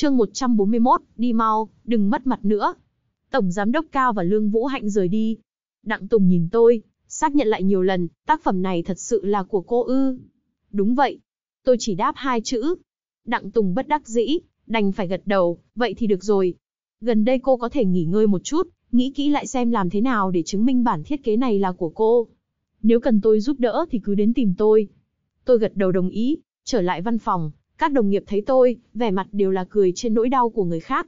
Chương 141, đi mau, đừng mất mặt nữa. Tổng giám đốc Cao và Lương Vũ Hạnh rời đi. Đặng Tùng nhìn tôi, xác nhận lại nhiều lần, tác phẩm này thật sự là của cô ư? Đúng vậy. Tôi chỉ đáp hai chữ. Đặng Tùng bất đắc dĩ, đành phải gật đầu, vậy thì được rồi. Gần đây cô có thể nghỉ ngơi một chút, nghĩ kỹ lại xem làm thế nào để chứng minh bản thiết kế này là của cô. Nếu cần tôi giúp đỡ thì cứ đến tìm tôi. Tôi gật đầu đồng ý, trở lại văn phòng, các đồng nghiệp thấy tôi, vẻ mặt đều là cười trên nỗi đau của người khác.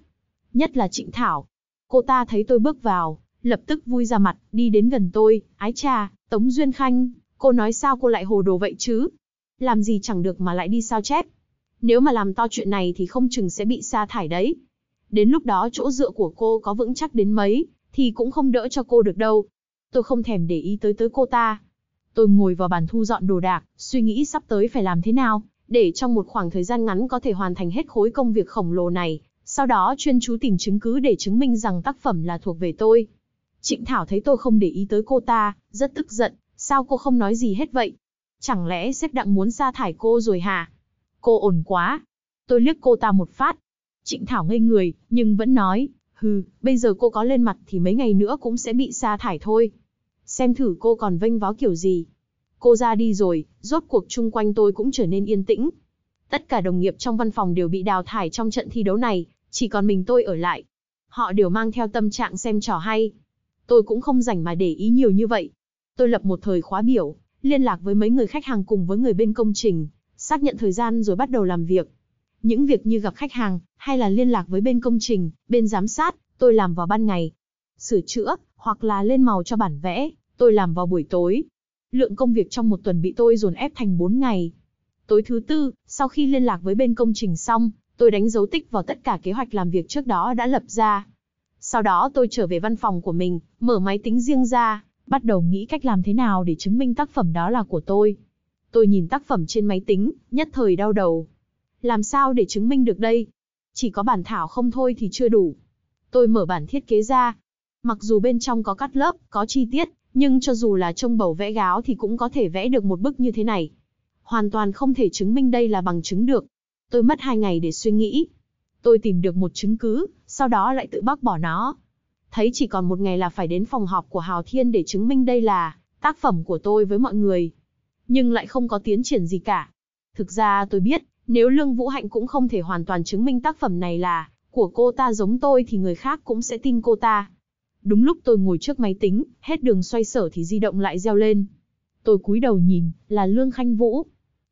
Nhất là Trịnh Thảo. Cô ta thấy tôi bước vào, lập tức vui ra mặt, đi đến gần tôi, ái cha, Tống Duyên Khanh, cô nói sao cô lại hồ đồ vậy chứ? Làm gì chẳng được mà lại đi sao chép? Nếu mà làm to chuyện này thì không chừng sẽ bị sa thải đấy. Đến lúc đó chỗ dựa của cô có vững chắc đến mấy, thì cũng không đỡ cho cô được đâu. Tôi không thèm để ý tới tới cô ta. Tôi ngồi vào bàn thu dọn đồ đạc, suy nghĩ sắp tới phải làm thế nào để trong một khoảng thời gian ngắn có thể hoàn thành hết khối công việc khổng lồ này, sau đó chuyên chú tìm chứng cứ để chứng minh rằng tác phẩm là thuộc về tôi. Trịnh Thảo thấy tôi không để ý tới cô ta, rất tức giận, sao cô không nói gì hết vậy? Chẳng lẽ sếp đặng muốn sa thải cô rồi hả? Cô ổn quá. Tôi liếc cô ta một phát. Trịnh Thảo ngây người, nhưng vẫn nói, hừ, bây giờ cô có lên mặt thì mấy ngày nữa cũng sẽ bị sa thải thôi. Xem thử cô còn vênh váo kiểu gì. Cô ra đi rồi, rốt cuộc chung quanh tôi cũng trở nên yên tĩnh. Tất cả đồng nghiệp trong văn phòng đều bị đào thải trong trận thi đấu này, chỉ còn mình tôi ở lại. Họ đều mang theo tâm trạng xem trò hay. Tôi cũng không rảnh mà để ý nhiều như vậy. Tôi lập một thời khóa biểu, liên lạc với mấy người khách hàng cùng với người bên công trình, xác nhận thời gian rồi bắt đầu làm việc. Những việc như gặp khách hàng, hay là liên lạc với bên công trình, bên giám sát, tôi làm vào ban ngày. Sửa chữa, hoặc là lên màu cho bản vẽ, tôi làm vào buổi tối, Lượng công việc trong một tuần bị tôi dồn ép thành 4 ngày. Tối thứ tư, sau khi liên lạc với bên công trình xong, tôi đánh dấu tích vào tất cả kế hoạch làm việc trước đó đã lập ra. Sau đó tôi trở về văn phòng của mình, mở máy tính riêng ra, bắt đầu nghĩ cách làm thế nào để chứng minh tác phẩm đó là của tôi. Tôi nhìn tác phẩm trên máy tính, nhất thời đau đầu. Làm sao để chứng minh được đây? Chỉ có bản thảo không thôi thì chưa đủ. Tôi mở bản thiết kế ra. Mặc dù bên trong có cắt lớp, có chi tiết, nhưng cho dù là trông bầu vẽ gáo thì cũng có thể vẽ được một bức như thế này. Hoàn toàn không thể chứng minh đây là bằng chứng được. Tôi mất hai ngày để suy nghĩ. Tôi tìm được một chứng cứ, sau đó lại tự bác bỏ nó. Thấy chỉ còn một ngày là phải đến phòng họp của Hào Thiên để chứng minh đây là tác phẩm của tôi với mọi người. Nhưng lại không có tiến triển gì cả. Thực ra tôi biết, nếu Lương Vũ Hạnh cũng không thể hoàn toàn chứng minh tác phẩm này là của cô ta giống tôi thì người khác cũng sẽ tin cô ta. Đúng lúc tôi ngồi trước máy tính, hết đường xoay sở thì di động lại reo lên. Tôi cúi đầu nhìn, là Lương Khanh Vũ.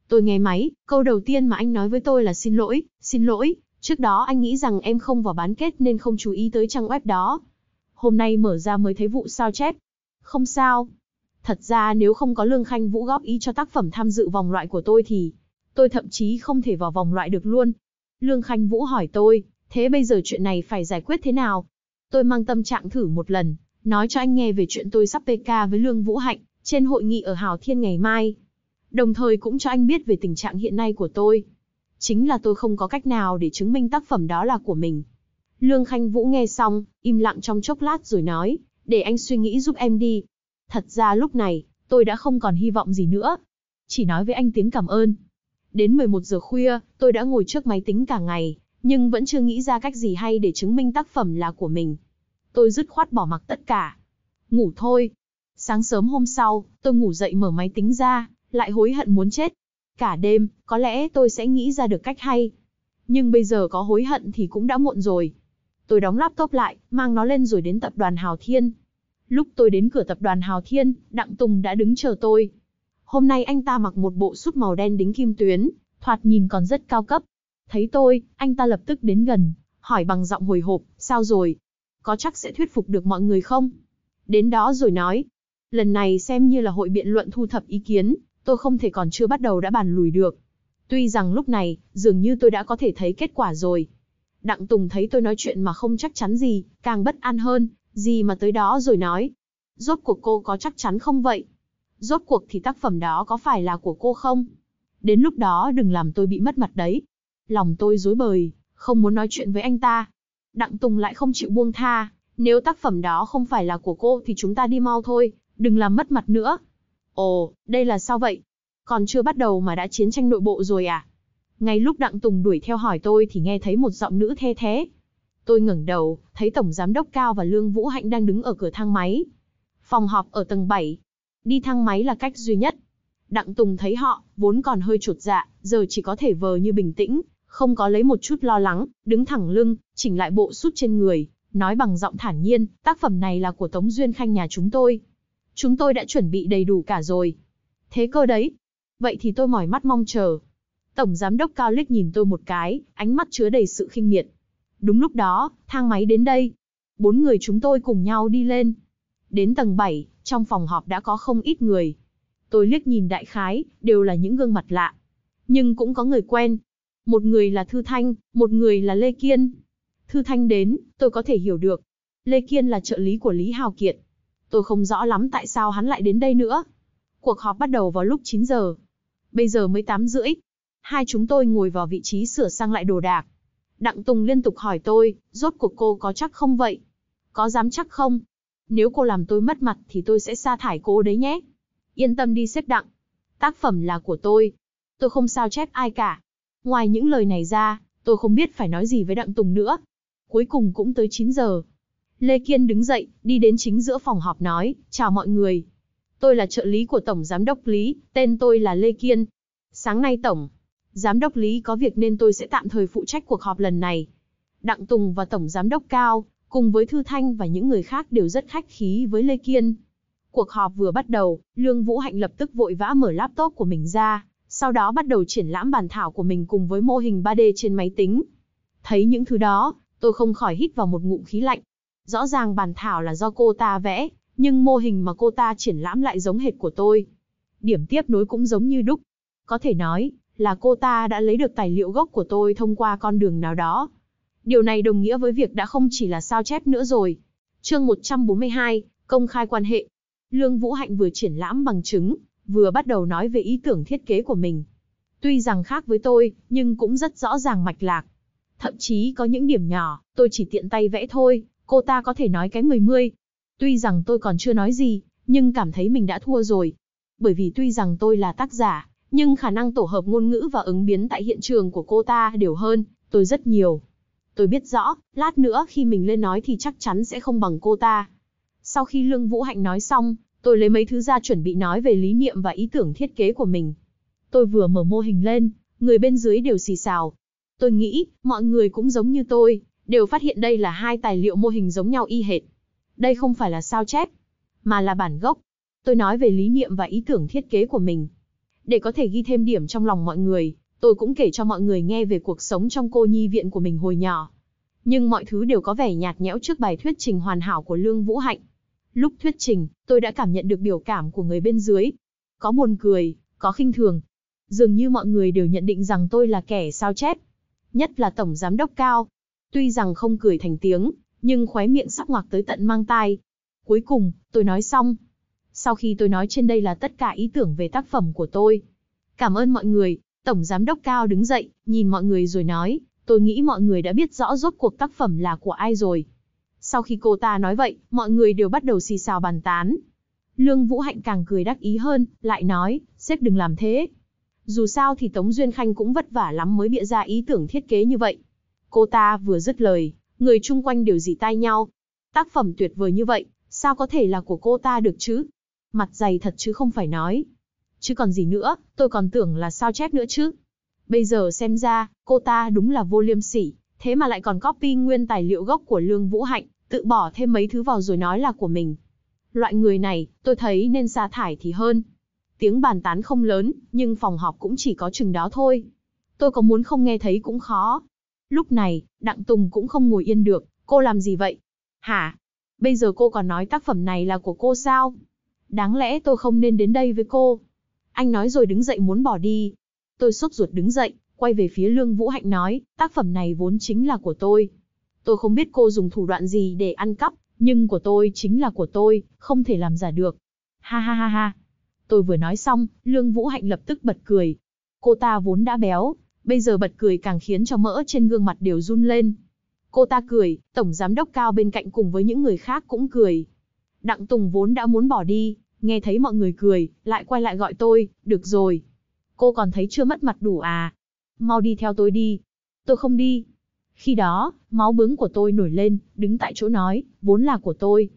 Tôi nghe máy, câu đầu tiên mà anh nói với tôi là xin lỗi, xin lỗi, trước đó anh nghĩ rằng em không vào bán kết nên không chú ý tới trang web đó. Hôm nay mở ra mới thấy vụ sao chép. Không sao. Thật ra nếu không có Lương Khanh Vũ góp ý cho tác phẩm tham dự vòng loại của tôi thì tôi thậm chí không thể vào vòng loại được luôn. Lương Khanh Vũ hỏi tôi, thế bây giờ chuyện này phải giải quyết thế nào? Tôi mang tâm trạng thử một lần, nói cho anh nghe về chuyện tôi sắp PK với Lương Vũ Hạnh, trên hội nghị ở Hào Thiên ngày mai. Đồng thời cũng cho anh biết về tình trạng hiện nay của tôi. Chính là tôi không có cách nào để chứng minh tác phẩm đó là của mình. Lương Khanh Vũ nghe xong, im lặng trong chốc lát rồi nói, để anh suy nghĩ giúp em đi. Thật ra lúc này, tôi đã không còn hy vọng gì nữa. Chỉ nói với anh tiếng cảm ơn. Đến 11 giờ khuya, tôi đã ngồi trước máy tính cả ngày, nhưng vẫn chưa nghĩ ra cách gì hay để chứng minh tác phẩm là của mình. Tôi dứt khoát bỏ mặc tất cả. Ngủ thôi. Sáng sớm hôm sau, tôi ngủ dậy mở máy tính ra, lại hối hận muốn chết. Cả đêm, có lẽ tôi sẽ nghĩ ra được cách hay. Nhưng bây giờ có hối hận thì cũng đã muộn rồi. Tôi đóng laptop lại, mang nó lên rồi đến tập đoàn Hào Thiên. Lúc tôi đến cửa tập đoàn Hào Thiên, Đặng Tùng đã đứng chờ tôi. Hôm nay anh ta mặc một bộ suit màu đen đính kim tuyến, thoạt nhìn còn rất cao cấp. Thấy tôi, anh ta lập tức đến gần, hỏi bằng giọng hồi hộp, sao rồi? Có chắc sẽ thuyết phục được mọi người không? Đến đó rồi nói. Lần này xem như là hội biện luận thu thập ý kiến, tôi không thể còn chưa bắt đầu đã bàn lùi được. Tuy rằng lúc này, dường như tôi đã có thể thấy kết quả rồi. Đặng Tùng thấy tôi nói chuyện mà không chắc chắn gì, càng bất an hơn, gì mà tới đó rồi nói. Rốt cuộc cô có chắc chắn không vậy? Rốt cuộc thì tác phẩm đó có phải là của cô không? Đến lúc đó đừng làm tôi bị mất mặt đấy lòng tôi dối bời, không muốn nói chuyện với anh ta. Đặng Tùng lại không chịu buông tha, nếu tác phẩm đó không phải là của cô thì chúng ta đi mau thôi, đừng làm mất mặt nữa. Ồ, đây là sao vậy? Còn chưa bắt đầu mà đã chiến tranh nội bộ rồi à? Ngay lúc Đặng Tùng đuổi theo hỏi tôi thì nghe thấy một giọng nữ the thế. Tôi ngẩng đầu, thấy Tổng Giám Đốc Cao và Lương Vũ Hạnh đang đứng ở cửa thang máy. Phòng họp ở tầng 7. Đi thang máy là cách duy nhất. Đặng Tùng thấy họ, vốn còn hơi chột dạ, giờ chỉ có thể vờ như bình tĩnh, không có lấy một chút lo lắng, đứng thẳng lưng, chỉnh lại bộ sút trên người, nói bằng giọng thản nhiên, tác phẩm này là của Tống Duyên Khanh nhà chúng tôi. Chúng tôi đã chuẩn bị đầy đủ cả rồi. Thế cơ đấy. Vậy thì tôi mỏi mắt mong chờ. Tổng giám đốc Cao Lích nhìn tôi một cái, ánh mắt chứa đầy sự khinh miệt. Đúng lúc đó, thang máy đến đây. Bốn người chúng tôi cùng nhau đi lên. Đến tầng 7, trong phòng họp đã có không ít người. Tôi liếc nhìn đại khái, đều là những gương mặt lạ. Nhưng cũng có người quen, một người là Thư Thanh, một người là Lê Kiên. Thư Thanh đến, tôi có thể hiểu được. Lê Kiên là trợ lý của Lý Hào Kiệt. Tôi không rõ lắm tại sao hắn lại đến đây nữa. Cuộc họp bắt đầu vào lúc 9 giờ. Bây giờ mới 8 rưỡi. Hai chúng tôi ngồi vào vị trí sửa sang lại đồ đạc. Đặng Tùng liên tục hỏi tôi, rốt cuộc cô có chắc không vậy? Có dám chắc không? Nếu cô làm tôi mất mặt thì tôi sẽ sa thải cô đấy nhé. Yên tâm đi xếp đặng. Tác phẩm là của tôi. Tôi không sao chép ai cả. Ngoài những lời này ra, tôi không biết phải nói gì với Đặng Tùng nữa. Cuối cùng cũng tới 9 giờ. Lê Kiên đứng dậy, đi đến chính giữa phòng họp nói, chào mọi người. Tôi là trợ lý của Tổng Giám đốc Lý, tên tôi là Lê Kiên. Sáng nay Tổng, Giám đốc Lý có việc nên tôi sẽ tạm thời phụ trách cuộc họp lần này. Đặng Tùng và Tổng Giám đốc Cao, cùng với Thư Thanh và những người khác đều rất khách khí với Lê Kiên. Cuộc họp vừa bắt đầu, Lương Vũ Hạnh lập tức vội vã mở laptop của mình ra, sau đó bắt đầu triển lãm bản thảo của mình cùng với mô hình 3D trên máy tính. Thấy những thứ đó, tôi không khỏi hít vào một ngụm khí lạnh. Rõ ràng bản thảo là do cô ta vẽ, nhưng mô hình mà cô ta triển lãm lại giống hệt của tôi. Điểm tiếp nối cũng giống như đúc. Có thể nói là cô ta đã lấy được tài liệu gốc của tôi thông qua con đường nào đó. Điều này đồng nghĩa với việc đã không chỉ là sao chép nữa rồi. Chương 142, công khai quan hệ. Lương Vũ Hạnh vừa triển lãm bằng chứng, vừa bắt đầu nói về ý tưởng thiết kế của mình. Tuy rằng khác với tôi, nhưng cũng rất rõ ràng mạch lạc. Thậm chí có những điểm nhỏ, tôi chỉ tiện tay vẽ thôi, cô ta có thể nói cái mười mươi. Tuy rằng tôi còn chưa nói gì, nhưng cảm thấy mình đã thua rồi. Bởi vì tuy rằng tôi là tác giả, nhưng khả năng tổ hợp ngôn ngữ và ứng biến tại hiện trường của cô ta đều hơn, tôi rất nhiều. Tôi biết rõ, lát nữa khi mình lên nói thì chắc chắn sẽ không bằng cô ta. Sau khi Lương Vũ Hạnh nói xong, Tôi lấy mấy thứ ra chuẩn bị nói về lý niệm và ý tưởng thiết kế của mình. Tôi vừa mở mô hình lên, người bên dưới đều xì xào. Tôi nghĩ, mọi người cũng giống như tôi, đều phát hiện đây là hai tài liệu mô hình giống nhau y hệt. Đây không phải là sao chép, mà là bản gốc. Tôi nói về lý niệm và ý tưởng thiết kế của mình. Để có thể ghi thêm điểm trong lòng mọi người, tôi cũng kể cho mọi người nghe về cuộc sống trong cô nhi viện của mình hồi nhỏ. Nhưng mọi thứ đều có vẻ nhạt nhẽo trước bài thuyết trình hoàn hảo của Lương Vũ Hạnh. Lúc thuyết trình, tôi đã cảm nhận được biểu cảm của người bên dưới. Có buồn cười, có khinh thường. Dường như mọi người đều nhận định rằng tôi là kẻ sao chép. Nhất là Tổng Giám Đốc Cao. Tuy rằng không cười thành tiếng, nhưng khóe miệng sắc ngoạc tới tận mang tai. Cuối cùng, tôi nói xong. Sau khi tôi nói trên đây là tất cả ý tưởng về tác phẩm của tôi. Cảm ơn mọi người, Tổng Giám Đốc Cao đứng dậy, nhìn mọi người rồi nói, tôi nghĩ mọi người đã biết rõ rốt cuộc tác phẩm là của ai rồi. Sau khi cô ta nói vậy, mọi người đều bắt đầu xì xào bàn tán. Lương Vũ Hạnh càng cười đắc ý hơn, lại nói, sếp đừng làm thế. Dù sao thì Tống Duyên Khanh cũng vất vả lắm mới bịa ra ý tưởng thiết kế như vậy. Cô ta vừa dứt lời, người chung quanh đều dì tai nhau. Tác phẩm tuyệt vời như vậy, sao có thể là của cô ta được chứ? Mặt dày thật chứ không phải nói. Chứ còn gì nữa, tôi còn tưởng là sao chép nữa chứ. Bây giờ xem ra, cô ta đúng là vô liêm sỉ, thế mà lại còn copy nguyên tài liệu gốc của Lương Vũ Hạnh, tự bỏ thêm mấy thứ vào rồi nói là của mình. Loại người này, tôi thấy nên sa thải thì hơn. Tiếng bàn tán không lớn, nhưng phòng họp cũng chỉ có chừng đó thôi. Tôi có muốn không nghe thấy cũng khó. Lúc này, Đặng Tùng cũng không ngồi yên được, cô làm gì vậy? Hả? Bây giờ cô còn nói tác phẩm này là của cô sao? Đáng lẽ tôi không nên đến đây với cô. Anh nói rồi đứng dậy muốn bỏ đi. Tôi sốt ruột đứng dậy, quay về phía Lương Vũ Hạnh nói, tác phẩm này vốn chính là của tôi, Tôi không biết cô dùng thủ đoạn gì để ăn cắp, nhưng của tôi chính là của tôi, không thể làm giả được. Ha ha ha ha. Tôi vừa nói xong, Lương Vũ Hạnh lập tức bật cười. Cô ta vốn đã béo, bây giờ bật cười càng khiến cho mỡ trên gương mặt đều run lên. Cô ta cười, tổng giám đốc cao bên cạnh cùng với những người khác cũng cười. Đặng Tùng vốn đã muốn bỏ đi, nghe thấy mọi người cười, lại quay lại gọi tôi, được rồi. Cô còn thấy chưa mất mặt đủ à? Mau đi theo tôi đi. Tôi không đi. Khi đó, máu bướng của tôi nổi lên, đứng tại chỗ nói, vốn là của tôi.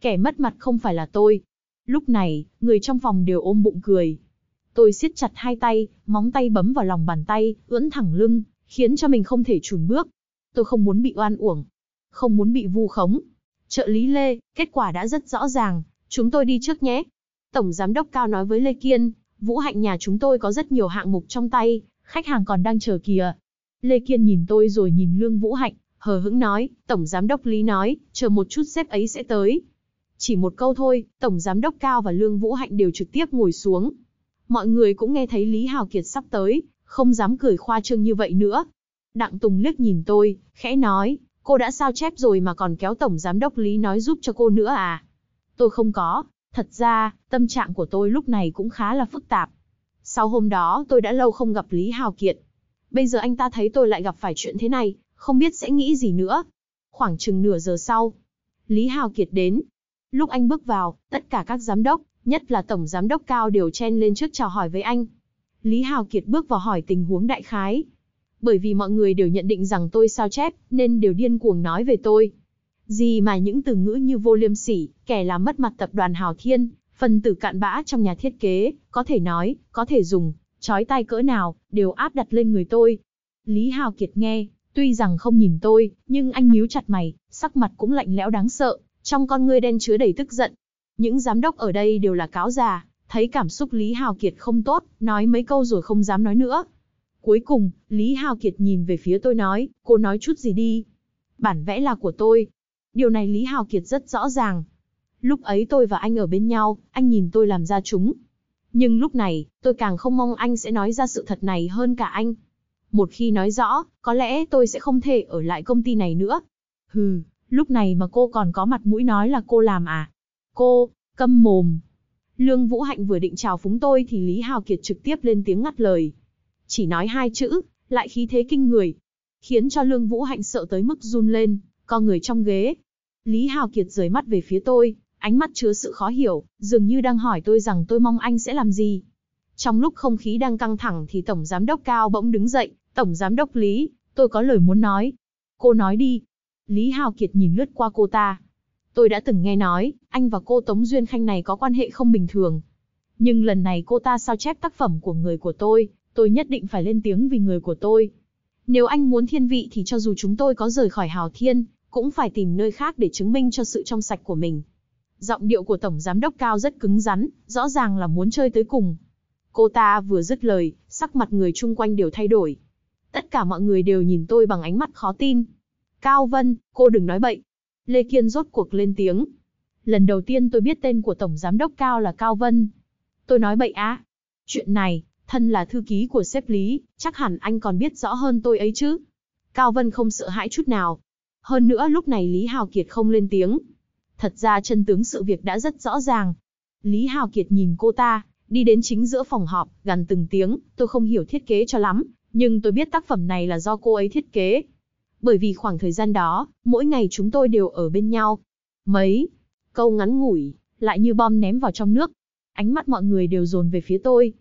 Kẻ mất mặt không phải là tôi. Lúc này, người trong phòng đều ôm bụng cười. Tôi siết chặt hai tay, móng tay bấm vào lòng bàn tay, ưỡn thẳng lưng, khiến cho mình không thể chùn bước. Tôi không muốn bị oan uổng, không muốn bị vu khống. Trợ lý Lê, kết quả đã rất rõ ràng, chúng tôi đi trước nhé. Tổng giám đốc Cao nói với Lê Kiên, Vũ Hạnh nhà chúng tôi có rất nhiều hạng mục trong tay, khách hàng còn đang chờ kìa, Lê Kiên nhìn tôi rồi nhìn Lương Vũ Hạnh, hờ hững nói, Tổng Giám đốc Lý nói, chờ một chút sếp ấy sẽ tới. Chỉ một câu thôi, Tổng Giám đốc Cao và Lương Vũ Hạnh đều trực tiếp ngồi xuống. Mọi người cũng nghe thấy Lý Hào Kiệt sắp tới, không dám cười khoa trương như vậy nữa. Đặng Tùng liếc nhìn tôi, khẽ nói, cô đã sao chép rồi mà còn kéo Tổng Giám đốc Lý nói giúp cho cô nữa à? Tôi không có, thật ra, tâm trạng của tôi lúc này cũng khá là phức tạp. Sau hôm đó tôi đã lâu không gặp Lý Hào Kiệt, Bây giờ anh ta thấy tôi lại gặp phải chuyện thế này, không biết sẽ nghĩ gì nữa. Khoảng chừng nửa giờ sau, Lý Hào Kiệt đến. Lúc anh bước vào, tất cả các giám đốc, nhất là tổng giám đốc cao đều chen lên trước chào hỏi với anh. Lý Hào Kiệt bước vào hỏi tình huống đại khái. Bởi vì mọi người đều nhận định rằng tôi sao chép, nên đều điên cuồng nói về tôi. Gì mà những từ ngữ như vô liêm sỉ, kẻ làm mất mặt tập đoàn Hào Thiên, phần tử cạn bã trong nhà thiết kế, có thể nói, có thể dùng, chói tay cỡ nào, đều áp đặt lên người tôi. Lý Hào Kiệt nghe, tuy rằng không nhìn tôi, nhưng anh nhíu chặt mày, sắc mặt cũng lạnh lẽo đáng sợ, trong con ngươi đen chứa đầy tức giận. Những giám đốc ở đây đều là cáo già, thấy cảm xúc Lý Hào Kiệt không tốt, nói mấy câu rồi không dám nói nữa. Cuối cùng, Lý Hào Kiệt nhìn về phía tôi nói, cô nói chút gì đi. Bản vẽ là của tôi. Điều này Lý Hào Kiệt rất rõ ràng. Lúc ấy tôi và anh ở bên nhau, anh nhìn tôi làm ra chúng, nhưng lúc này, tôi càng không mong anh sẽ nói ra sự thật này hơn cả anh. Một khi nói rõ, có lẽ tôi sẽ không thể ở lại công ty này nữa. Hừ, lúc này mà cô còn có mặt mũi nói là cô làm à? Cô, câm mồm. Lương Vũ Hạnh vừa định chào phúng tôi thì Lý Hào Kiệt trực tiếp lên tiếng ngắt lời. Chỉ nói hai chữ, lại khí thế kinh người. Khiến cho Lương Vũ Hạnh sợ tới mức run lên, co người trong ghế. Lý Hào Kiệt rời mắt về phía tôi, ánh mắt chứa sự khó hiểu, dường như đang hỏi tôi rằng tôi mong anh sẽ làm gì. Trong lúc không khí đang căng thẳng thì Tổng Giám đốc Cao bỗng đứng dậy, Tổng Giám đốc Lý, tôi có lời muốn nói. Cô nói đi. Lý Hào Kiệt nhìn lướt qua cô ta. Tôi đã từng nghe nói, anh và cô Tống Duyên Khanh này có quan hệ không bình thường. Nhưng lần này cô ta sao chép tác phẩm của người của tôi, tôi nhất định phải lên tiếng vì người của tôi. Nếu anh muốn thiên vị thì cho dù chúng tôi có rời khỏi Hào Thiên, cũng phải tìm nơi khác để chứng minh cho sự trong sạch của mình. Giọng điệu của Tổng Giám Đốc Cao rất cứng rắn, rõ ràng là muốn chơi tới cùng. Cô ta vừa dứt lời, sắc mặt người chung quanh đều thay đổi. Tất cả mọi người đều nhìn tôi bằng ánh mắt khó tin. Cao Vân, cô đừng nói bậy. Lê Kiên rốt cuộc lên tiếng. Lần đầu tiên tôi biết tên của Tổng Giám Đốc Cao là Cao Vân. Tôi nói bậy á. Chuyện này, thân là thư ký của sếp Lý, chắc hẳn anh còn biết rõ hơn tôi ấy chứ. Cao Vân không sợ hãi chút nào. Hơn nữa lúc này Lý Hào Kiệt không lên tiếng, Thật ra chân tướng sự việc đã rất rõ ràng. Lý Hào Kiệt nhìn cô ta, đi đến chính giữa phòng họp, gần từng tiếng, tôi không hiểu thiết kế cho lắm, nhưng tôi biết tác phẩm này là do cô ấy thiết kế. Bởi vì khoảng thời gian đó, mỗi ngày chúng tôi đều ở bên nhau. Mấy câu ngắn ngủi, lại như bom ném vào trong nước. Ánh mắt mọi người đều dồn về phía tôi.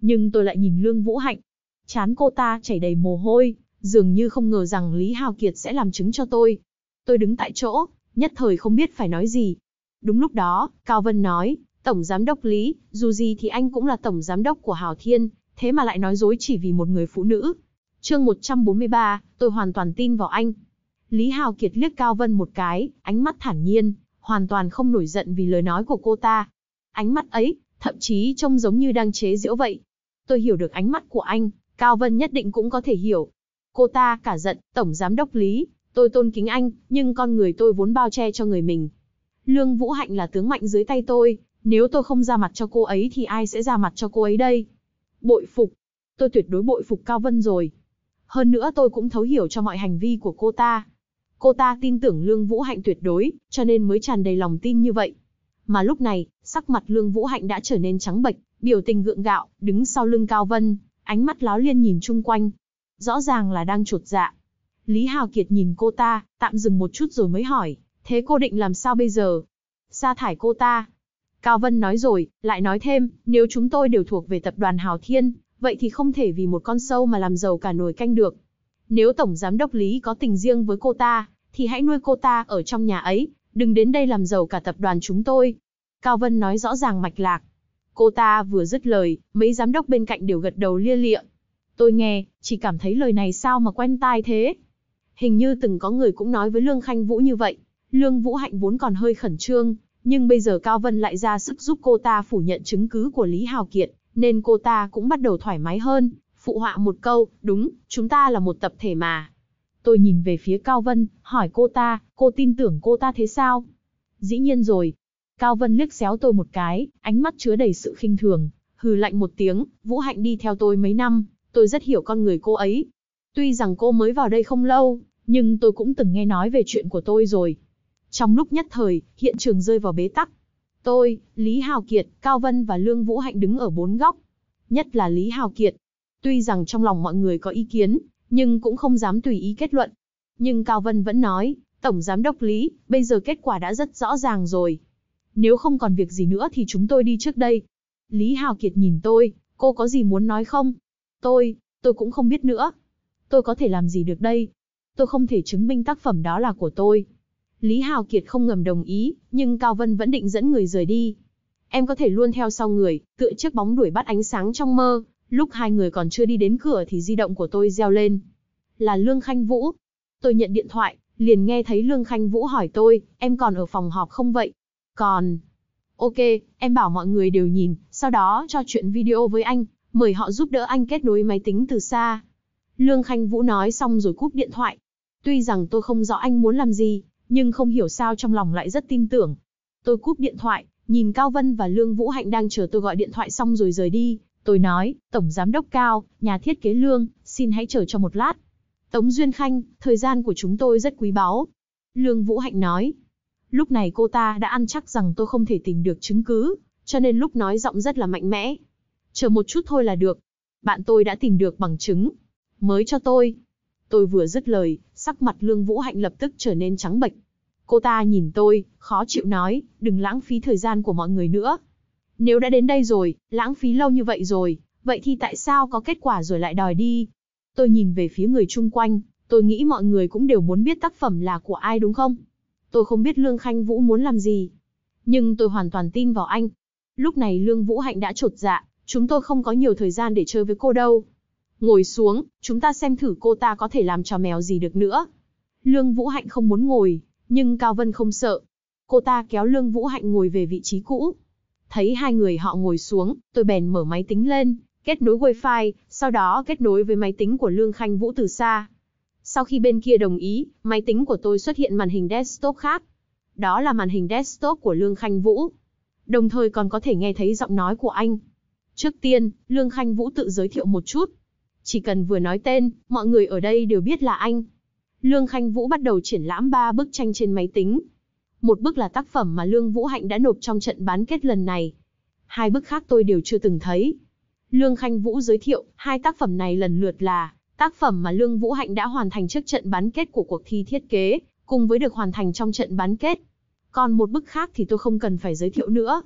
Nhưng tôi lại nhìn Lương Vũ Hạnh. Chán cô ta chảy đầy mồ hôi, dường như không ngờ rằng Lý Hào Kiệt sẽ làm chứng cho tôi. Tôi đứng tại chỗ, nhất thời không biết phải nói gì. Đúng lúc đó, Cao Vân nói, Tổng Giám đốc Lý, dù gì thì anh cũng là Tổng Giám đốc của Hào Thiên, thế mà lại nói dối chỉ vì một người phụ nữ. chương 143, tôi hoàn toàn tin vào anh. Lý Hào Kiệt liếc Cao Vân một cái, ánh mắt thản nhiên, hoàn toàn không nổi giận vì lời nói của cô ta. Ánh mắt ấy, thậm chí trông giống như đang chế giễu vậy. Tôi hiểu được ánh mắt của anh, Cao Vân nhất định cũng có thể hiểu. Cô ta cả giận, Tổng Giám đốc Lý, Tôi tôn kính anh, nhưng con người tôi vốn bao che cho người mình. Lương Vũ Hạnh là tướng mạnh dưới tay tôi, nếu tôi không ra mặt cho cô ấy thì ai sẽ ra mặt cho cô ấy đây? Bội phục. Tôi tuyệt đối bội phục Cao Vân rồi. Hơn nữa tôi cũng thấu hiểu cho mọi hành vi của cô ta. Cô ta tin tưởng Lương Vũ Hạnh tuyệt đối, cho nên mới tràn đầy lòng tin như vậy. Mà lúc này, sắc mặt Lương Vũ Hạnh đã trở nên trắng bệch, biểu tình gượng gạo, đứng sau lưng Cao Vân, ánh mắt láo liên nhìn chung quanh. Rõ ràng là đang chuột dạ. Lý Hào Kiệt nhìn cô ta, tạm dừng một chút rồi mới hỏi, thế cô định làm sao bây giờ? Sa thải cô ta. Cao Vân nói rồi, lại nói thêm, nếu chúng tôi đều thuộc về tập đoàn Hào Thiên, vậy thì không thể vì một con sâu mà làm giàu cả nồi canh được. Nếu Tổng Giám Đốc Lý có tình riêng với cô ta, thì hãy nuôi cô ta ở trong nhà ấy, đừng đến đây làm giàu cả tập đoàn chúng tôi. Cao Vân nói rõ ràng mạch lạc. Cô ta vừa dứt lời, mấy giám đốc bên cạnh đều gật đầu lia lịa. Tôi nghe, chỉ cảm thấy lời này sao mà quen tai thế. Hình như từng có người cũng nói với Lương Khanh Vũ như vậy. Lương Vũ Hạnh vốn còn hơi khẩn trương, nhưng bây giờ Cao Vân lại ra sức giúp cô ta phủ nhận chứng cứ của Lý Hào Kiệt, nên cô ta cũng bắt đầu thoải mái hơn, phụ họa một câu, đúng, chúng ta là một tập thể mà. Tôi nhìn về phía Cao Vân, hỏi cô ta, cô tin tưởng cô ta thế sao? Dĩ nhiên rồi. Cao Vân liếc xéo tôi một cái, ánh mắt chứa đầy sự khinh thường, hừ lạnh một tiếng, Vũ Hạnh đi theo tôi mấy năm, tôi rất hiểu con người cô ấy, Tuy rằng cô mới vào đây không lâu, nhưng tôi cũng từng nghe nói về chuyện của tôi rồi. Trong lúc nhất thời, hiện trường rơi vào bế tắc. Tôi, Lý Hào Kiệt, Cao Vân và Lương Vũ Hạnh đứng ở bốn góc. Nhất là Lý Hào Kiệt. Tuy rằng trong lòng mọi người có ý kiến, nhưng cũng không dám tùy ý kết luận. Nhưng Cao Vân vẫn nói, Tổng Giám Đốc Lý, bây giờ kết quả đã rất rõ ràng rồi. Nếu không còn việc gì nữa thì chúng tôi đi trước đây. Lý Hào Kiệt nhìn tôi, cô có gì muốn nói không? Tôi, tôi cũng không biết nữa tôi có thể làm gì được đây? Tôi không thể chứng minh tác phẩm đó là của tôi. Lý Hào Kiệt không ngầm đồng ý, nhưng Cao Vân vẫn định dẫn người rời đi. Em có thể luôn theo sau người, tựa chiếc bóng đuổi bắt ánh sáng trong mơ. Lúc hai người còn chưa đi đến cửa thì di động của tôi reo lên. Là Lương Khanh Vũ. Tôi nhận điện thoại, liền nghe thấy Lương Khanh Vũ hỏi tôi, em còn ở phòng họp không vậy? Còn. Ok, em bảo mọi người đều nhìn, sau đó cho chuyện video với anh, mời họ giúp đỡ anh kết nối máy tính từ xa. Lương Khanh Vũ nói xong rồi cúp điện thoại. Tuy rằng tôi không rõ anh muốn làm gì, nhưng không hiểu sao trong lòng lại rất tin tưởng. Tôi cúp điện thoại, nhìn Cao Vân và Lương Vũ Hạnh đang chờ tôi gọi điện thoại xong rồi rời đi. Tôi nói, Tổng Giám đốc Cao, nhà thiết kế Lương, xin hãy chờ cho một lát. Tống Duyên Khanh, thời gian của chúng tôi rất quý báu. Lương Vũ Hạnh nói, lúc này cô ta đã ăn chắc rằng tôi không thể tìm được chứng cứ, cho nên lúc nói giọng rất là mạnh mẽ. Chờ một chút thôi là được. Bạn tôi đã tìm được bằng chứng, mới cho tôi. Tôi vừa dứt lời, sắc mặt Lương Vũ Hạnh lập tức trở nên trắng bệch. Cô ta nhìn tôi, khó chịu nói, đừng lãng phí thời gian của mọi người nữa. Nếu đã đến đây rồi, lãng phí lâu như vậy rồi, vậy thì tại sao có kết quả rồi lại đòi đi? Tôi nhìn về phía người chung quanh, tôi nghĩ mọi người cũng đều muốn biết tác phẩm là của ai đúng không? Tôi không biết Lương Khanh Vũ muốn làm gì, nhưng tôi hoàn toàn tin vào anh. Lúc này Lương Vũ Hạnh đã trột dạ, chúng tôi không có nhiều thời gian để chơi với cô đâu. Ngồi xuống, chúng ta xem thử cô ta có thể làm cho mèo gì được nữa. Lương Vũ Hạnh không muốn ngồi, nhưng Cao Vân không sợ. Cô ta kéo Lương Vũ Hạnh ngồi về vị trí cũ. Thấy hai người họ ngồi xuống, tôi bèn mở máy tính lên, kết nối wifi, sau đó kết nối với máy tính của Lương Khanh Vũ từ xa. Sau khi bên kia đồng ý, máy tính của tôi xuất hiện màn hình desktop khác. Đó là màn hình desktop của Lương Khanh Vũ. Đồng thời còn có thể nghe thấy giọng nói của anh. Trước tiên, Lương Khanh Vũ tự giới thiệu một chút. Chỉ cần vừa nói tên, mọi người ở đây đều biết là anh. Lương Khanh Vũ bắt đầu triển lãm ba bức tranh trên máy tính. Một bức là tác phẩm mà Lương Vũ Hạnh đã nộp trong trận bán kết lần này. Hai bức khác tôi đều chưa từng thấy. Lương Khanh Vũ giới thiệu, hai tác phẩm này lần lượt là tác phẩm mà Lương Vũ Hạnh đã hoàn thành trước trận bán kết của cuộc thi thiết kế, cùng với được hoàn thành trong trận bán kết. Còn một bức khác thì tôi không cần phải giới thiệu nữa.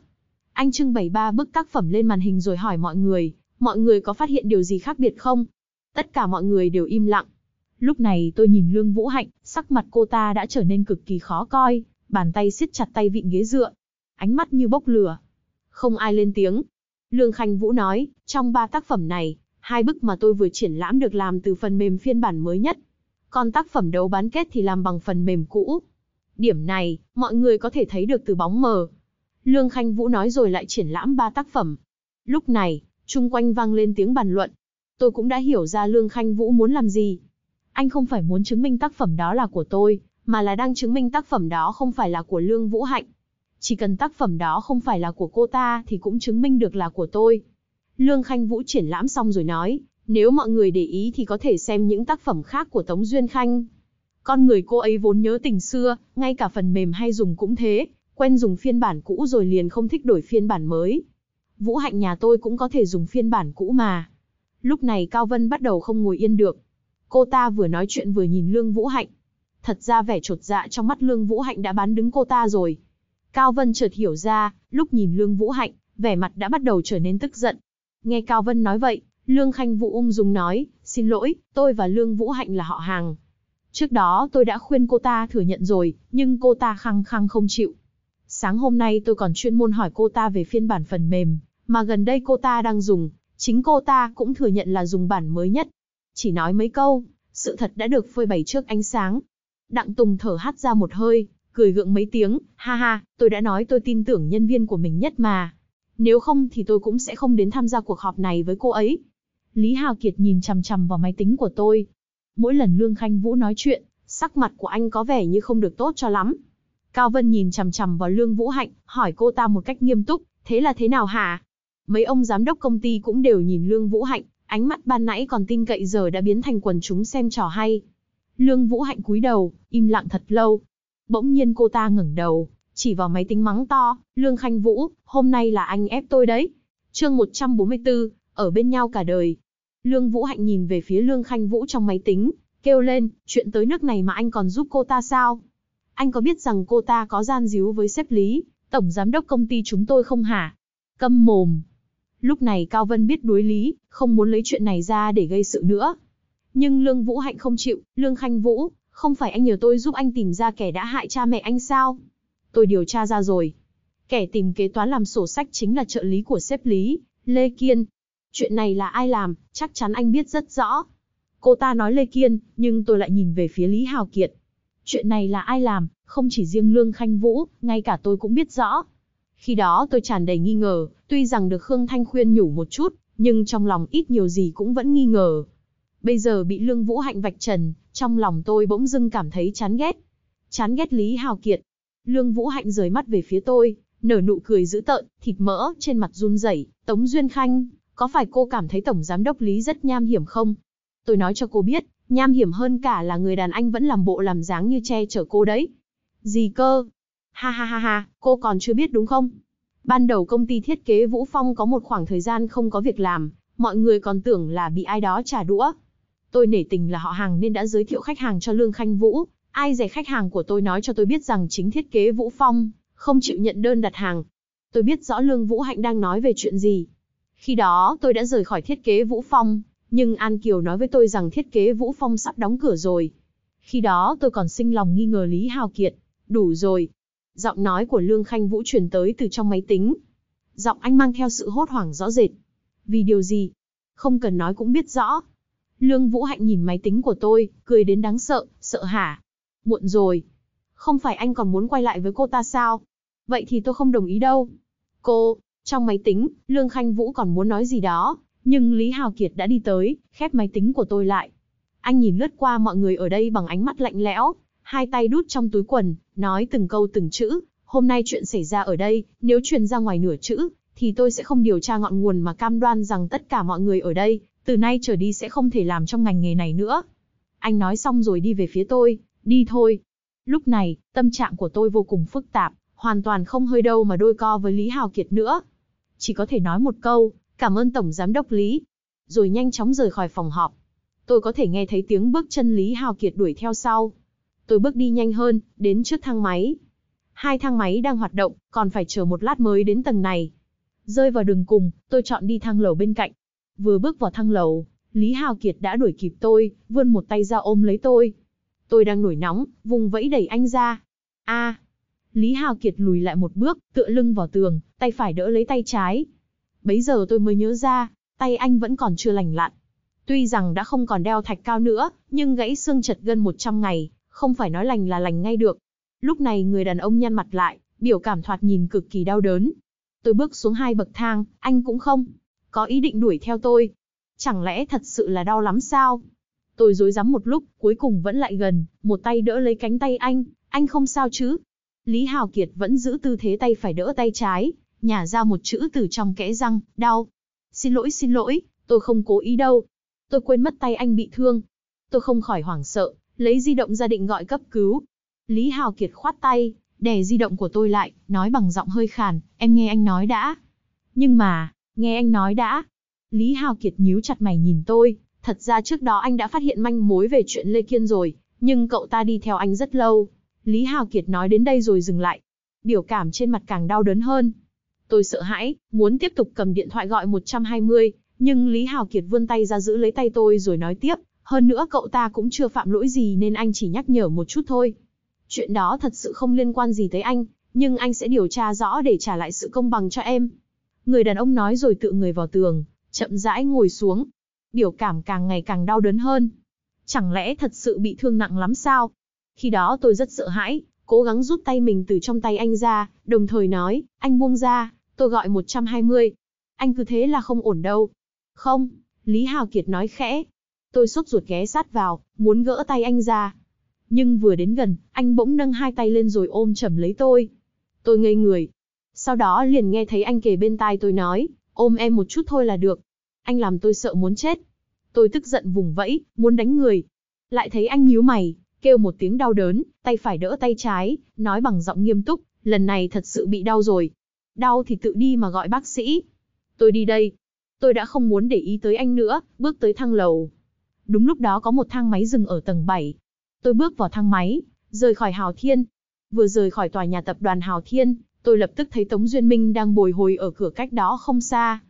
Anh trưng bày ba bức tác phẩm lên màn hình rồi hỏi mọi người, mọi người có phát hiện điều gì khác biệt không? Tất cả mọi người đều im lặng. Lúc này tôi nhìn Lương Vũ Hạnh, sắc mặt cô ta đã trở nên cực kỳ khó coi, bàn tay siết chặt tay vịn ghế dựa. Ánh mắt như bốc lửa. Không ai lên tiếng. Lương Khanh Vũ nói, trong ba tác phẩm này, hai bức mà tôi vừa triển lãm được làm từ phần mềm phiên bản mới nhất. Còn tác phẩm đấu bán kết thì làm bằng phần mềm cũ. Điểm này, mọi người có thể thấy được từ bóng mờ. Lương Khanh Vũ nói rồi lại triển lãm ba tác phẩm. Lúc này, Chung quanh vang lên tiếng bàn luận. Tôi cũng đã hiểu ra Lương Khanh Vũ muốn làm gì. Anh không phải muốn chứng minh tác phẩm đó là của tôi, mà là đang chứng minh tác phẩm đó không phải là của Lương Vũ Hạnh. Chỉ cần tác phẩm đó không phải là của cô ta thì cũng chứng minh được là của tôi. Lương Khanh Vũ triển lãm xong rồi nói, nếu mọi người để ý thì có thể xem những tác phẩm khác của Tống Duyên Khanh. Con người cô ấy vốn nhớ tình xưa, ngay cả phần mềm hay dùng cũng thế, quen dùng phiên bản cũ rồi liền không thích đổi phiên bản mới, Vũ Hạnh nhà tôi cũng có thể dùng phiên bản cũ mà. Lúc này Cao Vân bắt đầu không ngồi yên được. Cô ta vừa nói chuyện vừa nhìn Lương Vũ Hạnh. Thật ra vẻ trột dạ trong mắt Lương Vũ Hạnh đã bán đứng cô ta rồi. Cao Vân chợt hiểu ra, lúc nhìn Lương Vũ Hạnh, vẻ mặt đã bắt đầu trở nên tức giận. Nghe Cao Vân nói vậy, Lương Khanh Vũ ung dung nói, xin lỗi, tôi và Lương Vũ Hạnh là họ hàng. Trước đó tôi đã khuyên cô ta thừa nhận rồi, nhưng cô ta khăng khăng không chịu. Sáng hôm nay tôi còn chuyên môn hỏi cô ta về phiên bản phần mềm, mà gần đây cô ta đang dùng, chính cô ta cũng thừa nhận là dùng bản mới nhất. Chỉ nói mấy câu, sự thật đã được phơi bày trước ánh sáng. Đặng Tùng thở hắt ra một hơi, cười gượng mấy tiếng, ha ha, tôi đã nói tôi tin tưởng nhân viên của mình nhất mà. Nếu không thì tôi cũng sẽ không đến tham gia cuộc họp này với cô ấy. Lý Hào Kiệt nhìn chằm chằm vào máy tính của tôi. Mỗi lần Lương Khanh Vũ nói chuyện, sắc mặt của anh có vẻ như không được tốt cho lắm. Cao Vân nhìn chằm chằm vào Lương Vũ Hạnh, hỏi cô ta một cách nghiêm túc, thế là thế nào hả? Mấy ông giám đốc công ty cũng đều nhìn Lương Vũ Hạnh, ánh mắt ban nãy còn tin cậy giờ đã biến thành quần chúng xem trò hay. Lương Vũ Hạnh cúi đầu, im lặng thật lâu. Bỗng nhiên cô ta ngẩng đầu, chỉ vào máy tính mắng to, Lương Khanh Vũ, hôm nay là anh ép tôi đấy. Chương 144, ở bên nhau cả đời. Lương Vũ Hạnh nhìn về phía Lương Khanh Vũ trong máy tính, kêu lên, chuyện tới nước này mà anh còn giúp cô ta sao? Anh có biết rằng cô ta có gian díu với sếp lý, tổng giám đốc công ty chúng tôi không hả? Câm mồm, Lúc này Cao Vân biết đối lý, không muốn lấy chuyện này ra để gây sự nữa. Nhưng Lương Vũ Hạnh không chịu, Lương Khanh Vũ, không phải anh nhờ tôi giúp anh tìm ra kẻ đã hại cha mẹ anh sao? Tôi điều tra ra rồi. Kẻ tìm kế toán làm sổ sách chính là trợ lý của sếp Lý, Lê Kiên. Chuyện này là ai làm, chắc chắn anh biết rất rõ. Cô ta nói Lê Kiên, nhưng tôi lại nhìn về phía Lý Hào Kiệt. Chuyện này là ai làm, không chỉ riêng Lương Khanh Vũ, ngay cả tôi cũng biết rõ. Khi đó tôi tràn đầy nghi ngờ, tuy rằng được Khương Thanh khuyên nhủ một chút, nhưng trong lòng ít nhiều gì cũng vẫn nghi ngờ. Bây giờ bị Lương Vũ Hạnh vạch trần, trong lòng tôi bỗng dưng cảm thấy chán ghét. Chán ghét Lý Hào Kiệt. Lương Vũ Hạnh rời mắt về phía tôi, nở nụ cười dữ tợn, thịt mỡ trên mặt run rẩy, "Tống Duyên Khanh, có phải cô cảm thấy tổng giám đốc Lý rất nham hiểm không?" Tôi nói cho cô biết, nham hiểm hơn cả là người đàn anh vẫn làm bộ làm dáng như che chở cô đấy. "Gì cơ?" Ha ha ha ha, cô còn chưa biết đúng không? Ban đầu công ty thiết kế Vũ Phong có một khoảng thời gian không có việc làm, mọi người còn tưởng là bị ai đó trả đũa. Tôi nể tình là họ hàng nên đã giới thiệu khách hàng cho Lương Khanh Vũ. Ai dè khách hàng của tôi nói cho tôi biết rằng chính thiết kế Vũ Phong, không chịu nhận đơn đặt hàng. Tôi biết rõ Lương Vũ Hạnh đang nói về chuyện gì. Khi đó tôi đã rời khỏi thiết kế Vũ Phong, nhưng An Kiều nói với tôi rằng thiết kế Vũ Phong sắp đóng cửa rồi. Khi đó tôi còn sinh lòng nghi ngờ Lý Hào Kiệt. Đủ rồi, giọng nói của Lương Khanh Vũ truyền tới từ trong máy tính. Giọng anh mang theo sự hốt hoảng rõ rệt. Vì điều gì? Không cần nói cũng biết rõ. Lương Vũ Hạnh nhìn máy tính của tôi, cười đến đáng sợ, sợ hả? Muộn rồi. Không phải anh còn muốn quay lại với cô ta sao? Vậy thì tôi không đồng ý đâu. Cô, trong máy tính, Lương Khanh Vũ còn muốn nói gì đó, nhưng Lý Hào Kiệt đã đi tới, khép máy tính của tôi lại. Anh nhìn lướt qua mọi người ở đây bằng ánh mắt lạnh lẽo, hai tay đút trong túi quần, nói từng câu từng chữ, hôm nay chuyện xảy ra ở đây, nếu truyền ra ngoài nửa chữ, thì tôi sẽ không điều tra ngọn nguồn mà cam đoan rằng tất cả mọi người ở đây, từ nay trở đi sẽ không thể làm trong ngành nghề này nữa. Anh nói xong rồi đi về phía tôi, đi thôi. Lúc này, tâm trạng của tôi vô cùng phức tạp, hoàn toàn không hơi đâu mà đôi co với Lý Hào Kiệt nữa. Chỉ có thể nói một câu, cảm ơn Tổng Giám đốc Lý. Rồi nhanh chóng rời khỏi phòng họp. Tôi có thể nghe thấy tiếng bước chân Lý Hào Kiệt đuổi theo sau. Tôi bước đi nhanh hơn, đến trước thang máy. Hai thang máy đang hoạt động, còn phải chờ một lát mới đến tầng này. Rơi vào đường cùng, tôi chọn đi thang lầu bên cạnh. Vừa bước vào thang lầu, Lý Hào Kiệt đã đuổi kịp tôi, vươn một tay ra ôm lấy tôi. Tôi đang nổi nóng, vùng vẫy đẩy anh ra. A. Lý Hào Kiệt lùi lại một bước, tựa lưng vào tường, tay phải đỡ lấy tay trái. Bấy giờ tôi mới nhớ ra, tay anh vẫn còn chưa lành lặn. Tuy rằng đã không còn đeo thạch cao nữa, nhưng gãy xương chật gân 100 ngày, không phải nói lành là lành ngay được. Lúc này người đàn ông nhăn mặt lại, biểu cảm thoạt nhìn cực kỳ đau đớn. Tôi bước xuống hai bậc thang, anh cũng không có ý định đuổi theo tôi. Chẳng lẽ thật sự là đau lắm sao? Tôi dối rắm một lúc, cuối cùng vẫn lại gần, một tay đỡ lấy cánh tay anh, anh không sao chứ? Lý Hào Kiệt vẫn giữ tư thế tay phải đỡ tay trái, nhả ra một chữ từ trong kẽ răng, đau. Xin lỗi xin lỗi, tôi không cố ý đâu. Tôi quên mất tay anh bị thương. Tôi không khỏi hoảng sợ, lấy di động ra định gọi cấp cứu. Lý Hào Kiệt khoát tay, đè di động của tôi lại, nói bằng giọng hơi khàn, em nghe anh nói đã. Nhưng mà, nghe anh nói đã. Lý Hào Kiệt nhíu chặt mày nhìn tôi, thật ra trước đó anh đã phát hiện manh mối về chuyện Lê Kiên rồi, nhưng cậu ta đi theo anh rất lâu. Lý Hào Kiệt nói đến đây rồi dừng lại. Biểu cảm trên mặt càng đau đớn hơn. Tôi sợ hãi, muốn tiếp tục cầm điện thoại gọi 120, nhưng Lý Hào Kiệt vươn tay ra giữ lấy tay tôi rồi nói tiếp, hơn nữa cậu ta cũng chưa phạm lỗi gì nên anh chỉ nhắc nhở một chút thôi. Chuyện đó thật sự không liên quan gì tới anh, nhưng anh sẽ điều tra rõ để trả lại sự công bằng cho em. Người đàn ông nói rồi tự người vào tường, chậm rãi ngồi xuống. Biểu cảm càng ngày càng đau đớn hơn. Chẳng lẽ thật sự bị thương nặng lắm sao? Khi đó tôi rất sợ hãi, cố gắng rút tay mình từ trong tay anh ra, đồng thời nói, anh buông ra, tôi gọi 120. Anh cứ thế là không ổn đâu. Không, Lý Hào Kiệt nói khẽ, Tôi sốt ruột ghé sát vào, muốn gỡ tay anh ra. Nhưng vừa đến gần, anh bỗng nâng hai tay lên rồi ôm chầm lấy tôi. Tôi ngây người. Sau đó liền nghe thấy anh kề bên tai tôi nói, ôm em một chút thôi là được. Anh làm tôi sợ muốn chết. Tôi tức giận vùng vẫy, muốn đánh người. Lại thấy anh nhíu mày, kêu một tiếng đau đớn, tay phải đỡ tay trái, nói bằng giọng nghiêm túc, lần này thật sự bị đau rồi. Đau thì tự đi mà gọi bác sĩ. Tôi đi đây. Tôi đã không muốn để ý tới anh nữa, bước tới thang lầu, Đúng lúc đó có một thang máy dừng ở tầng 7. Tôi bước vào thang máy, rời khỏi Hào Thiên. Vừa rời khỏi tòa nhà tập đoàn Hào Thiên, tôi lập tức thấy Tống Duyên Minh đang bồi hồi ở cửa cách đó không xa.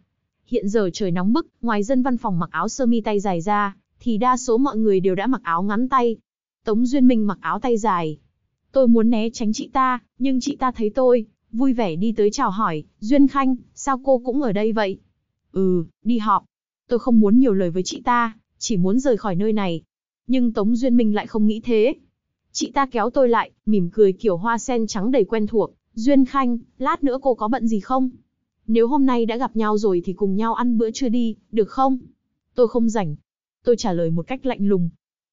Hiện giờ trời nóng bức, ngoài dân văn phòng mặc áo sơ mi tay dài ra, thì đa số mọi người đều đã mặc áo ngắn tay. Tống Duyên Minh mặc áo tay dài. Tôi muốn né tránh chị ta, nhưng chị ta thấy tôi, vui vẻ đi tới chào hỏi, Duyên Khanh, sao cô cũng ở đây vậy? Ừ, đi họp. Tôi không muốn nhiều lời với chị ta, chỉ muốn rời khỏi nơi này. Nhưng Tống Duyên Minh lại không nghĩ thế. Chị ta kéo tôi lại, mỉm cười kiểu hoa sen trắng đầy quen thuộc. Duyên Khanh, lát nữa cô có bận gì không? Nếu hôm nay đã gặp nhau rồi thì cùng nhau ăn bữa trưa đi, được không? Tôi không rảnh. Tôi trả lời một cách lạnh lùng.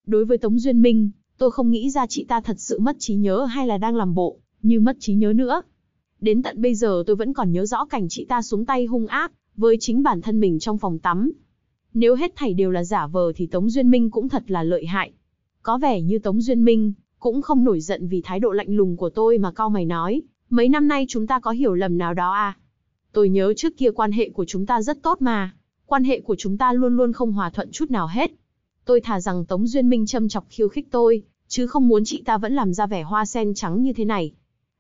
Đối với Tống Duyên Minh, tôi không nghĩ ra chị ta thật sự mất trí nhớ hay là đang làm bộ, như mất trí nhớ nữa. Đến tận bây giờ tôi vẫn còn nhớ rõ cảnh chị ta xuống tay hung ác, với chính bản thân mình trong phòng tắm, nếu hết thảy đều là giả vờ thì Tống Duyên Minh cũng thật là lợi hại. Có vẻ như Tống Duyên Minh cũng không nổi giận vì thái độ lạnh lùng của tôi mà cao mày nói, mấy năm nay chúng ta có hiểu lầm nào đó à? Tôi nhớ trước kia quan hệ của chúng ta rất tốt mà, quan hệ của chúng ta luôn luôn không hòa thuận chút nào hết. Tôi thà rằng Tống Duyên Minh châm chọc khiêu khích tôi, chứ không muốn chị ta vẫn làm ra vẻ hoa sen trắng như thế này.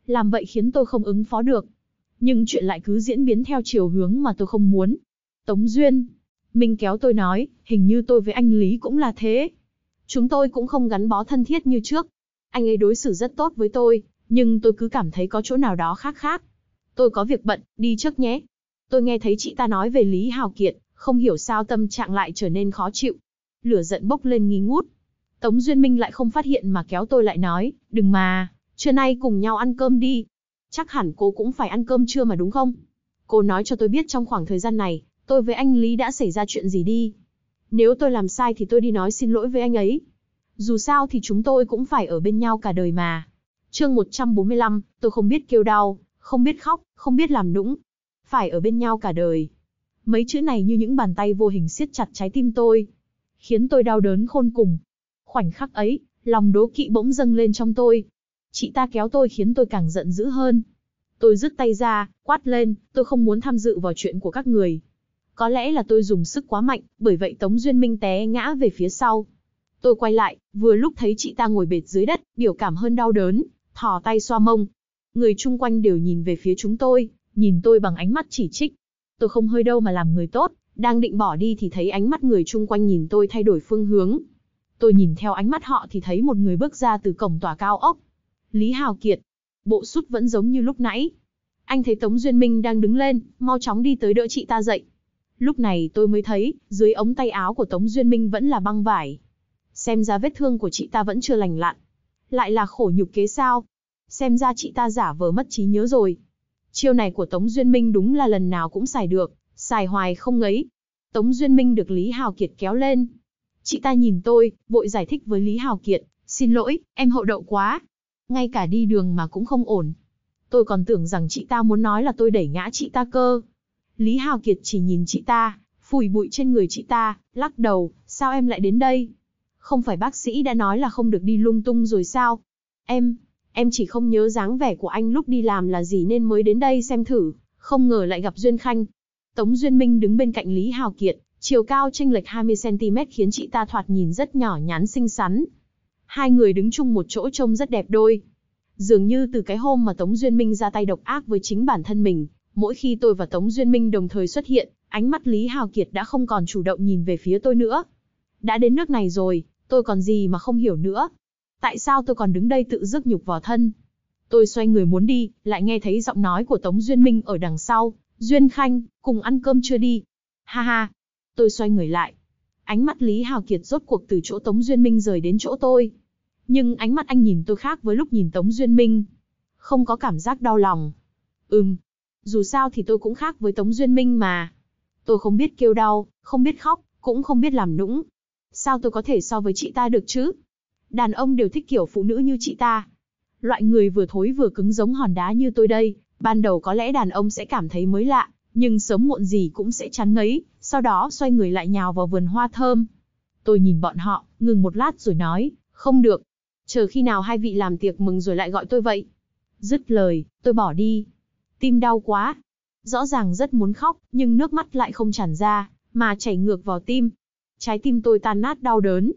Làm vậy khiến tôi không ứng phó được. Nhưng chuyện lại cứ diễn biến theo chiều hướng mà tôi không muốn. Tống Duyên, Minh kéo tôi nói, hình như tôi với anh Lý cũng là thế. Chúng tôi cũng không gắn bó thân thiết như trước. Anh ấy đối xử rất tốt với tôi, nhưng tôi cứ cảm thấy có chỗ nào đó khác khác. Tôi có việc bận, đi trước nhé. Tôi nghe thấy chị ta nói về Lý Hào Kiệt, không hiểu sao tâm trạng lại trở nên khó chịu. Lửa giận bốc lên nghi ngút. Tống Duyên Minh lại không phát hiện mà kéo tôi lại nói, đừng mà, trưa nay cùng nhau ăn cơm đi. Chắc hẳn cô cũng phải ăn cơm trưa mà đúng không? Cô nói cho tôi biết trong khoảng thời gian này, tôi với anh Lý đã xảy ra chuyện gì đi. Nếu tôi làm sai thì tôi đi nói xin lỗi với anh ấy. Dù sao thì chúng tôi cũng phải ở bên nhau cả đời mà. Chương 145, tôi không biết kêu đau, không biết khóc, không biết làm nũng. Phải ở bên nhau cả đời. Mấy chữ này như những bàn tay vô hình siết chặt trái tim tôi, khiến tôi đau đớn khôn cùng. Khoảnh khắc ấy, lòng đố kỵ bỗng dâng lên trong tôi. Chị ta kéo tôi khiến tôi càng giận dữ hơn. Tôi rứt tay ra, quát lên, tôi không muốn tham dự vào chuyện của các người. Có lẽ là tôi dùng sức quá mạnh, bởi vậy Tống Duyên Minh té ngã về phía sau. Tôi quay lại, vừa lúc thấy chị ta ngồi bệt dưới đất, biểu cảm hơn đau đớn, thò tay xoa mông. Người chung quanh đều nhìn về phía chúng tôi, nhìn tôi bằng ánh mắt chỉ trích. Tôi không hơi đâu mà làm người tốt, đang định bỏ đi thì thấy ánh mắt người chung quanh nhìn tôi thay đổi phương hướng. Tôi nhìn theo ánh mắt họ thì thấy một người bước ra từ cổng tòa cao ốc. Lý Hào Kiệt. Bộ sút vẫn giống như lúc nãy. Anh thấy Tống Duyên Minh đang đứng lên, mau chóng đi tới đỡ chị ta dậy. Lúc này tôi mới thấy, dưới ống tay áo của Tống Duyên Minh vẫn là băng vải. Xem ra vết thương của chị ta vẫn chưa lành lặn. Lại là khổ nhục kế sao? Xem ra chị ta giả vờ mất trí nhớ rồi. Chiêu này của Tống Duyên Minh đúng là lần nào cũng xài được, xài hoài không ngấy. Tống Duyên Minh được Lý Hào Kiệt kéo lên. Chị ta nhìn tôi, vội giải thích với Lý Hào Kiệt, xin lỗi, em hậu đậu quá. Ngay cả đi đường mà cũng không ổn. Tôi còn tưởng rằng chị ta muốn nói là tôi đẩy ngã chị ta cơ. Lý Hào Kiệt chỉ nhìn chị ta, phủi bụi trên người chị ta, lắc đầu, sao em lại đến đây? Không phải bác sĩ đã nói là không được đi lung tung rồi sao? Em, em chỉ không nhớ dáng vẻ của anh lúc đi làm là gì nên mới đến đây xem thử, không ngờ lại gặp Duyên Khanh. Tống Duyên Minh đứng bên cạnh Lý Hào Kiệt, chiều cao chênh lệch 20cm khiến chị ta thoạt nhìn rất nhỏ nhắn xinh xắn. Hai người đứng chung một chỗ trông rất đẹp đôi. Dường như từ cái hôm mà Tống Duyên Minh ra tay độc ác với chính bản thân mình, Mỗi khi tôi và Tống Duyên Minh đồng thời xuất hiện, ánh mắt Lý Hào Kiệt đã không còn chủ động nhìn về phía tôi nữa. Đã đến nước này rồi, tôi còn gì mà không hiểu nữa. Tại sao tôi còn đứng đây tự rước nhục vào thân? Tôi xoay người muốn đi, lại nghe thấy giọng nói của Tống Duyên Minh ở đằng sau. Duyên Khanh, cùng ăn cơm chưa đi? Ha ha. Tôi xoay người lại. Ánh mắt Lý Hào Kiệt rốt cuộc từ chỗ Tống Duyên Minh rời đến chỗ tôi. Nhưng ánh mắt anh nhìn tôi khác với lúc nhìn Tống Duyên Minh. Không có cảm giác đau lòng. Ừm, dù sao thì tôi cũng khác với Tống Duyên Minh mà. Tôi không biết kêu đau, không biết khóc, cũng không biết làm nũng. Sao tôi có thể so với chị ta được chứ? Đàn ông đều thích kiểu phụ nữ như chị ta. Loại người vừa thối vừa cứng giống hòn đá như tôi đây, ban đầu có lẽ đàn ông sẽ cảm thấy mới lạ, nhưng sớm muộn gì cũng sẽ chán ngấy, sau đó xoay người lại nhào vào vườn hoa thơm. Tôi nhìn bọn họ, ngừng một lát rồi nói, không được. Chờ khi nào hai vị làm tiệc mừng rồi lại gọi tôi vậy. Dứt lời, tôi bỏ đi, tim đau quá. Rõ ràng rất muốn khóc, nhưng nước mắt lại không tràn ra, mà chảy ngược vào tim. Trái tim tôi tan nát đau đớn.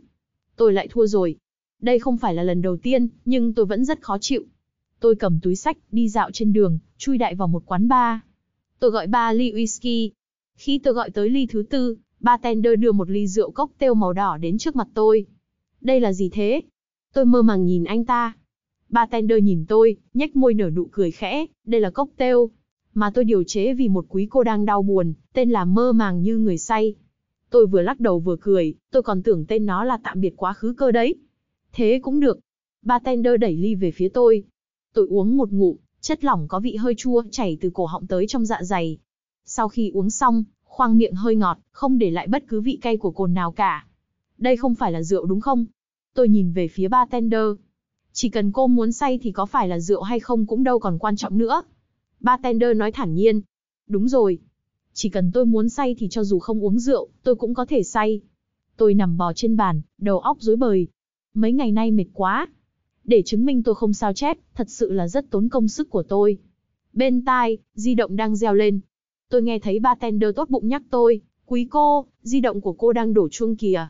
Tôi lại thua rồi. Đây không phải là lần đầu tiên, nhưng tôi vẫn rất khó chịu. Tôi cầm túi sách, đi dạo trên đường, chui đại vào một quán bar. Tôi gọi ba ly whisky. Khi tôi gọi tới ly thứ tư, bartender đưa một ly rượu cocktail màu đỏ đến trước mặt tôi. Đây là gì thế? Tôi mơ màng nhìn anh ta, Bartender nhìn tôi, nhếch môi nở nụ cười khẽ, đây là cocktail, mà tôi điều chế vì một quý cô đang đau buồn, tên là mơ màng như người say. Tôi vừa lắc đầu vừa cười, tôi còn tưởng tên nó là tạm biệt quá khứ cơ đấy. Thế cũng được. Bartender đẩy ly về phía tôi. Tôi uống một ngụm, chất lỏng có vị hơi chua chảy từ cổ họng tới trong dạ dày. Sau khi uống xong, khoang miệng hơi ngọt, không để lại bất cứ vị cay của cồn nào cả. Đây không phải là rượu đúng không? Tôi nhìn về phía bartender, chỉ cần cô muốn say thì có phải là rượu hay không cũng đâu còn quan trọng nữa. Bartender nói thản nhiên. Đúng rồi. Chỉ cần tôi muốn say thì cho dù không uống rượu, tôi cũng có thể say. Tôi nằm bò trên bàn, đầu óc rối bời. Mấy ngày nay mệt quá. Để chứng minh tôi không sao chép, thật sự là rất tốn công sức của tôi. Bên tai, di động đang reo lên. Tôi nghe thấy bartender tốt bụng nhắc tôi. Quý cô, di động của cô đang đổ chuông kìa.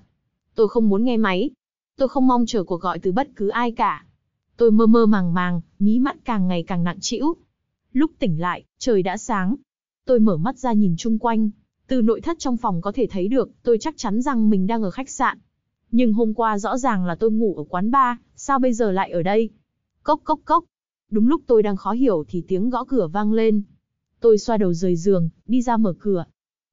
Tôi không muốn nghe máy. Tôi không mong chờ cuộc gọi từ bất cứ ai cả. Tôi mơ mơ màng màng, mí mắt càng ngày càng nặng trĩu. Lúc tỉnh lại, trời đã sáng. Tôi mở mắt ra nhìn chung quanh, từ nội thất trong phòng có thể thấy được, tôi chắc chắn rằng mình đang ở khách sạn. Nhưng hôm qua rõ ràng là tôi ngủ ở quán bar, sao bây giờ lại ở đây? Cốc cốc cốc. Đúng lúc tôi đang khó hiểu thì tiếng gõ cửa vang lên. Tôi xoa đầu rời giường, đi ra mở cửa.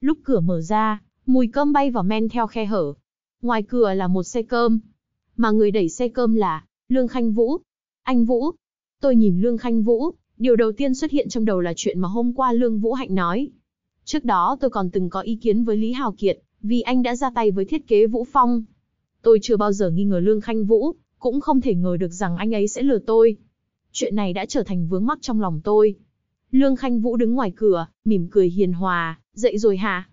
Lúc cửa mở ra, mùi cơm bay vào men theo khe hở. Ngoài cửa là một xe cơm, mà người đẩy xe cơm là Lương Khanh Vũ. Anh Vũ. Tôi nhìn Lương Khanh Vũ, điều đầu tiên xuất hiện trong đầu là chuyện mà hôm qua Lương Vũ Hạnh nói. Trước đó tôi còn từng có ý kiến với Lý Hào Kiệt, vì anh đã ra tay với thiết kế Vũ Phong. Tôi chưa bao giờ nghi ngờ Lương Khanh Vũ, cũng không thể ngờ được rằng anh ấy sẽ lừa tôi. Chuyện này đã trở thành vướng mắc trong lòng tôi. Lương Khanh Vũ đứng ngoài cửa, mỉm cười hiền hòa, dậy rồi hả?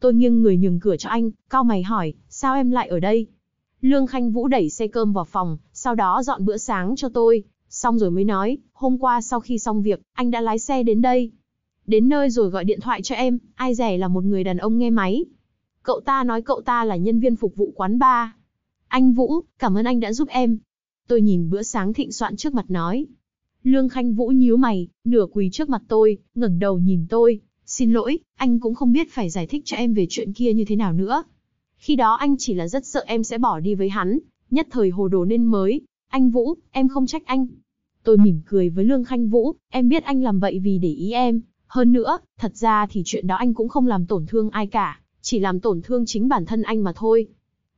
Tôi nghiêng người nhường cửa cho anh, cao mày hỏi, sao em lại ở đây? Lương Khanh Vũ đẩy xe cơm vào phòng, sau đó dọn bữa sáng cho tôi, xong rồi mới nói, hôm qua sau khi xong việc, anh đã lái xe đến đây. Đến nơi rồi gọi điện thoại cho em, ai rẻ là một người đàn ông nghe máy. Cậu ta nói cậu ta là nhân viên phục vụ quán bar. Anh Vũ, cảm ơn anh đã giúp em. Tôi nhìn bữa sáng thịnh soạn trước mặt nói. Lương Khanh Vũ nhíu mày, nửa quỳ trước mặt tôi, ngẩng đầu nhìn tôi. Xin lỗi, anh cũng không biết phải giải thích cho em về chuyện kia như thế nào nữa. Khi đó anh chỉ là rất sợ em sẽ bỏ đi với hắn, nhất thời hồ đồ nên mới. Anh Vũ, em không trách anh. Tôi mỉm cười với Lương Khanh Vũ, em biết anh làm vậy vì để ý em. Hơn nữa, thật ra thì chuyện đó anh cũng không làm tổn thương ai cả, chỉ làm tổn thương chính bản thân anh mà thôi.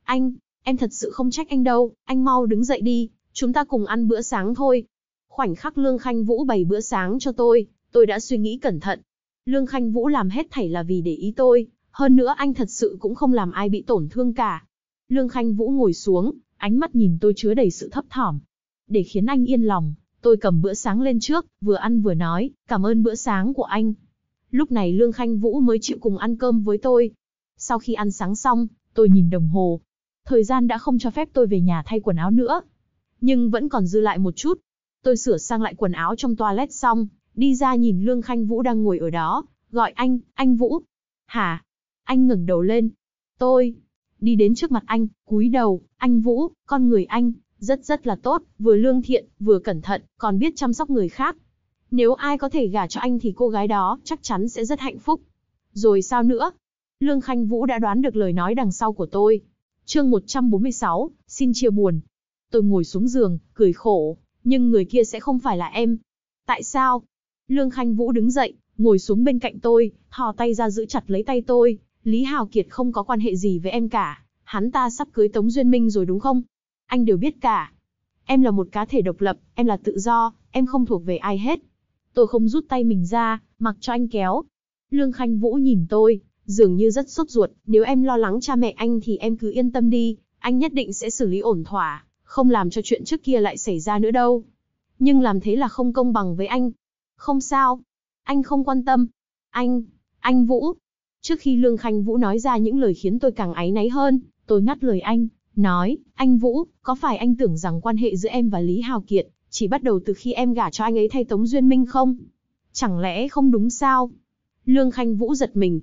Anh, em thật sự không trách anh đâu, anh mau đứng dậy đi, chúng ta cùng ăn bữa sáng thôi. Khoảnh khắc Lương Khanh Vũ bày bữa sáng cho tôi, tôi đã suy nghĩ cẩn thận. Lương Khanh Vũ làm hết thảy là vì để ý tôi, hơn nữa anh thật sự cũng không làm ai bị tổn thương cả. Lương Khanh Vũ ngồi xuống, ánh mắt nhìn tôi chứa đầy sự thấp thỏm. Để khiến anh yên lòng, tôi cầm bữa sáng lên trước, vừa ăn vừa nói, cảm ơn bữa sáng của anh. Lúc này Lương Khanh Vũ mới chịu cùng ăn cơm với tôi. Sau khi ăn sáng xong, tôi nhìn đồng hồ. Thời gian đã không cho phép tôi về nhà thay quần áo nữa. Nhưng vẫn còn dư lại một chút. Tôi sửa sang lại quần áo trong toilet xong, đi ra nhìn Lương Khanh Vũ đang ngồi ở đó, gọi anh, anh Vũ. Hả? Anh ngẩng đầu lên. Tôi, đi đến trước mặt anh, cúi đầu, anh Vũ, con người anh, rất rất là tốt, vừa lương thiện, vừa cẩn thận, còn biết chăm sóc người khác. Nếu ai có thể gả cho anh thì cô gái đó chắc chắn sẽ rất hạnh phúc. Rồi sao nữa? Lương Khanh Vũ đã đoán được lời nói đằng sau của tôi. Chương 146, xin chia buồn. Tôi ngồi xuống giường, cười khổ, nhưng người kia sẽ không phải là em. Tại sao? Lương Khanh Vũ đứng dậy, ngồi xuống bên cạnh tôi, thò tay ra giữ chặt lấy tay tôi, Lý Hào Kiệt không có quan hệ gì với em cả, hắn ta sắp cưới Tống Duyên Minh rồi đúng không? Anh đều biết cả. Em là một cá thể độc lập, em là tự do, em không thuộc về ai hết. Tôi không rút tay mình ra, mặc cho anh kéo. Lương Khanh Vũ nhìn tôi, dường như rất sốt ruột, nếu em lo lắng cha mẹ anh thì em cứ yên tâm đi, anh nhất định sẽ xử lý ổn thỏa, không làm cho chuyện trước kia lại xảy ra nữa đâu. Nhưng làm thế là không công bằng với anh. Không sao. Anh không quan tâm. Anh, anh Vũ, Trước khi Lương Khanh Vũ nói ra những lời khiến tôi càng áy náy hơn, tôi ngắt lời anh, nói, anh Vũ, có phải anh tưởng rằng quan hệ giữa em và Lý Hào Kiệt chỉ bắt đầu từ khi em gả cho anh ấy thay Tống Duyên Minh không? Chẳng lẽ không đúng sao? Lương Khanh Vũ giật mình.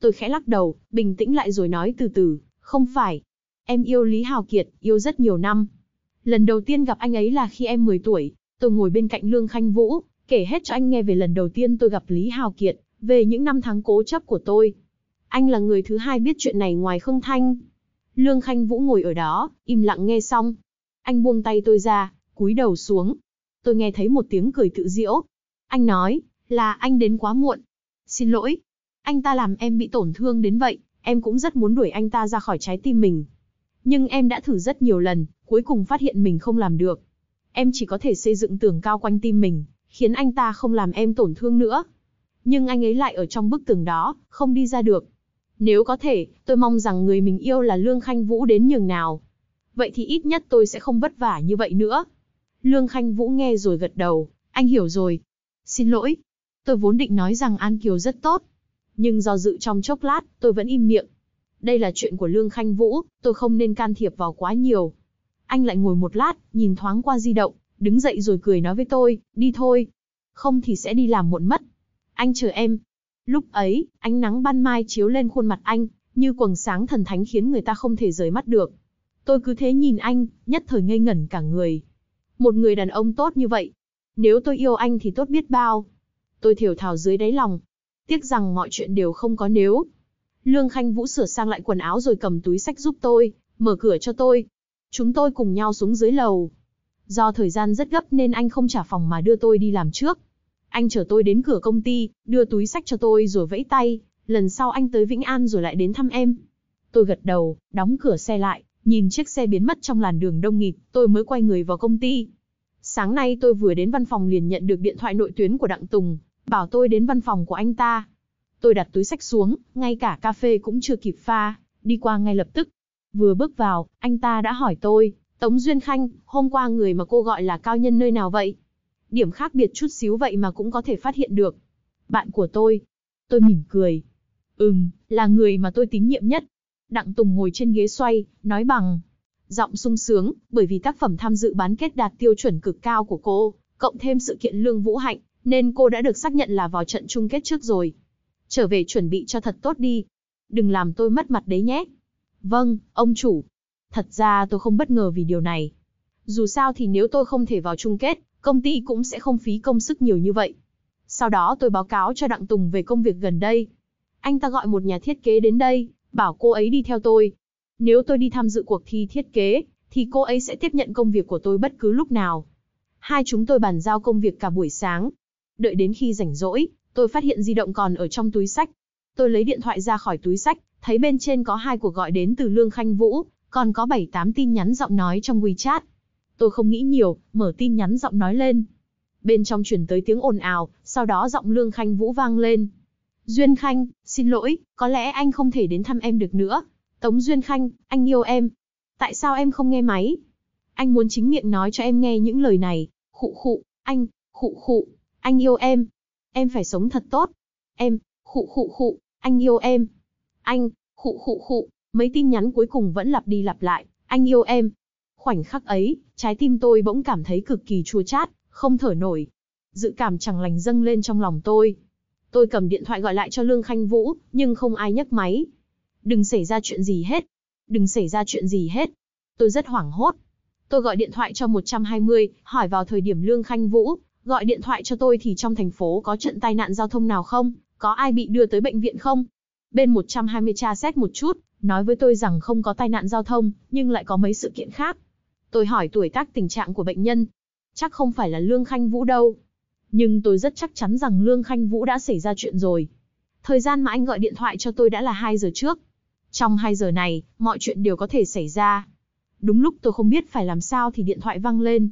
Tôi khẽ lắc đầu, bình tĩnh lại rồi nói từ từ, không phải. Em yêu Lý Hào Kiệt, yêu rất nhiều năm. Lần đầu tiên gặp anh ấy là khi em 10 tuổi, tôi ngồi bên cạnh Lương Khanh Vũ, kể hết cho anh nghe về lần đầu tiên tôi gặp Lý Hào Kiệt, về những năm tháng cố chấp của tôi, anh là người thứ hai biết chuyện này ngoài Khương Thanh. Lương Khanh Vũ ngồi ở đó, im lặng nghe xong. Anh buông tay tôi ra, cúi đầu xuống. Tôi nghe thấy một tiếng cười tự diễu. Anh nói, là anh đến quá muộn. Xin lỗi. Anh ta làm em bị tổn thương đến vậy, em cũng rất muốn đuổi anh ta ra khỏi trái tim mình. Nhưng em đã thử rất nhiều lần, cuối cùng phát hiện mình không làm được. Em chỉ có thể xây dựng tường cao quanh tim mình, khiến anh ta không làm em tổn thương nữa. Nhưng anh ấy lại ở trong bức tường đó, không đi ra được. Nếu có thể, tôi mong rằng người mình yêu là Lương Khanh Vũ đến nhường nào. Vậy thì ít nhất tôi sẽ không vất vả như vậy nữa. Lương Khanh Vũ nghe rồi gật đầu, anh hiểu rồi. Xin lỗi, tôi vốn định nói rằng An Kiều rất tốt. Nhưng do dự trong chốc lát, tôi vẫn im miệng. Đây là chuyện của Lương Khanh Vũ, tôi không nên can thiệp vào quá nhiều. Anh lại ngồi một lát, nhìn thoáng qua di động, đứng dậy rồi cười nói với tôi, đi thôi. Không thì sẽ đi làm muộn mất. Anh chờ em, Lúc ấy, ánh nắng ban mai chiếu lên khuôn mặt anh, như quầng sáng thần thánh khiến người ta không thể rời mắt được. Tôi cứ thế nhìn anh, nhất thời ngây ngẩn cả người. Một người đàn ông tốt như vậy. Nếu tôi yêu anh thì tốt biết bao. Tôi thiểu thào dưới đáy lòng. Tiếc rằng mọi chuyện đều không có nếu. Lương Khanh Vũ sửa sang lại quần áo rồi cầm túi sách giúp tôi, mở cửa cho tôi. Chúng tôi cùng nhau xuống dưới lầu. Do thời gian rất gấp nên anh không trả phòng mà đưa tôi đi làm trước. Anh chở tôi đến cửa công ty, đưa túi sách cho tôi rồi vẫy tay, lần sau anh tới Vĩnh An rồi lại đến thăm em. Tôi gật đầu, đóng cửa xe lại, nhìn chiếc xe biến mất trong làn đường đông nghịt, tôi mới quay người vào công ty. Sáng nay tôi vừa đến văn phòng liền nhận được điện thoại nội tuyến của Đặng Tùng, bảo tôi đến văn phòng của anh ta. Tôi đặt túi sách xuống, ngay cả cà phê cũng chưa kịp pha, đi qua ngay lập tức. Vừa bước vào, anh ta đã hỏi tôi, Tống Duyên Khanh, hôm qua người mà cô gọi là cao nhân nơi nào vậy? Điểm khác biệt chút xíu vậy mà cũng có thể phát hiện được. Bạn của tôi. Tôi mỉm cười. Ừm, là người mà tôi tín nhiệm nhất. Đặng Tùng ngồi trên ghế xoay, nói bằng. Giọng sung sướng, bởi vì tác phẩm tham dự bán kết đạt tiêu chuẩn cực cao của cô, cộng thêm sự kiện Lương Vũ Hạnh, nên cô đã được xác nhận là vào trận chung kết trước rồi. Trở về chuẩn bị cho thật tốt đi. Đừng làm tôi mất mặt đấy nhé. Vâng, ông chủ. Thật ra tôi không bất ngờ vì điều này. Dù sao thì nếu tôi không thể vào chung kết, công ty cũng sẽ không phí công sức nhiều như vậy. Sau đó tôi báo cáo cho Đặng Tùng về công việc gần đây. Anh ta gọi một nhà thiết kế đến đây, bảo cô ấy đi theo tôi. Nếu tôi đi tham dự cuộc thi thiết kế, thì cô ấy sẽ tiếp nhận công việc của tôi bất cứ lúc nào. Hai chúng tôi bàn giao công việc cả buổi sáng. Đợi đến khi rảnh rỗi, tôi phát hiện di động còn ở trong túi sách. Tôi lấy điện thoại ra khỏi túi sách, thấy bên trên có hai cuộc gọi đến từ Lương Khanh Vũ, còn có 7-8 tin nhắn giọng nói trong WeChat. Tôi không nghĩ nhiều, mở tin nhắn giọng nói lên. Bên trong chuyển tới tiếng ồn ào, sau đó giọng Lương Khanh Vũ vang lên. Duyên Khanh, xin lỗi, có lẽ anh không thể đến thăm em được nữa. Tống Duyên Khanh, anh yêu em. Tại sao em không nghe máy? Anh muốn chính miệng nói cho em nghe những lời này. Khụ khụ, anh, khụ khụ, anh yêu em. Em phải sống thật tốt. Em, khụ khụ khụ, anh yêu em. Anh, khụ khụ khụ, mấy tin nhắn cuối cùng vẫn lặp đi lặp lại. Anh yêu em, Khoảnh khắc ấy, trái tim tôi bỗng cảm thấy cực kỳ chua chát, không thở nổi. Dự cảm chẳng lành dâng lên trong lòng tôi. Tôi cầm điện thoại gọi lại cho Lương Khanh Vũ, nhưng không ai nhấc máy. Đừng xảy ra chuyện gì hết. Đừng xảy ra chuyện gì hết. Tôi rất hoảng hốt. Tôi gọi điện thoại cho 120, hỏi vào thời điểm Lương Khanh Vũ, gọi điện thoại cho tôi thì trong thành phố có trận tai nạn giao thông nào không, có ai bị đưa tới bệnh viện không? Bên 120 tra xét một chút, nói với tôi rằng không có tai nạn giao thông, nhưng lại có mấy sự kiện khác. Tôi hỏi tuổi tác tình trạng của bệnh nhân. Chắc không phải là Lương Khanh Vũ đâu. Nhưng tôi rất chắc chắn rằng Lương Khanh Vũ đã xảy ra chuyện rồi. Thời gian mà anh gọi điện thoại cho tôi đã là 2 giờ trước. Trong 2 giờ này, mọi chuyện đều có thể xảy ra. Đúng lúc tôi không biết phải làm sao thì điện thoại vang lên.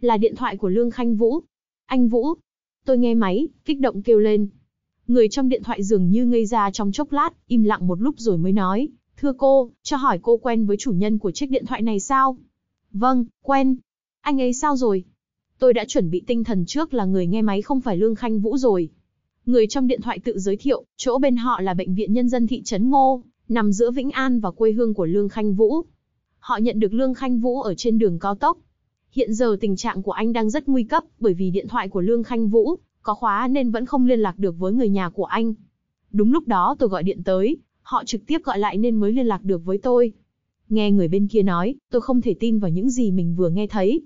Là điện thoại của Lương Khanh Vũ. Anh Vũ. Tôi nghe máy, kích động kêu lên. Người trong điện thoại dường như ngây ra trong chốc lát, im lặng một lúc rồi mới nói. Thưa cô, cho hỏi cô quen với chủ nhân của chiếc điện thoại này sao? Vâng, quen. Anh ấy sao rồi? Tôi đã chuẩn bị tinh thần trước là người nghe máy không phải Lương Khanh Vũ rồi. Người trong điện thoại tự giới thiệu, chỗ bên họ là Bệnh viện Nhân dân thị trấn Ngô, nằm giữa Vĩnh An và quê hương của Lương Khanh Vũ. Họ nhận được Lương Khanh Vũ ở trên đường cao tốc. Hiện giờ tình trạng của anh đang rất nguy cấp bởi vì điện thoại của Lương Khanh Vũ có khóa nên vẫn không liên lạc được với người nhà của anh. Đúng lúc đó tôi gọi điện tới, họ trực tiếp gọi lại nên mới liên lạc được với tôi. Nghe người bên kia nói, tôi không thể tin vào những gì mình vừa nghe thấy.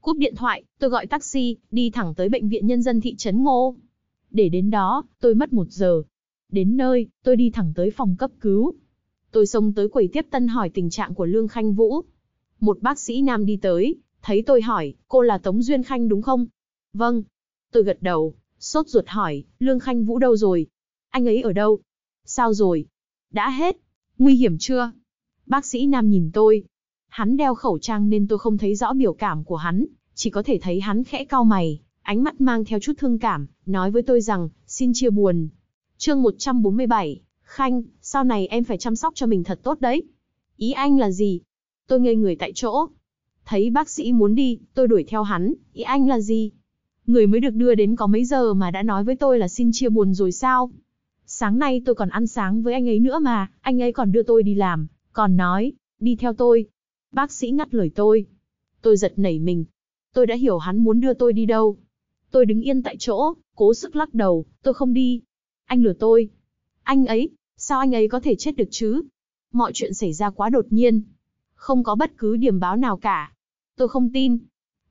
Cúp điện thoại, tôi gọi taxi, đi thẳng tới bệnh viện nhân dân thị trấn Ngô. Để đến đó, tôi mất một giờ. Đến nơi, tôi đi thẳng tới phòng cấp cứu. Tôi xông tới quầy tiếp tân hỏi tình trạng của Lương Khanh Vũ. Một bác sĩ nam đi tới, thấy tôi hỏi, cô là Tống Duyên Khanh đúng không? Vâng. Tôi gật đầu, sốt ruột hỏi, Lương Khanh Vũ đâu rồi? Anh ấy ở đâu? Sao rồi? Đã hết. Nguy hiểm chưa? Bác sĩ Nam nhìn tôi. Hắn đeo khẩu trang nên tôi không thấy rõ biểu cảm của hắn, chỉ có thể thấy hắn khẽ cau mày, ánh mắt mang theo chút thương cảm, nói với tôi rằng, xin chia buồn. Chương 147, Khanh, sau này em phải chăm sóc cho mình thật tốt đấy. Ý anh là gì? Tôi ngây người tại chỗ. Thấy bác sĩ muốn đi, tôi đuổi theo hắn, ý anh là gì? Người mới được đưa đến có mấy giờ mà đã nói với tôi là xin chia buồn rồi sao? Sáng nay tôi còn ăn sáng với anh ấy nữa mà, anh ấy còn đưa tôi đi làm, còn nói, đi theo tôi. Bác sĩ ngắt lời tôi. Tôi giật nảy mình. Tôi đã hiểu hắn muốn đưa tôi đi đâu. Tôi đứng yên tại chỗ, cố sức lắc đầu, tôi không đi. Anh lừa tôi. Anh ấy, sao anh ấy có thể chết được chứ? Mọi chuyện xảy ra quá đột nhiên. Không có bất cứ điểm báo nào cả. Tôi không tin.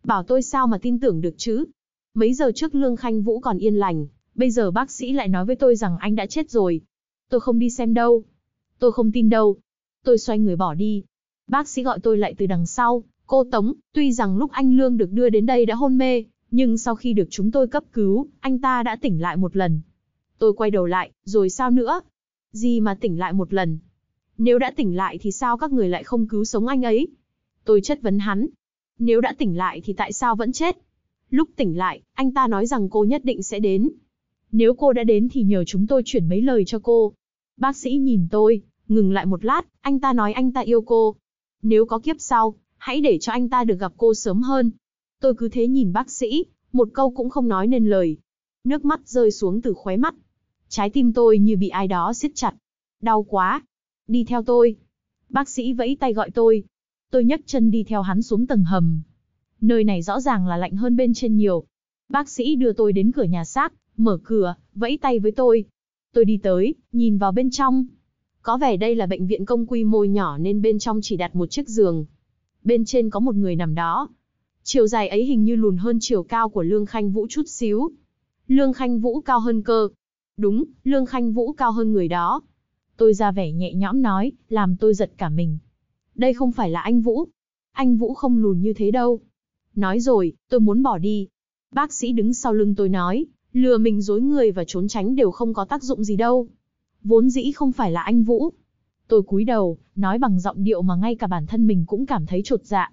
Bảo tôi sao mà tin tưởng được chứ? Mấy giờ trước Lương Khanh Vũ còn yên lành, bây giờ bác sĩ lại nói với tôi rằng anh đã chết rồi. Tôi không đi xem đâu. Tôi không tin đâu. Tôi xoay người bỏ đi. Bác sĩ gọi tôi lại từ đằng sau, cô Tống, tuy rằng lúc anh Lương được đưa đến đây đã hôn mê, nhưng sau khi được chúng tôi cấp cứu, anh ta đã tỉnh lại một lần. Tôi quay đầu lại, rồi sao nữa? Gì mà tỉnh lại một lần? Nếu đã tỉnh lại thì sao các người lại không cứu sống anh ấy? Tôi chất vấn hắn. Nếu đã tỉnh lại thì tại sao vẫn chết? Lúc tỉnh lại, anh ta nói rằng cô nhất định sẽ đến. Nếu cô đã đến thì nhờ chúng tôi chuyển mấy lời cho cô. Bác sĩ nhìn tôi, Ngừng lại một lát, anh ta nói anh ta yêu cô. Nếu có kiếp sau, hãy để cho anh ta được gặp cô sớm hơn. Tôi cứ thế nhìn bác sĩ, một câu cũng không nói nên lời. Nước mắt rơi xuống từ khóe mắt. Trái tim tôi như bị ai đó siết chặt. Đau quá. Đi theo tôi. Bác sĩ vẫy tay gọi tôi. Tôi nhấc chân đi theo hắn xuống tầng hầm. Nơi này rõ ràng là lạnh hơn bên trên nhiều. Bác sĩ đưa tôi đến cửa nhà xác, mở cửa, vẫy tay với tôi. Tôi đi tới, nhìn vào bên trong, có vẻ đây là bệnh viện công quy mô nhỏ nên bên trong chỉ đặt một chiếc giường. Bên trên có một người nằm đó. Chiều dài ấy hình như lùn hơn chiều cao của Lương Khanh Vũ chút xíu. Lương Khanh Vũ cao hơn cơ. Đúng, Lương Khanh Vũ cao hơn người đó. Tôi ra vẻ nhẹ nhõm nói, làm tôi giật cả mình. Đây không phải là anh Vũ. Anh Vũ không lùn như thế đâu. Nói rồi, tôi muốn bỏ đi. Bác sĩ đứng sau lưng tôi nói, lừa mình dối người và trốn tránh đều không có tác dụng gì đâu vốn dĩ không phải là anh Vũ. Tôi cúi đầu, nói bằng giọng điệu mà ngay cả bản thân mình cũng cảm thấy trột dạ.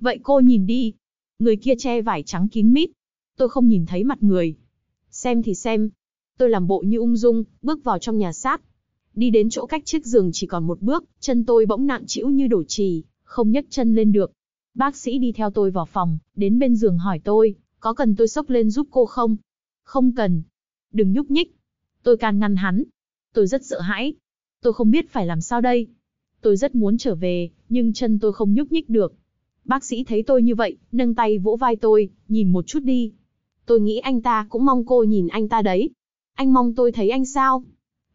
Vậy cô nhìn đi. Người kia che vải trắng kín mít. Tôi không nhìn thấy mặt người. Xem thì xem. Tôi làm bộ như ung dung, bước vào trong nhà xác. Đi đến chỗ cách chiếc giường chỉ còn một bước, chân tôi bỗng nặng chịu như đổ trì, không nhấc chân lên được. Bác sĩ đi theo tôi vào phòng, đến bên giường hỏi tôi, có cần tôi sốc lên giúp cô không? Không cần. Đừng nhúc nhích. Tôi can ngăn hắn, Tôi rất sợ hãi. Tôi không biết phải làm sao đây. Tôi rất muốn trở về, nhưng chân tôi không nhúc nhích được. Bác sĩ thấy tôi như vậy, nâng tay vỗ vai tôi, nhìn một chút đi. Tôi nghĩ anh ta cũng mong cô nhìn anh ta đấy. Anh mong tôi thấy anh sao?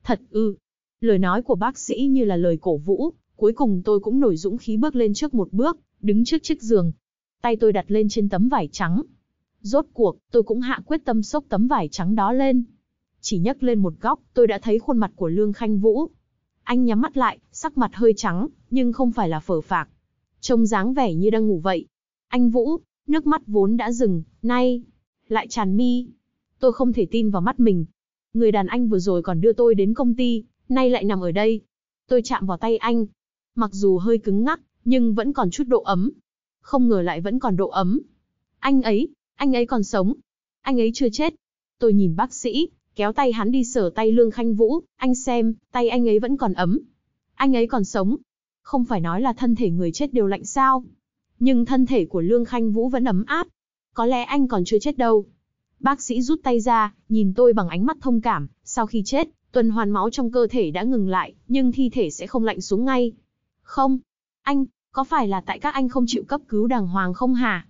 Thật ư. Lời nói của bác sĩ như là lời cổ vũ, cuối cùng tôi cũng nổi dũng khí bước lên trước một bước, đứng trước chiếc giường. Tay tôi đặt lên trên tấm vải trắng. Rốt cuộc, tôi cũng hạ quyết tâm xốc tấm vải trắng đó lên, chỉ nhấc lên một góc, tôi đã thấy khuôn mặt của Lương Khanh Vũ. Anh nhắm mắt lại, sắc mặt hơi trắng, nhưng không phải là phở phạc. Trông dáng vẻ như đang ngủ vậy. Anh Vũ, nước mắt vốn đã dừng, nay, lại tràn mi. Tôi không thể tin vào mắt mình. Người đàn anh vừa rồi còn đưa tôi đến công ty, nay lại nằm ở đây. Tôi chạm vào tay anh. Mặc dù hơi cứng ngắc, nhưng vẫn còn chút độ ấm. Không ngờ lại vẫn còn độ ấm. Anh ấy, anh ấy còn sống. Anh ấy chưa chết. Tôi nhìn bác sĩ, kéo tay hắn đi sờ tay Lương Khanh Vũ, anh xem, tay anh ấy vẫn còn ấm. Anh ấy còn sống. Không phải nói là thân thể người chết đều lạnh sao. Nhưng thân thể của Lương Khanh Vũ vẫn ấm áp. Có lẽ anh còn chưa chết đâu. Bác sĩ rút tay ra, nhìn tôi bằng ánh mắt thông cảm, sau khi chết, tuần hoàn máu trong cơ thể đã ngừng lại, nhưng thi thể sẽ không lạnh xuống ngay. Không. Anh, có phải là tại các anh không chịu cấp cứu đàng hoàng không hả?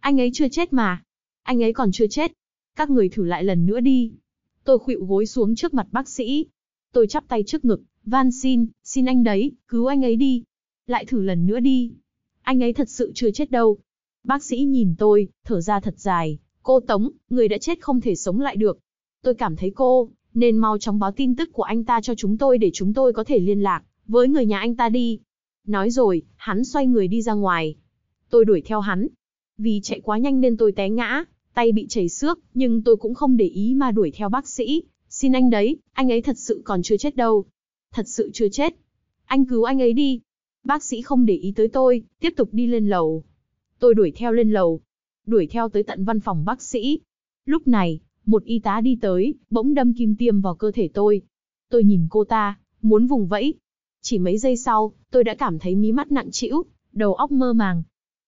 Anh ấy chưa chết mà. Anh ấy còn chưa chết. Các người thử lại lần nữa đi. Tôi khuỵu gối xuống trước mặt bác sĩ. Tôi chắp tay trước ngực, van xin, xin anh đấy, cứu anh ấy đi. Lại thử lần nữa đi. Anh ấy thật sự chưa chết đâu. Bác sĩ nhìn tôi, thở ra thật dài. Cô Tống, người đã chết không thể sống lại được. Tôi cảm thấy cô, nên mau chóng báo tin tức của anh ta cho chúng tôi để chúng tôi có thể liên lạc với người nhà anh ta đi. Nói rồi, hắn xoay người đi ra ngoài. Tôi đuổi theo hắn. Vì chạy quá nhanh nên tôi té ngã, tay bị chảy xước, nhưng tôi cũng không để ý mà đuổi theo bác sĩ. Xin anh đấy, anh ấy thật sự còn chưa chết đâu. Thật sự chưa chết. Anh cứu anh ấy đi. Bác sĩ không để ý tới tôi, tiếp tục đi lên lầu. Tôi đuổi theo lên lầu. Đuổi theo tới tận văn phòng bác sĩ. Lúc này, một y tá đi tới, bỗng đâm kim tiêm vào cơ thể tôi. Tôi nhìn cô ta, muốn vùng vẫy. Chỉ mấy giây sau, tôi đã cảm thấy mí mắt nặng trĩu, đầu óc mơ màng.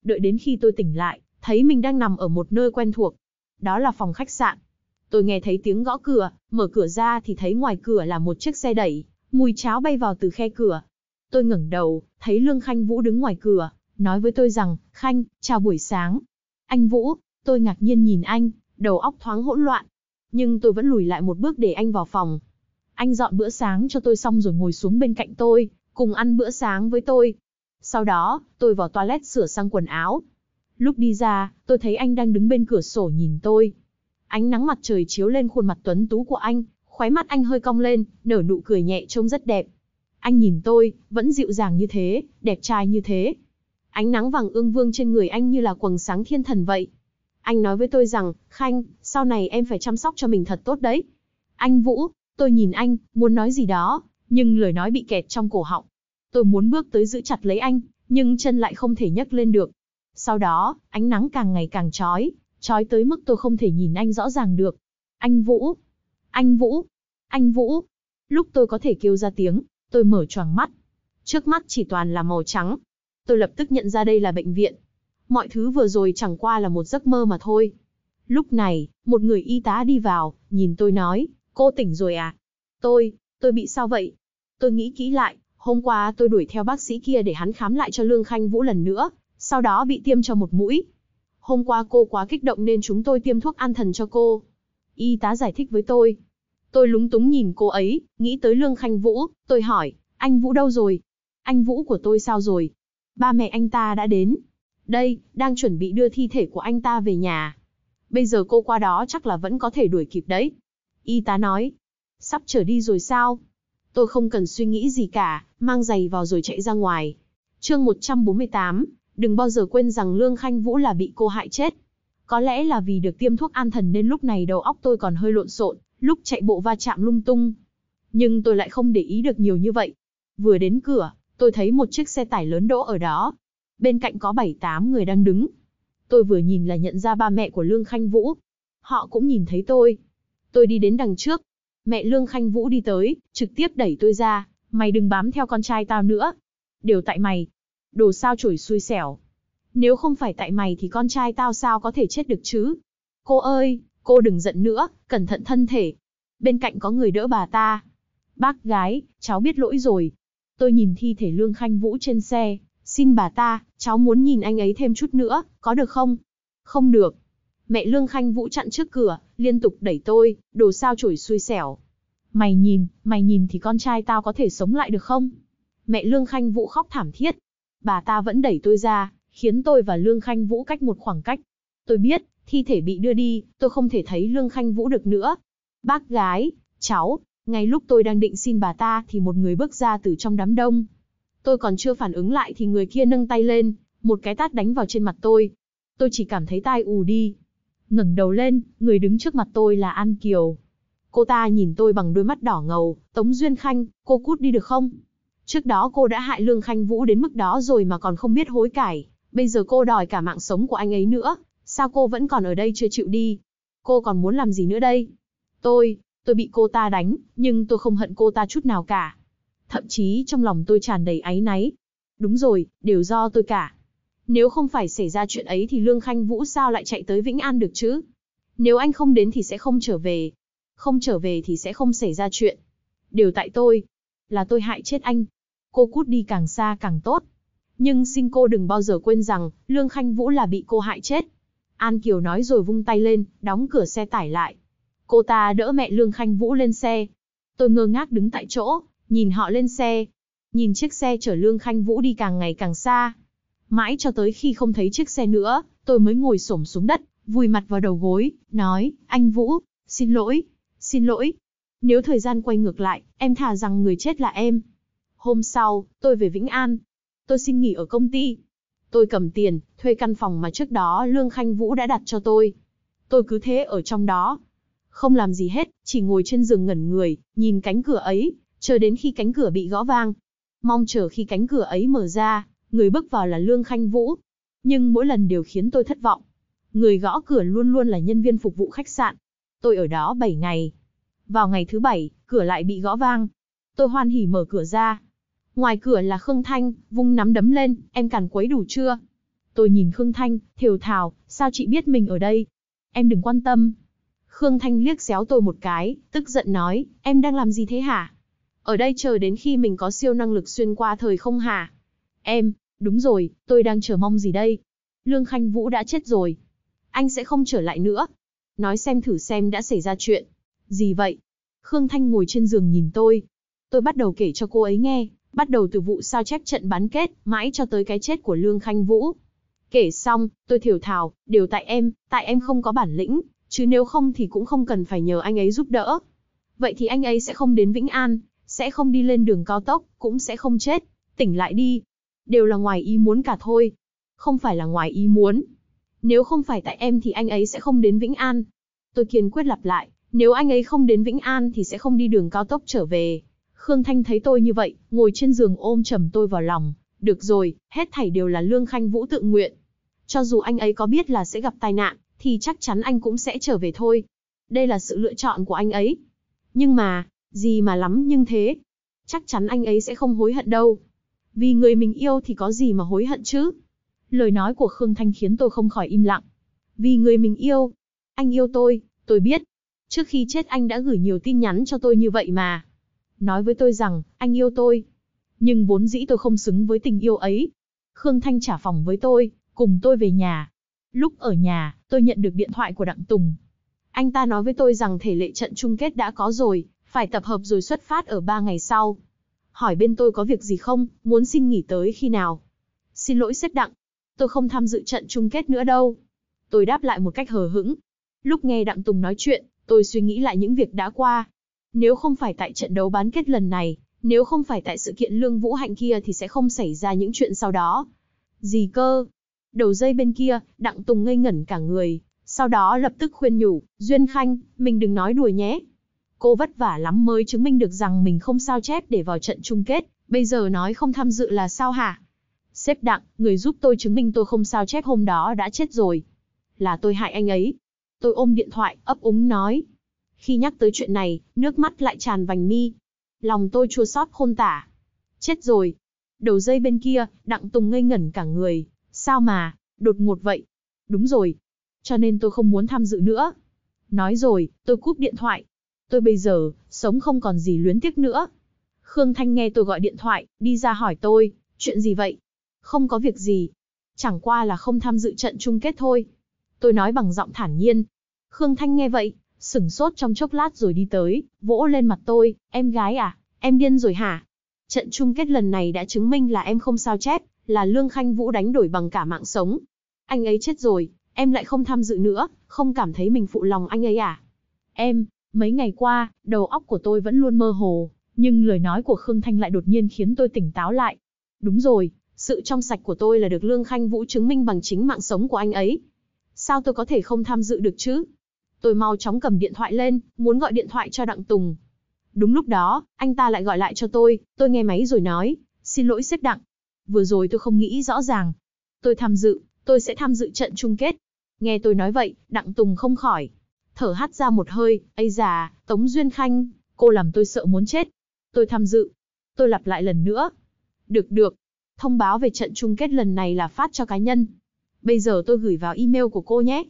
Đợi đến khi tôi tỉnh lại, thấy mình đang nằm ở một nơi quen thuộc. Đó là phòng khách sạn. Tôi nghe thấy tiếng gõ cửa, mở cửa ra thì thấy ngoài cửa là một chiếc xe đẩy, mùi cháo bay vào từ khe cửa. Tôi ngẩng đầu, thấy Lương Khanh Vũ đứng ngoài cửa, nói với tôi rằng, Khanh, chào buổi sáng. Anh Vũ, tôi ngạc nhiên nhìn anh, đầu óc thoáng hỗn loạn. Nhưng tôi vẫn lùi lại một bước để anh vào phòng. Anh dọn bữa sáng cho tôi xong rồi ngồi xuống bên cạnh tôi, cùng ăn bữa sáng với tôi. Sau đó, tôi vào toilet sửa sang quần áo, Lúc đi ra, tôi thấy anh đang đứng bên cửa sổ nhìn tôi. Ánh nắng mặt trời chiếu lên khuôn mặt tuấn tú của anh, khóe mắt anh hơi cong lên, nở nụ cười nhẹ trông rất đẹp. Anh nhìn tôi, vẫn dịu dàng như thế, đẹp trai như thế. Ánh nắng vàng ương vương trên người anh như là quầng sáng thiên thần vậy. Anh nói với tôi rằng, Khanh, sau này em phải chăm sóc cho mình thật tốt đấy. Anh Vũ, tôi nhìn anh, muốn nói gì đó, nhưng lời nói bị kẹt trong cổ họng. Tôi muốn bước tới giữ chặt lấy anh, nhưng chân lại không thể nhấc lên được. Sau đó, ánh nắng càng ngày càng chói, chói tới mức tôi không thể nhìn anh rõ ràng được. Anh Vũ! Anh Vũ! Anh Vũ! Lúc tôi có thể kêu ra tiếng, tôi mở choàng mắt. Trước mắt chỉ toàn là màu trắng. Tôi lập tức nhận ra đây là bệnh viện. Mọi thứ vừa rồi chẳng qua là một giấc mơ mà thôi. Lúc này, một người y tá đi vào, nhìn tôi nói, cô tỉnh rồi à? Tôi, tôi bị sao vậy? Tôi nghĩ kỹ lại, hôm qua tôi đuổi theo bác sĩ kia để hắn khám lại cho Lương Khanh Vũ lần nữa, sau đó bị tiêm cho một mũi. Hôm qua cô quá kích động nên chúng tôi tiêm thuốc an thần cho cô. Y tá giải thích với tôi. Tôi lúng túng nhìn cô ấy, nghĩ tới Lương Khanh Vũ, tôi hỏi, anh Vũ đâu rồi? Anh Vũ của tôi sao rồi? Ba mẹ anh ta đã đến. Đây, đang chuẩn bị đưa thi thể của anh ta về nhà. Bây giờ cô qua đó chắc là vẫn có thể đuổi kịp đấy. Y tá nói, sắp trở đi rồi sao? Tôi không cần suy nghĩ gì cả, mang giày vào rồi chạy ra ngoài. Chương 148, đừng bao giờ quên rằng Lương Khanh Vũ là bị cô hại chết. Có lẽ là vì được tiêm thuốc an thần nên lúc này đầu óc tôi còn hơi lộn xộn, lúc chạy bộ va chạm lung tung. Nhưng tôi lại không để ý được nhiều như vậy. Vừa đến cửa, tôi thấy một chiếc xe tải lớn đỗ ở đó. Bên cạnh có 7-8 người đang đứng. Tôi vừa nhìn là nhận ra ba mẹ của Lương Khanh Vũ. Họ cũng nhìn thấy tôi. Tôi đi đến đằng trước. Mẹ Lương Khanh Vũ đi tới, trực tiếp đẩy tôi ra. Mày đừng bám theo con trai tao nữa. Đều tại mày, đồ sao chổi xui xẻo. Nếu không phải tại mày thì con trai tao sao có thể chết được chứ? Cô ơi, cô đừng giận nữa, cẩn thận thân thể. Bên cạnh có người đỡ bà ta. Bác gái, cháu biết lỗi rồi. Tôi nhìn thi thể Lương Khanh Vũ trên xe, xin bà ta, cháu muốn nhìn anh ấy thêm chút nữa, có được không? Không được. Mẹ Lương Khanh Vũ chặn trước cửa, liên tục đẩy tôi, đồ sao chổi xui xẻo. Mày nhìn, mày nhìn thì con trai tao có thể sống lại được không? Mẹ Lương Khanh Vũ khóc thảm thiết, bà ta vẫn đẩy tôi ra, khiến tôi và Lương Khanh Vũ cách một khoảng cách. Tôi biết, thi thể bị đưa đi, tôi không thể thấy Lương Khanh Vũ được nữa. Bác gái, cháu, ngay lúc tôi đang định xin bà ta thì một người bước ra từ trong đám đông. Tôi còn chưa phản ứng lại thì người kia nâng tay lên, một cái tát đánh vào trên mặt tôi. Tôi chỉ cảm thấy tai ù đi. ngẩng đầu lên, người đứng trước mặt tôi là An Kiều. Cô ta nhìn tôi bằng đôi mắt đỏ ngầu, Tống Duyên Khanh, cô cút đi được không? Trước đó cô đã hại Lương Khanh Vũ đến mức đó rồi mà còn không biết hối cải. Bây giờ cô đòi cả mạng sống của anh ấy nữa. Sao cô vẫn còn ở đây chưa chịu đi? Cô còn muốn làm gì nữa đây? Tôi, tôi bị cô ta đánh, nhưng tôi không hận cô ta chút nào cả. Thậm chí trong lòng tôi tràn đầy áy náy. Đúng rồi, đều do tôi cả. Nếu không phải xảy ra chuyện ấy thì Lương Khanh Vũ sao lại chạy tới Vĩnh An được chứ? Nếu anh không đến thì sẽ không trở về. Không trở về thì sẽ không xảy ra chuyện. Đều tại tôi, là tôi hại chết anh. Cô cút đi càng xa càng tốt. Nhưng xin cô đừng bao giờ quên rằng, Lương Khanh Vũ là bị cô hại chết. An Kiều nói rồi vung tay lên, đóng cửa xe tải lại. Cô ta đỡ mẹ Lương Khanh Vũ lên xe. Tôi ngơ ngác đứng tại chỗ, nhìn họ lên xe. Nhìn chiếc xe chở Lương Khanh Vũ đi càng ngày càng xa. Mãi cho tới khi không thấy chiếc xe nữa, tôi mới ngồi xổm xuống đất, vùi mặt vào đầu gối, nói, anh Vũ, xin lỗi, xin lỗi, nếu thời gian quay ngược lại, em thả rằng người chết là em. Hôm sau, tôi về Vĩnh An. Tôi xin nghỉ ở công ty. Tôi cầm tiền, thuê căn phòng mà trước đó Lương Khanh Vũ đã đặt cho tôi. Tôi cứ thế ở trong đó. Không làm gì hết, chỉ ngồi trên giường ngẩn người, nhìn cánh cửa ấy, chờ đến khi cánh cửa bị gõ vang. Mong chờ khi cánh cửa ấy mở ra, người bước vào là Lương Khanh Vũ. Nhưng mỗi lần đều khiến tôi thất vọng. Người gõ cửa luôn luôn là nhân viên phục vụ khách sạn. Tôi ở đó 7 ngày, vào ngày thứ bảy, cửa lại bị gõ vang. Tôi hoan hỉ mở cửa ra. Ngoài cửa là Khương Thanh, vung nắm đấm lên, em càn quấy đủ chưa? Tôi nhìn Khương Thanh, thều thào, sao chị biết mình ở đây? Em đừng quan tâm. Khương Thanh liếc xéo tôi một cái, tức giận nói, em đang làm gì thế hả? Ở đây chờ đến khi mình có siêu năng lực xuyên qua thời không hả? Em, đúng rồi, tôi đang chờ mong gì đây? Lương Khanh Vũ đã chết rồi. Anh sẽ không trở lại nữa. Nói xem thử xem đã xảy ra chuyện gì vậy? Khương Thanh ngồi trên giường nhìn tôi. Tôi bắt đầu kể cho cô ấy nghe, bắt đầu từ vụ sao chép trận bán kết, mãi cho tới cái chết của Lương Khanh Vũ. Kể xong, tôi thiểu thảo, đều tại em, tại em không có bản lĩnh, chứ nếu không thì cũng không cần phải nhờ anh ấy giúp đỡ. Vậy thì anh ấy sẽ không đến Vĩnh An, sẽ không đi lên đường cao tốc, cũng sẽ không chết, tỉnh lại đi. Đều là ngoài ý muốn cả thôi. Không phải là ngoài ý muốn. Nếu không phải tại em thì anh ấy sẽ không đến Vĩnh An. Tôi kiên quyết lặp lại, nếu anh ấy không đến Vĩnh An thì sẽ không đi đường cao tốc trở về. Khương Thanh thấy tôi như vậy, ngồi trên giường ôm chầm tôi vào lòng. Được rồi, hết thảy đều là Lương Khanh Vũ tự nguyện. Cho dù anh ấy có biết là sẽ gặp tai nạn, thì chắc chắn anh cũng sẽ trở về thôi. Đây là sự lựa chọn của anh ấy. Nhưng mà, gì mà lắm nhưng thế. Chắc chắn anh ấy sẽ không hối hận đâu. Vì người mình yêu thì có gì mà hối hận chứ. Lời nói của Khương Thanh khiến tôi không khỏi im lặng. Vì người mình yêu. Anh yêu tôi, tôi biết, Trước khi chết anh đã gửi nhiều tin nhắn cho tôi như vậy mà. Nói với tôi rằng, anh yêu tôi. Nhưng vốn dĩ tôi không xứng với tình yêu ấy. Khương Thanh trả phòng với tôi, cùng tôi về nhà. Lúc ở nhà, tôi nhận được điện thoại của Đặng Tùng. Anh ta nói với tôi rằng thể lệ trận chung kết đã có rồi, phải tập hợp rồi xuất phát ở 3 ngày sau. Hỏi bên tôi có việc gì không, muốn xin nghỉ tới khi nào. Xin lỗi xếp Đặng, tôi không tham dự trận chung kết nữa đâu. Tôi đáp lại một cách hờ hững. Lúc nghe Đặng Tùng nói chuyện, Tôi suy nghĩ lại những việc đã qua. Nếu không phải tại trận đấu bán kết lần này, nếu không phải tại sự kiện Lương Vũ Hạnh kia thì sẽ không xảy ra những chuyện sau đó. Gì cơ? Đầu dây bên kia, Đặng Tùng ngây ngẩn cả người, sau đó lập tức khuyên nhủ, Duyên Khanh, mình đừng nói đùa nhé. Cô vất vả lắm mới chứng minh được rằng mình không sao chép để vào trận chung kết, bây giờ nói không tham dự là sao hả? Sếp Đặng, người giúp tôi chứng minh tôi không sao chép hôm đó đã chết rồi. Là tôi hại anh ấy, Tôi ôm điện thoại, ấp úng nói. Khi nhắc tới chuyện này, nước mắt lại tràn vành mi. Lòng tôi chua xót khôn tả. Chết rồi. Đầu dây bên kia, Đặng Tùng ngây ngẩn cả người. Sao mà, đột ngột vậy. Đúng rồi. Cho nên tôi không muốn tham dự nữa. Nói rồi, tôi cúp điện thoại. Tôi bây giờ, sống không còn gì luyến tiếc nữa. Khương Thanh nghe tôi gọi điện thoại, đi ra hỏi tôi, chuyện gì vậy? Không có việc gì. Chẳng qua là không tham dự trận chung kết thôi. Tôi nói bằng giọng thản nhiên. Khương Thanh nghe vậy, sửng sốt trong chốc lát rồi đi tới, vỗ lên mặt tôi, em gái à, em điên rồi hả? Trận chung kết lần này đã chứng minh là em không sao chép, là Lương Khanh Vũ đánh đổi bằng cả mạng sống. Anh ấy chết rồi, em lại không tham dự nữa, không cảm thấy mình phụ lòng anh ấy à? Em, mấy ngày qua, đầu óc của tôi vẫn luôn mơ hồ, nhưng lời nói của Khương Thanh lại đột nhiên khiến tôi tỉnh táo lại. Đúng rồi, sự trong sạch của tôi là được Lương Khanh Vũ chứng minh bằng chính mạng sống của anh ấy, sao tôi có thể không tham dự được chứ? Tôi mau chóng cầm điện thoại lên, muốn gọi điện thoại cho Đặng Tùng. Đúng lúc đó, anh ta lại gọi lại cho tôi, tôi nghe máy rồi nói, xin lỗi sếp Đặng. Vừa rồi tôi không nghĩ rõ ràng. Tôi tham dự, tôi sẽ tham dự trận chung kết. Nghe tôi nói vậy, Đặng Tùng không khỏi. Thở hắt ra một hơi, ây già, Tống Duyên Khanh, cô làm tôi sợ muốn chết. Tôi tham dự. Tôi lặp lại lần nữa. Được được. Thông báo về trận chung kết lần này là phát cho cá nhân, bây giờ tôi gửi vào email của cô nhé.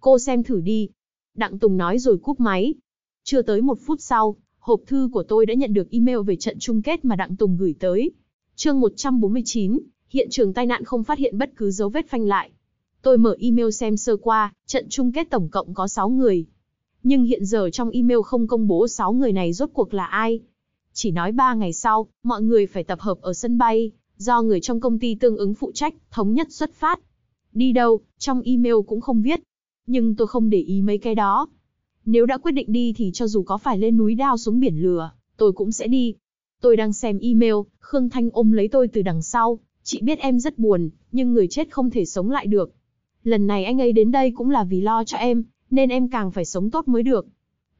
Cô xem thử đi. Đặng Tùng nói rồi cúp máy. Chưa tới một phút sau, hộp thư của tôi đã nhận được email về trận chung kết mà Đặng Tùng gửi tới. Chương 149, hiện trường tai nạn không phát hiện bất cứ dấu vết phanh lại. Tôi mở email xem sơ qua, trận chung kết tổng cộng có 6 người. Nhưng hiện giờ trong email không công bố 6 người này rốt cuộc là ai. Chỉ nói 3 ngày sau, mọi người phải tập hợp ở sân bay, do người trong công ty tương ứng phụ trách, thống nhất xuất phát, đi đâu, trong email cũng không viết. Nhưng tôi không để ý mấy cái đó. Nếu đã quyết định đi thì cho dù có phải lên núi đao xuống biển lửa, tôi cũng sẽ đi. Tôi đang xem email, Khương Thanh ôm lấy tôi từ đằng sau. Chị biết em rất buồn, nhưng người chết không thể sống lại được. Lần này anh ấy đến đây cũng là vì lo cho em, nên em càng phải sống tốt mới được.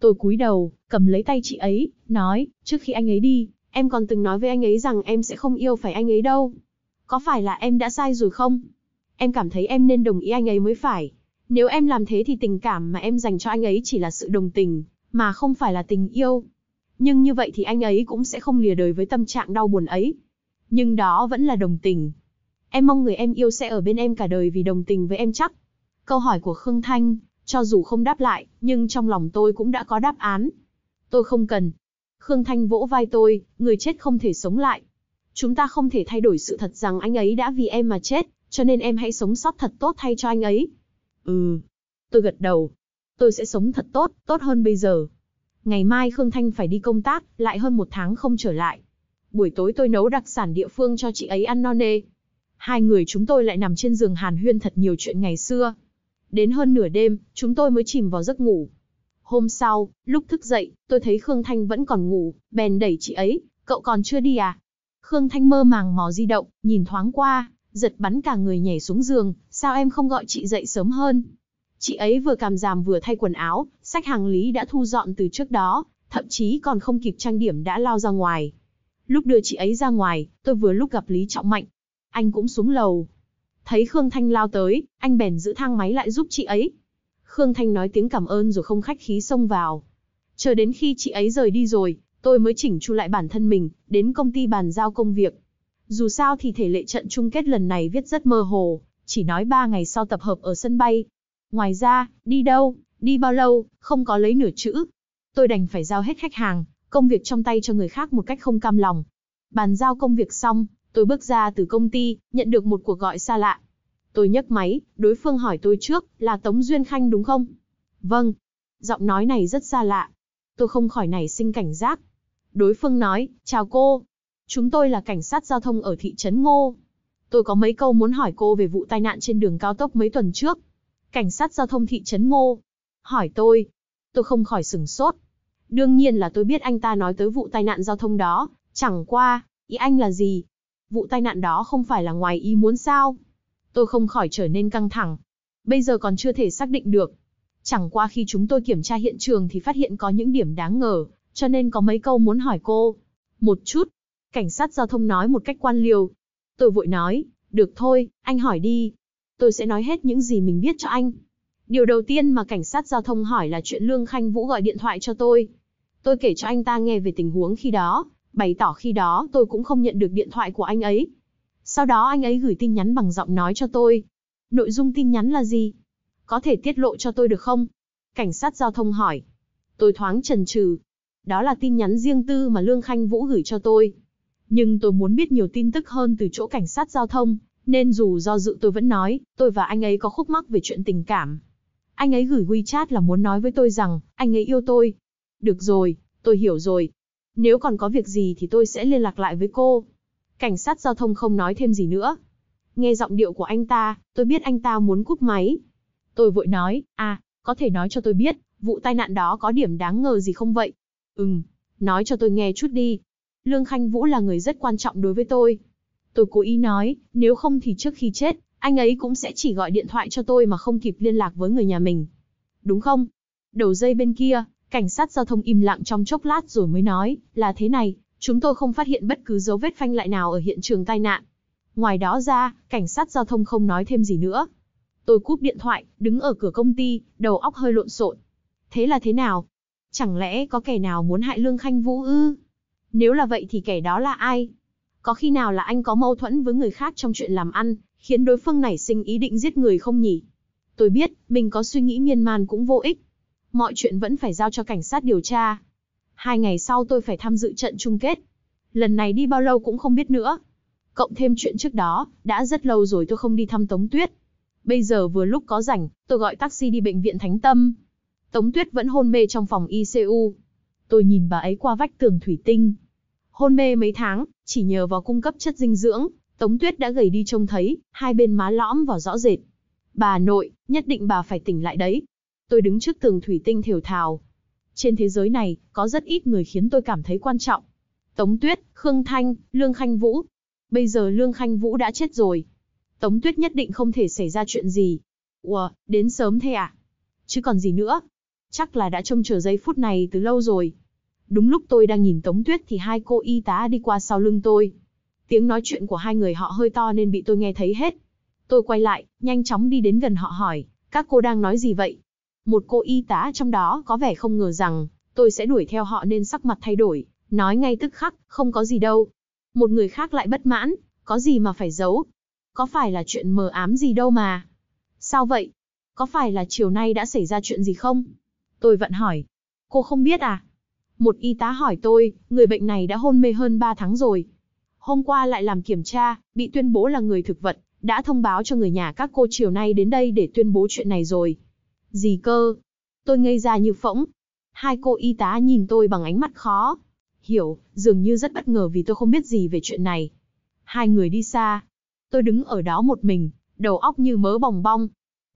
Tôi cúi đầu, cầm lấy tay chị ấy, nói, trước khi anh ấy đi, em còn từng nói với anh ấy rằng em sẽ không yêu phải anh ấy đâu. Có phải là em đã sai rồi không? em cảm thấy em nên đồng ý anh ấy mới phải. Nếu em làm thế thì tình cảm mà em dành cho anh ấy chỉ là sự đồng tình, mà không phải là tình yêu. Nhưng như vậy thì anh ấy cũng sẽ không lìa đời với tâm trạng đau buồn ấy. Nhưng đó vẫn là đồng tình. Em mong người em yêu sẽ ở bên em cả đời vì đồng tình với em chắc. Câu hỏi của Khương Thanh, cho dù không đáp lại, nhưng trong lòng tôi cũng đã có đáp án. Tôi không cần. Khương Thanh vỗ vai tôi, người chết không thể sống lại. Chúng ta không thể thay đổi sự thật rằng anh ấy đã vì em mà chết, cho nên em hãy sống sót thật tốt thay cho anh ấy. Ừ. Tôi gật đầu. Tôi sẽ sống thật tốt, tốt hơn bây giờ. Ngày mai Khương Thanh phải đi công tác, lại hơn một tháng không trở lại. Buổi tối tôi nấu đặc sản địa phương cho chị ấy ăn no nê. Hai người chúng tôi lại nằm trên giường hàn huyên thật nhiều chuyện ngày xưa. Đến hơn nửa đêm, chúng tôi mới chìm vào giấc ngủ. Hôm sau, lúc thức dậy, tôi thấy Khương Thanh vẫn còn ngủ, bèn đẩy chị ấy, cậu còn chưa đi à? Khương Thanh mơ màng mò di động, nhìn thoáng qua, giật bắn cả người nhảy xuống giường, sao em không gọi chị dậy sớm hơn? Chị ấy vừa cảm giảm vừa thay quần áo, sách hàng lý đã thu dọn từ trước đó, thậm chí còn không kịp trang điểm đã lao ra ngoài. Lúc đưa chị ấy ra ngoài, tôi vừa lúc gặp Lý Trọng Mạnh. Anh cũng xuống lầu. Thấy Khương Thanh lao tới, anh bèn giữ thang máy lại giúp chị ấy. Khương Thanh nói tiếng cảm ơn rồi không khách khí xông vào. Chờ đến khi chị ấy rời đi rồi, tôi mới chỉnh chu lại bản thân mình, đến công ty bàn giao công việc. Dù sao thì thể lệ trận chung kết lần này viết rất mơ hồ, chỉ nói 3 ngày sau tập hợp ở sân bay. Ngoài ra, đi đâu, đi bao lâu, không có lấy nửa chữ. Tôi đành phải giao hết khách hàng, công việc trong tay cho người khác một cách không cam lòng. Bàn giao công việc xong, tôi bước ra từ công ty, nhận được một cuộc gọi xa lạ. Tôi nhấc máy, đối phương hỏi tôi trước, là Tống Duyên Khanh đúng không? Vâng. Giọng nói này rất xa lạ. Tôi không khỏi nảy sinh cảnh giác. Đối phương nói, chào cô, Chúng tôi là cảnh sát giao thông ở thị trấn Ngô. Tôi có mấy câu muốn hỏi cô về vụ tai nạn trên đường cao tốc mấy tuần trước. Cảnh sát giao thông thị trấn Ngô. Hỏi tôi. Tôi không khỏi sửng sốt. Đương nhiên là tôi biết anh ta nói tới vụ tai nạn giao thông đó. Chẳng qua, ý anh là gì? Vụ tai nạn đó không phải là ngoài ý muốn sao? Tôi không khỏi trở nên căng thẳng. Bây giờ còn chưa thể xác định được. Chẳng qua khi chúng tôi kiểm tra hiện trường thì phát hiện có những điểm đáng ngờ, cho nên có mấy câu muốn hỏi cô. Một chút, Cảnh sát giao thông nói một cách quan liêu. Tôi vội nói, được thôi, anh hỏi đi. Tôi sẽ nói hết những gì mình biết cho anh. Điều đầu tiên mà cảnh sát giao thông hỏi là chuyện Lương Khanh Vũ gọi điện thoại cho tôi. Tôi kể cho anh ta nghe về tình huống khi đó, bày tỏ khi đó tôi cũng không nhận được điện thoại của anh ấy. Sau đó anh ấy gửi tin nhắn bằng giọng nói cho tôi. Nội dung tin nhắn là gì? Có thể tiết lộ cho tôi được không? Cảnh sát giao thông hỏi. Tôi thoáng chần chừ. Đó là tin nhắn riêng tư mà Lương Khanh Vũ gửi cho tôi. Nhưng tôi muốn biết nhiều tin tức hơn từ chỗ cảnh sát giao thông, nên dù do dự tôi vẫn nói, tôi và anh ấy có khúc mắc về chuyện tình cảm. Anh ấy gửi WeChat là muốn nói với tôi rằng, anh ấy yêu tôi. Được rồi, tôi hiểu rồi. Nếu còn có việc gì thì tôi sẽ liên lạc lại với cô. Cảnh sát giao thông không nói thêm gì nữa. Nghe giọng điệu của anh ta, tôi biết anh ta muốn cúp máy. Tôi vội nói, à, có thể nói cho tôi biết, vụ tai nạn đó có điểm đáng ngờ gì không vậy? Ừm, nói cho tôi nghe chút đi. Lương Khanh Vũ là người rất quan trọng đối với tôi. Tôi cố ý nói, nếu không thì trước khi chết, anh ấy cũng sẽ chỉ gọi điện thoại cho tôi mà không kịp liên lạc với người nhà mình. Đúng không? Đầu dây bên kia, cảnh sát giao thông im lặng trong chốc lát rồi mới nói, là thế này, chúng tôi không phát hiện bất cứ dấu vết phanh lại nào ở hiện trường tai nạn. Ngoài đó ra, cảnh sát giao thông không nói thêm gì nữa. Tôi cúp điện thoại, đứng ở cửa công ty, đầu óc hơi lộn xộn. Thế là thế nào? Chẳng lẽ có kẻ nào muốn hại Lương Khanh Vũ ư? Nếu là vậy thì kẻ đó là ai? Có khi nào là anh có mâu thuẫn với người khác trong chuyện làm ăn, khiến đối phương nảy sinh ý định giết người không nhỉ? Tôi biết, mình có suy nghĩ miên man cũng vô ích. Mọi chuyện vẫn phải giao cho cảnh sát điều tra. Hai ngày sau tôi phải tham dự trận chung kết. Lần này đi bao lâu cũng không biết nữa. Cộng thêm chuyện trước đó, đã rất lâu rồi tôi không đi thăm Tống Tuyết. Bây giờ vừa lúc có rảnh, tôi gọi taxi đi bệnh viện Thánh Tâm. Tống Tuyết vẫn hôn mê trong phòng ICU tôi nhìn bà ấy qua vách tường thủy tinh. Hôn mê mấy tháng, chỉ nhờ vào cung cấp chất dinh dưỡng, Tống Tuyết đã gầy đi trông thấy, hai bên má lõm và rõ rệt. Bà nội, nhất định bà phải tỉnh lại đấy. Tôi đứng trước tường thủy tinh thều thào. Trên thế giới này, có rất ít người khiến tôi cảm thấy quan trọng. Tống Tuyết, Khương Thanh, Lương Khanh Vũ. Bây giờ Lương Khanh Vũ đã chết rồi. Tống Tuyết nhất định không thể xảy ra chuyện gì. Ủa, đến sớm thế à? Chứ còn gì nữa? Chắc là đã trông chờ giây phút này từ lâu rồi. Đúng lúc tôi đang nhìn Tống Tuyết thì hai cô y tá đi qua sau lưng tôi. Tiếng nói chuyện của hai người họ hơi to nên bị tôi nghe thấy hết. Tôi quay lại, nhanh chóng đi đến gần họ hỏi, các cô đang nói gì vậy? Một cô y tá trong đó có vẻ không ngờ rằng, tôi sẽ đuổi theo họ nên sắc mặt thay đổi, nói ngay tức khắc, không có gì đâu. Một người khác lại bất mãn, có gì mà phải giấu? Có phải là chuyện mờ ám gì đâu mà? Sao vậy? Có phải là chiều nay đã xảy ra chuyện gì không? Tôi vẫn hỏi. Cô không biết à? Một y tá hỏi tôi, người bệnh này đã hôn mê hơn 3 tháng rồi. Hôm qua lại làm kiểm tra, bị tuyên bố là người thực vật, đã thông báo cho người nhà các cô chiều nay đến đây để tuyên bố chuyện này rồi. Gì cơ? Tôi ngây ra như phỗng. Hai cô y tá nhìn tôi bằng ánh mắt khó. Hiểu, dường như rất bất ngờ vì tôi không biết gì về chuyện này. Hai người đi xa. Tôi đứng ở đó một mình, đầu óc như mớ bòng bong.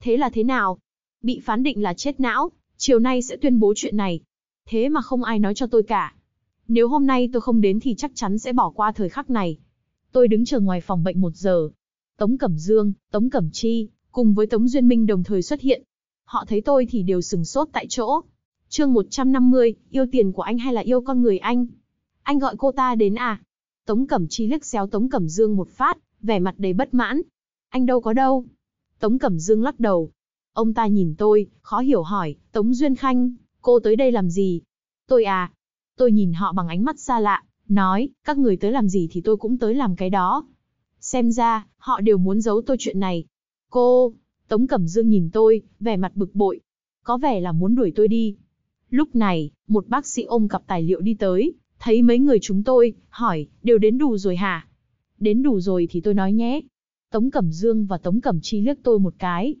Thế là thế nào? Bị phán định là chết não, chiều nay sẽ tuyên bố chuyện này, thế mà không ai nói cho tôi cả. Nếu hôm nay tôi không đến thì chắc chắn sẽ bỏ qua thời khắc này. Tôi đứng chờ ngoài phòng bệnh một giờ. Tống Cẩm Dương, Tống Cẩm Chi, cùng với Tống Duyên Minh đồng thời xuất hiện. Họ thấy tôi thì đều sừng sốt tại chỗ. chương 150, yêu tiền của anh hay là yêu con người anh? Anh gọi cô ta đến à? Tống Cẩm Chi liếc xéo Tống Cẩm Dương một phát, vẻ mặt đầy bất mãn. Anh đâu có đâu. Tống Cẩm Dương lắc đầu. Ông ta nhìn tôi, khó hiểu hỏi, Tống Duyên Khanh, Cô tới đây làm gì? Tôi à? Tôi nhìn họ bằng ánh mắt xa lạ, nói, các người tới làm gì thì tôi cũng tới làm cái đó. Xem ra, họ đều muốn giấu tôi chuyện này. Cô, Tống Cẩm Dương nhìn tôi, vẻ mặt bực bội. Có vẻ là muốn đuổi tôi đi. Lúc này, một bác sĩ ôm cặp tài liệu đi tới, thấy mấy người chúng tôi, hỏi, đều đến đủ rồi hả? Đến đủ rồi thì tôi nói nhé. Tống Cẩm Dương và Tống Cẩm Chi liếc tôi một cái.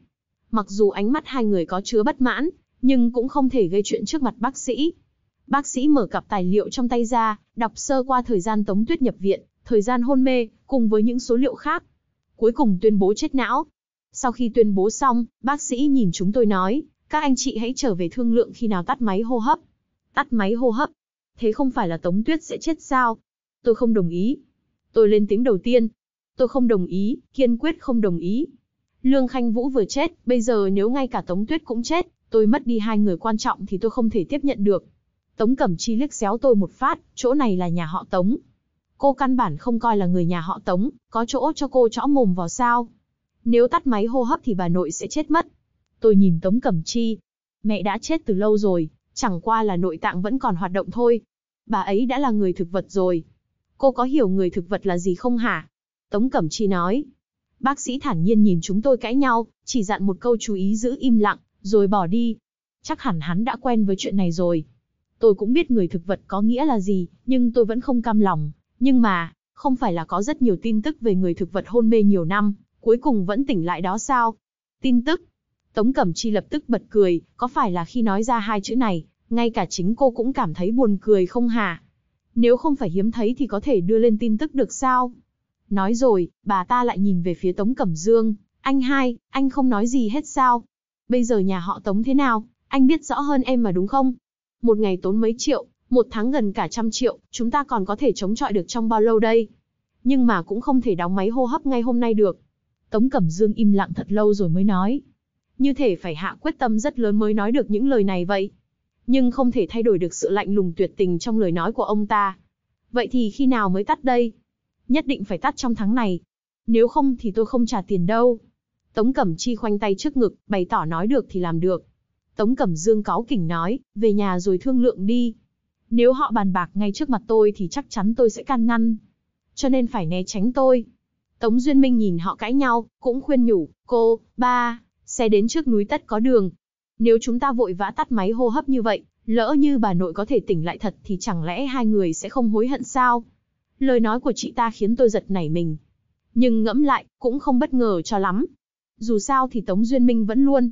Mặc dù ánh mắt hai người có chứa bất mãn, nhưng cũng không thể gây chuyện trước mặt bác sĩ. Bác sĩ mở cặp tài liệu trong tay ra, đọc sơ qua thời gian Tống Tuyết nhập viện, thời gian hôn mê, cùng với những số liệu khác. Cuối cùng tuyên bố chết não. Sau khi tuyên bố xong, bác sĩ nhìn chúng tôi nói, các anh chị hãy trở về thương lượng khi nào tắt máy hô hấp. Tắt máy hô hấp. Thế không phải là Tống Tuyết sẽ chết sao? Tôi không đồng ý. Tôi lên tiếng đầu tiên. Tôi không đồng ý, kiên quyết không đồng ý. Lương Khanh Vũ vừa chết, bây giờ nếu ngay cả Tống Tuyết cũng chết, tôi mất đi hai người quan trọng thì tôi không thể tiếp nhận được. Tống Cẩm Chi liếc xéo tôi một phát, chỗ này là nhà họ Tống. Cô căn bản không coi là người nhà họ Tống, có chỗ cho cô chõ mồm vào sao. Nếu tắt máy hô hấp thì bà nội sẽ chết mất. Tôi nhìn Tống Cẩm Chi. Mẹ đã chết từ lâu rồi, chẳng qua là nội tạng vẫn còn hoạt động thôi. Bà ấy đã là người thực vật rồi. Cô có hiểu người thực vật là gì không hả? Tống Cẩm Chi nói. Bác sĩ thản nhiên nhìn chúng tôi cãi nhau, chỉ dặn một câu chú ý giữ im lặng, rồi bỏ đi. Chắc hẳn hắn đã quen với chuyện này rồi. Tôi cũng biết người thực vật có nghĩa là gì, nhưng tôi vẫn không cam lòng. Nhưng mà, không phải là có rất nhiều tin tức về người thực vật hôn mê nhiều năm, cuối cùng vẫn tỉnh lại đó sao? Tin tức? Tống Cẩm Chi lập tức bật cười, có phải là khi nói ra hai chữ này, ngay cả chính cô cũng cảm thấy buồn cười không hả? Nếu không phải hiếm thấy thì có thể đưa lên tin tức được sao? Nói rồi, bà ta lại nhìn về phía Tống Cẩm Dương, anh hai, anh không nói gì hết sao? bây giờ nhà họ Tống thế nào, anh biết rõ hơn em mà đúng không? Một ngày tốn mấy triệu, một tháng gần cả trăm triệu, chúng ta còn có thể chống chọi được trong bao lâu đây? Nhưng mà cũng không thể đóng máy hô hấp ngay hôm nay được. Tống Cẩm Dương im lặng thật lâu rồi mới nói. Như thể phải hạ quyết tâm rất lớn mới nói được những lời này vậy. Nhưng không thể thay đổi được sự lạnh lùng tuyệt tình trong lời nói của ông ta. Vậy thì khi nào mới tắt đây? Nhất định phải tắt trong tháng này. Nếu không thì tôi không trả tiền đâu. Tống Cẩm Chi khoanh tay trước ngực, bày tỏ nói được thì làm được. Tống Cẩm Dương cáo kỉnh nói, về nhà rồi thương lượng đi. Nếu họ bàn bạc ngay trước mặt tôi thì chắc chắn tôi sẽ can ngăn. Cho nên phải né tránh tôi. Tống Duyên Minh nhìn họ cãi nhau, cũng khuyên nhủ, cô, ba, xe đến trước núi tất có đường. Nếu chúng ta vội vã tắt máy hô hấp như vậy, lỡ như bà nội có thể tỉnh lại thật thì chẳng lẽ hai người sẽ không hối hận sao? Lời nói của chị ta khiến tôi giật nảy mình. Nhưng ngẫm lại, cũng không bất ngờ cho lắm, dù sao thì Tống Duyên Minh vẫn luôn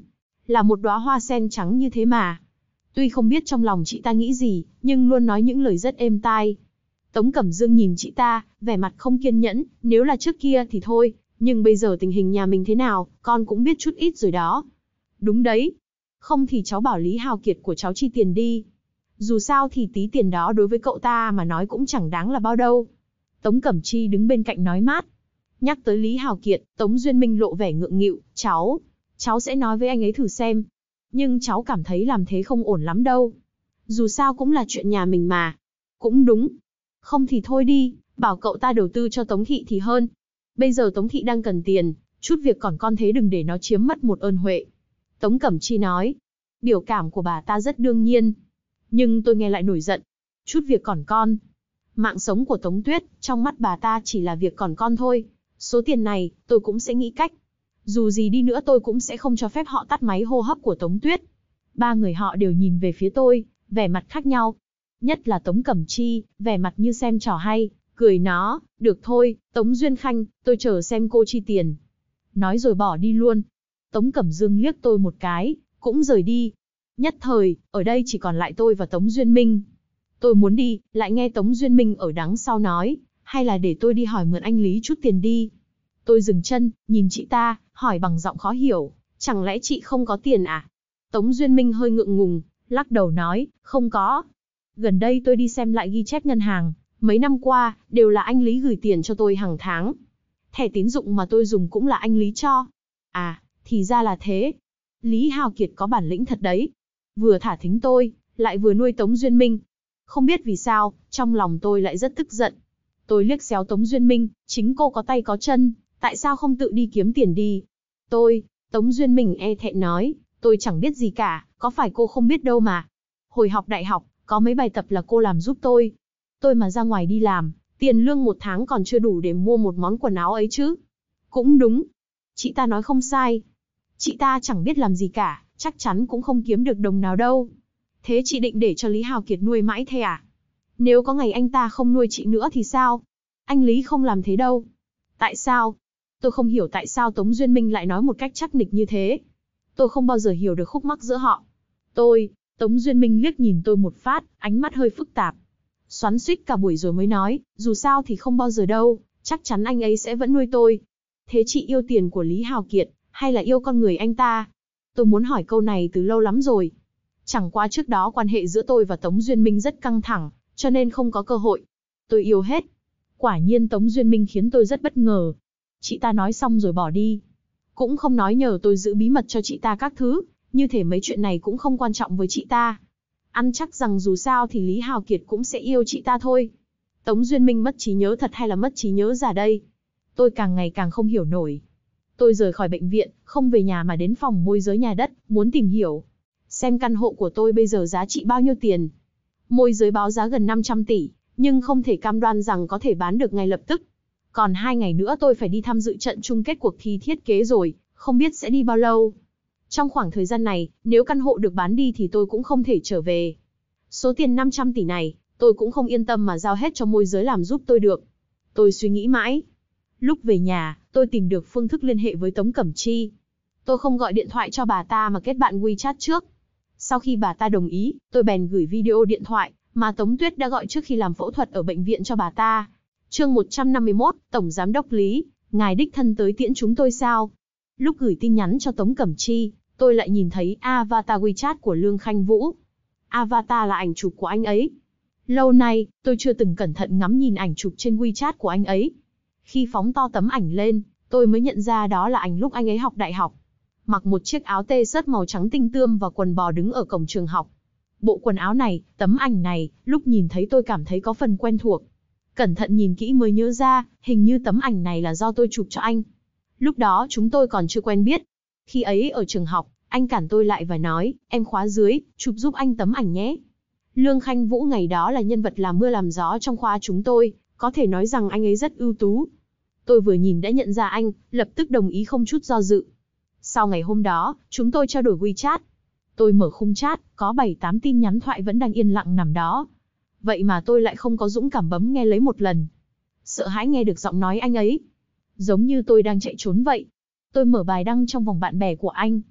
là một đóa hoa sen trắng như thế mà. Tuy không biết trong lòng chị ta nghĩ gì, nhưng luôn nói những lời rất êm tai. Tống Cẩm Dương nhìn chị ta, vẻ mặt không kiên nhẫn, nếu là trước kia thì thôi, nhưng bây giờ tình hình nhà mình thế nào, con cũng biết chút ít rồi đó. Đúng đấy. Không thì cháu bảo Lý Hào Kiệt của cháu chi tiền đi. Dù sao thì tí tiền đó đối với cậu ta mà nói cũng chẳng đáng là bao đâu. Tống Cẩm Chi đứng bên cạnh nói mát, Nhắc tới Lý Hào Kiệt, Tống Duyên Minh lộ vẻ ngượng nghịu, cháu, cháu sẽ nói với anh ấy thử xem. Nhưng cháu cảm thấy làm thế không ổn lắm đâu. Dù sao cũng là chuyện nhà mình mà. Cũng đúng. Không thì thôi đi, bảo cậu ta đầu tư cho Tống Thị thì hơn. Bây giờ Tống Thị đang cần tiền, chút việc còn con thế đừng để nó chiếm mất một ơn huệ. Tống Cẩm Chi nói, biểu cảm của bà ta rất đương nhiên. Nhưng tôi nghe lại nổi giận. Chút việc còn con. Mạng sống của Tống Tuyết, trong mắt bà ta chỉ là việc còn con thôi. Số tiền này, tôi cũng sẽ nghĩ cách. Dù gì đi nữa tôi cũng sẽ không cho phép họ tắt máy hô hấp của Tống Tuyết. Ba người họ đều nhìn về phía tôi, vẻ mặt khác nhau. Nhất là Tống Cẩm Chi, vẻ mặt như xem trò hay, cười nó, được thôi, Tống Duyên Khanh, tôi chờ xem cô chi tiền. Nói rồi bỏ đi luôn. Tống Cẩm Dương liếc tôi một cái, cũng rời đi. Nhất thời, ở đây chỉ còn lại tôi và Tống Duyên Minh. Tôi muốn đi, lại nghe Tống Duyên Minh ở đằng sau nói, hay là để tôi đi hỏi mượn anh Lý chút tiền đi. Tôi dừng chân, nhìn chị ta, hỏi bằng giọng khó hiểu, chẳng lẽ chị không có tiền à? Tống Duyên Minh hơi ngượng ngùng, lắc đầu nói, không có. Gần đây tôi đi xem lại ghi chép ngân hàng, mấy năm qua, đều là anh Lý gửi tiền cho tôi hàng tháng. Thẻ tín dụng mà tôi dùng cũng là anh Lý cho. À, thì ra là thế. Lý Hào Kiệt có bản lĩnh thật đấy. Vừa thả thính tôi, lại vừa nuôi Tống Duyên Minh. Không biết vì sao, trong lòng tôi lại rất tức giận, Tôi liếc xéo Tống Duyên Minh, chính cô có tay có chân, tại sao không tự đi kiếm tiền đi? Tôi, Tống Duyên Minh e thẹn nói, tôi chẳng biết gì cả, có phải cô không biết đâu mà. Hồi học đại học, có mấy bài tập là cô làm giúp tôi. Tôi mà ra ngoài đi làm, tiền lương một tháng còn chưa đủ để mua một món quần áo ấy chứ. Cũng đúng. Chị ta nói không sai. Chị ta chẳng biết làm gì cả, chắc chắn cũng không kiếm được đồng nào đâu. Thế chị định để cho Lý Hào Kiệt nuôi mãi thế à? Nếu có ngày anh ta không nuôi chị nữa thì sao? Anh Lý không làm thế đâu. Tại sao? Tôi không hiểu tại sao Tống Duyên Minh lại nói một cách chắc nịch như thế. Tôi không bao giờ hiểu được khúc mắc giữa họ. Tôi, Tống Duyên Minh liếc nhìn tôi một phát, ánh mắt hơi phức tạp. Xoắn suýt cả buổi rồi mới nói, dù sao thì không bao giờ đâu, chắc chắn anh ấy sẽ vẫn nuôi tôi. Thế chị yêu tiền của Lý Hào Kiệt, hay là yêu con người anh ta? Tôi muốn hỏi câu này từ lâu lắm rồi. Chẳng qua trước đó quan hệ giữa tôi và Tống Duyên Minh rất căng thẳng, cho nên không có cơ hội. Tôi yêu hết. Quả nhiên Tống Duyên Minh khiến tôi rất bất ngờ. Chị ta nói xong rồi bỏ đi. Cũng không nói nhờ tôi giữ bí mật cho chị ta các thứ, như thể mấy chuyện này cũng không quan trọng với chị ta. Ăn chắc rằng dù sao thì Lý Hào Kiệt cũng sẽ yêu chị ta thôi. Tống Duyên Minh mất trí nhớ thật hay là mất trí nhớ giả đây? Tôi càng ngày càng không hiểu nổi. Tôi rời khỏi bệnh viện, không về nhà mà đến phòng môi giới nhà đất, muốn tìm hiểu. Xem căn hộ của tôi bây giờ giá trị bao nhiêu tiền, Môi giới báo giá gần 500 tỷ, nhưng không thể cam đoan rằng có thể bán được ngay lập tức. Còn hai ngày nữa tôi phải đi tham dự trận chung kết cuộc thi thiết kế rồi, không biết sẽ đi bao lâu. Trong khoảng thời gian này, nếu căn hộ được bán đi thì tôi cũng không thể trở về. Số tiền 500 tỷ này, tôi cũng không yên tâm mà giao hết cho môi giới làm giúp tôi được. Tôi suy nghĩ mãi. Lúc về nhà, tôi tìm được phương thức liên hệ với Tống Cẩm Chi. Tôi không gọi điện thoại cho bà ta mà kết bạn WeChat trước, sau khi bà ta đồng ý, tôi bèn gửi video điện thoại mà Tống Tuyết đã gọi trước khi làm phẫu thuật ở bệnh viện cho bà ta. Chương 151, Tổng Giám đốc Lý, ngài đích thân tới tiễn chúng tôi sao? Lúc gửi tin nhắn cho Tống Cẩm Chi, tôi lại nhìn thấy avatar WeChat của Lương Khanh Vũ. Avatar là ảnh chụp của anh ấy. Lâu nay, tôi chưa từng cẩn thận ngắm nhìn ảnh chụp trên WeChat của anh ấy. Khi phóng to tấm ảnh lên, tôi mới nhận ra đó là ảnh lúc anh ấy học đại học mặc một chiếc áo tê sớt màu trắng tinh tươm và quần bò đứng ở cổng trường học. Bộ quần áo này, tấm ảnh này, lúc nhìn thấy tôi cảm thấy có phần quen thuộc. Cẩn thận nhìn kỹ mới nhớ ra, hình như tấm ảnh này là do tôi chụp cho anh. Lúc đó chúng tôi còn chưa quen biết. Khi ấy ở trường học, anh cản tôi lại và nói, em khóa dưới, chụp giúp anh tấm ảnh nhé. Lương Khanh Vũ ngày đó là nhân vật làm mưa làm gió trong khoa chúng tôi, có thể nói rằng anh ấy rất ưu tú. Tôi vừa nhìn đã nhận ra anh, lập tức đồng ý không chút do dự. Sau ngày hôm đó, chúng tôi trao đổi WeChat. Tôi mở khung chat, có 7-8 tin nhắn thoại vẫn đang yên lặng nằm đó. Vậy mà tôi lại không có dũng cảm bấm nghe lấy một lần. Sợ hãi nghe được giọng nói anh ấy. Giống như tôi đang chạy trốn vậy. Tôi mở bài đăng trong vòng bạn bè của anh.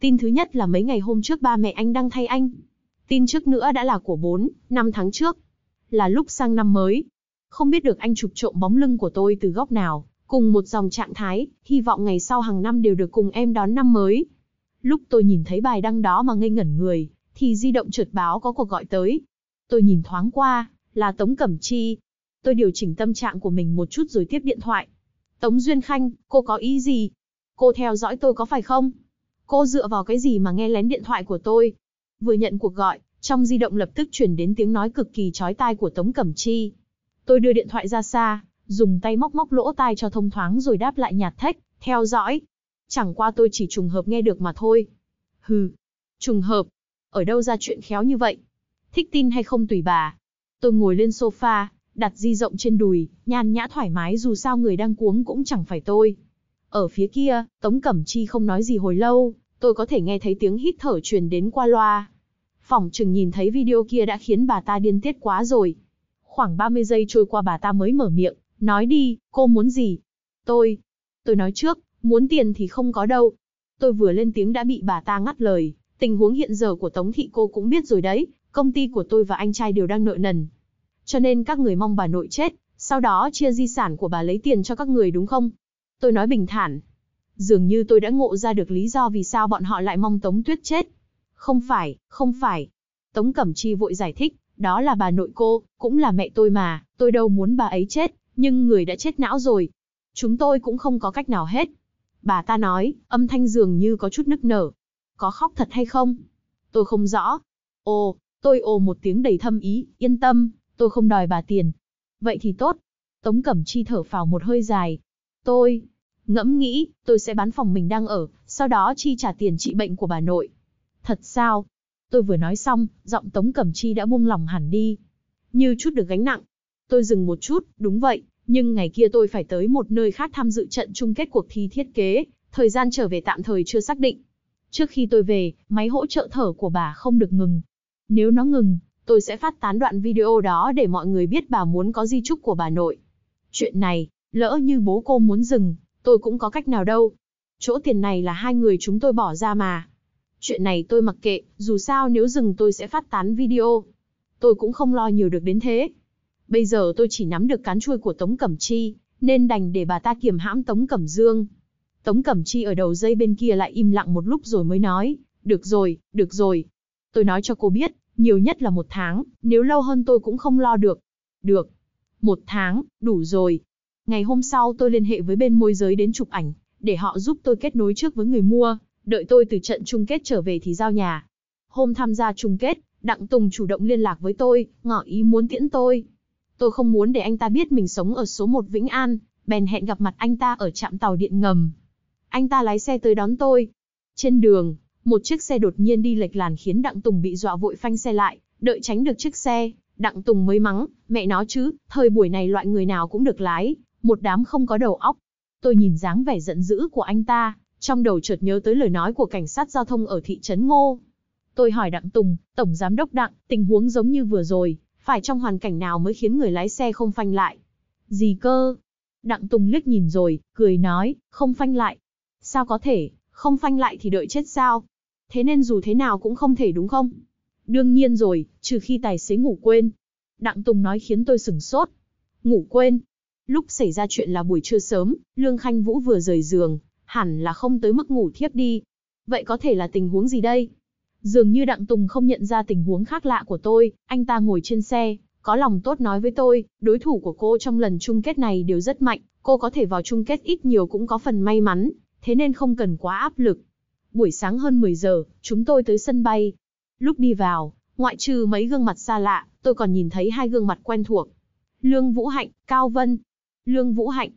Tin thứ nhất là mấy ngày hôm trước ba mẹ anh đang thay anh. Tin trước nữa đã là của 4, 5 tháng trước. Là lúc sang năm mới. Không biết được anh chụp trộm bóng lưng của tôi từ góc nào cùng một dòng trạng thái, hy vọng ngày sau hàng năm đều được cùng em đón năm mới. Lúc tôi nhìn thấy bài đăng đó mà ngây ngẩn người, thì di động trượt báo có cuộc gọi tới. Tôi nhìn thoáng qua, là Tống Cẩm Chi. Tôi điều chỉnh tâm trạng của mình một chút rồi tiếp điện thoại. Tống Duyên Khanh, cô có ý gì? Cô theo dõi tôi có phải không? Cô dựa vào cái gì mà nghe lén điện thoại của tôi? Vừa nhận cuộc gọi, trong di động lập tức chuyển đến tiếng nói cực kỳ chói tai của Tống Cẩm Chi. Tôi đưa điện thoại ra xa, dùng tay móc móc lỗ tai cho thông thoáng rồi đáp lại nhạt thách, theo dõi. Chẳng qua tôi chỉ trùng hợp nghe được mà thôi. Hừ, trùng hợp, ở đâu ra chuyện khéo như vậy? Thích tin hay không tùy bà. Tôi ngồi lên sofa, đặt di rộng trên đùi, nhàn nhã thoải mái dù sao người đang cuống cũng chẳng phải tôi. Ở phía kia, Tống Cẩm Chi không nói gì hồi lâu, tôi có thể nghe thấy tiếng hít thở truyền đến qua loa. Phỏng chừng nhìn thấy video kia đã khiến bà ta điên tiết quá rồi. Khoảng 30 giây trôi qua bà ta mới mở miệng, Nói đi, cô muốn gì? Tôi, tôi nói trước, muốn tiền thì không có đâu. Tôi vừa lên tiếng đã bị bà ta ngắt lời, tình huống hiện giờ của Tống Thị cô cũng biết rồi đấy, công ty của tôi và anh trai đều đang nợ nần. Cho nên các người mong bà nội chết, sau đó chia di sản của bà lấy tiền cho các người đúng không? Tôi nói bình thản. Dường như tôi đã ngộ ra được lý do vì sao bọn họ lại mong Tống Tuyết chết. Không phải, không phải. Tống Cẩm Chi vội giải thích, đó là bà nội cô, cũng là mẹ tôi mà, tôi đâu muốn bà ấy chết, nhưng người đã chết não rồi. Chúng tôi cũng không có cách nào hết. Bà ta nói, âm thanh dường như có chút nức nở. Có khóc thật hay không? Tôi không rõ. Ồ, tôi ồ một tiếng đầy thâm ý, yên tâm, tôi không đòi bà tiền. Vậy thì tốt. Tống Cẩm Chi thở phào một hơi dài. Tôi, ngẫm nghĩ, tôi sẽ bán phòng mình đang ở, sau đó chi trả tiền trị bệnh của bà nội. Thật sao? Tôi vừa nói xong, giọng Tống Cẩm Chi đã buông lòng hẳn đi. Như chút được gánh nặng, Tôi dừng một chút, đúng vậy, nhưng ngày kia tôi phải tới một nơi khác tham dự trận chung kết cuộc thi thiết kế, thời gian trở về tạm thời chưa xác định. Trước khi tôi về, máy hỗ trợ thở của bà không được ngừng. Nếu nó ngừng, tôi sẽ phát tán đoạn video đó để mọi người biết bà muốn có di chúc của bà nội. Chuyện này, lỡ như bố cô muốn dừng, tôi cũng có cách nào đâu. Chỗ tiền này là hai người chúng tôi bỏ ra mà. Chuyện này tôi mặc kệ, dù sao nếu dừng tôi sẽ phát tán video. Tôi cũng không lo nhiều được đến thế. Bây giờ tôi chỉ nắm được cán chuôi của Tống Cẩm Chi, nên đành để bà ta kiềm hãm Tống Cẩm Dương. Tống Cẩm Chi ở đầu dây bên kia lại im lặng một lúc rồi mới nói, được rồi, được rồi. Tôi nói cho cô biết, nhiều nhất là một tháng, nếu lâu hơn tôi cũng không lo được. Được. Một tháng, đủ rồi. Ngày hôm sau tôi liên hệ với bên môi giới đến chụp ảnh, để họ giúp tôi kết nối trước với người mua, đợi tôi từ trận chung kết trở về thì giao nhà. Hôm tham gia chung kết, Đặng Tùng chủ động liên lạc với tôi, ngỏ ý muốn tiễn tôi, Tôi không muốn để anh ta biết mình sống ở số 1 Vĩnh An, bèn hẹn gặp mặt anh ta ở trạm tàu điện ngầm. Anh ta lái xe tới đón tôi. Trên đường, một chiếc xe đột nhiên đi lệch làn khiến Đặng Tùng bị dọa vội phanh xe lại, đợi tránh được chiếc xe, Đặng Tùng mới mắng, mẹ nó chứ, thời buổi này loại người nào cũng được lái, một đám không có đầu óc. Tôi nhìn dáng vẻ giận dữ của anh ta, trong đầu chợt nhớ tới lời nói của cảnh sát giao thông ở thị trấn Ngô. Tôi hỏi Đặng Tùng, Tổng Giám đốc Đặng, tình huống giống như vừa rồi, phải trong hoàn cảnh nào mới khiến người lái xe không phanh lại? Gì cơ? Đặng Tùng liếc nhìn rồi, cười nói, không phanh lại. Sao có thể, không phanh lại thì đợi chết sao? Thế nên dù thế nào cũng không thể đúng không? Đương nhiên rồi, trừ khi tài xế ngủ quên. Đặng Tùng nói khiến tôi sửng sốt. Ngủ quên. Lúc xảy ra chuyện là buổi trưa sớm, Lương Khanh Vũ vừa rời giường, hẳn là không tới mức ngủ thiếp đi. Vậy có thể là tình huống gì đây? Dường như Đặng Tùng không nhận ra tình huống khác lạ của tôi, anh ta ngồi trên xe, có lòng tốt nói với tôi, đối thủ của cô trong lần chung kết này đều rất mạnh, cô có thể vào chung kết ít nhiều cũng có phần may mắn, thế nên không cần quá áp lực. Buổi sáng hơn 10 giờ, chúng tôi tới sân bay. Lúc đi vào, ngoại trừ mấy gương mặt xa lạ, tôi còn nhìn thấy hai gương mặt quen thuộc. Lương Vũ Hạnh, Cao Vân. Lương Vũ Hạnh.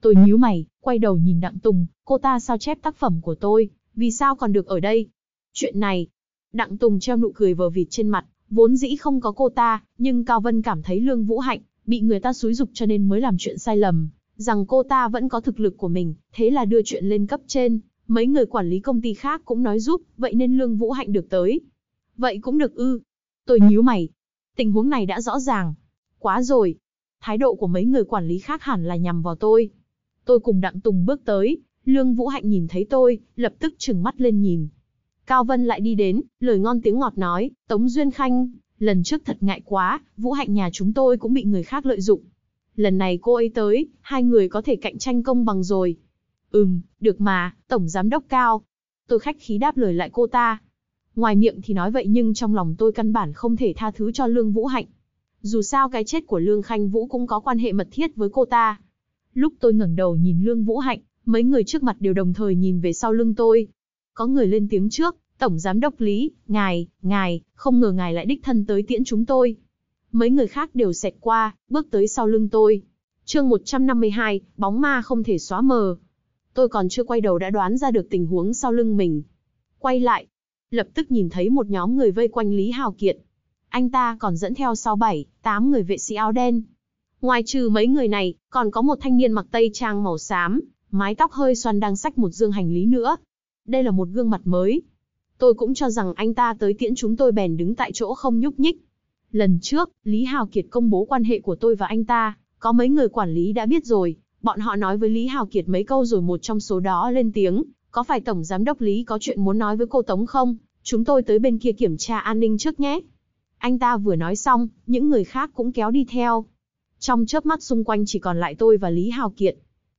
Tôi nhíu mày, quay đầu nhìn Đặng Tùng, cô ta sao chép tác phẩm của tôi, vì sao còn được ở đây? Chuyện này, Đặng Tùng treo nụ cười vờ vịt trên mặt, vốn dĩ không có cô ta, nhưng Cao Vân cảm thấy Lương Vũ Hạnh bị người ta xúi dục cho nên mới làm chuyện sai lầm, rằng cô ta vẫn có thực lực của mình, thế là đưa chuyện lên cấp trên, mấy người quản lý công ty khác cũng nói giúp, vậy nên Lương Vũ Hạnh được tới. Vậy cũng được ư. Tôi nhíu mày. Tình huống này đã rõ ràng. Quá rồi. Thái độ của mấy người quản lý khác hẳn là nhằm vào tôi. Tôi cùng Đặng Tùng bước tới, Lương Vũ Hạnh nhìn thấy tôi, lập tức trừng mắt lên nhìn, Cao Vân lại đi đến, lời ngon tiếng ngọt nói, Tống Duyên Khanh, lần trước thật ngại quá, Vũ Hạnh nhà chúng tôi cũng bị người khác lợi dụng. Lần này cô ấy tới, hai người có thể cạnh tranh công bằng rồi. Ừm, được mà, Tổng Giám Đốc Cao. Tôi khách khí đáp lời lại cô ta. Ngoài miệng thì nói vậy nhưng trong lòng tôi căn bản không thể tha thứ cho Lương Vũ Hạnh. Dù sao cái chết của Lương Khanh Vũ cũng có quan hệ mật thiết với cô ta. Lúc tôi ngẩng đầu nhìn Lương Vũ Hạnh, mấy người trước mặt đều đồng thời nhìn về sau lưng tôi, có người lên tiếng trước, Tổng Giám Đốc Lý, ngài, ngài, không ngờ ngài lại đích thân tới tiễn chúng tôi. Mấy người khác đều xẹt qua, bước tới sau lưng tôi. chương 152, bóng ma không thể xóa mờ. Tôi còn chưa quay đầu đã đoán ra được tình huống sau lưng mình. Quay lại, lập tức nhìn thấy một nhóm người vây quanh Lý Hào Kiệt. Anh ta còn dẫn theo sau 7, 8 người vệ sĩ áo đen. Ngoài trừ mấy người này, còn có một thanh niên mặc tây trang màu xám, mái tóc hơi xoăn đang xách một dương hành lý nữa, đây là một gương mặt mới. Tôi cũng cho rằng anh ta tới tiễn chúng tôi bèn đứng tại chỗ không nhúc nhích. Lần trước, Lý Hào Kiệt công bố quan hệ của tôi và anh ta, có mấy người quản lý đã biết rồi, bọn họ nói với Lý Hào Kiệt mấy câu rồi một trong số đó lên tiếng, có phải Tổng Giám đốc Lý có chuyện muốn nói với cô Tống không? Chúng tôi tới bên kia kiểm tra an ninh trước nhé. Anh ta vừa nói xong, những người khác cũng kéo đi theo. Trong chớp mắt xung quanh chỉ còn lại tôi và Lý Hào Kiệt.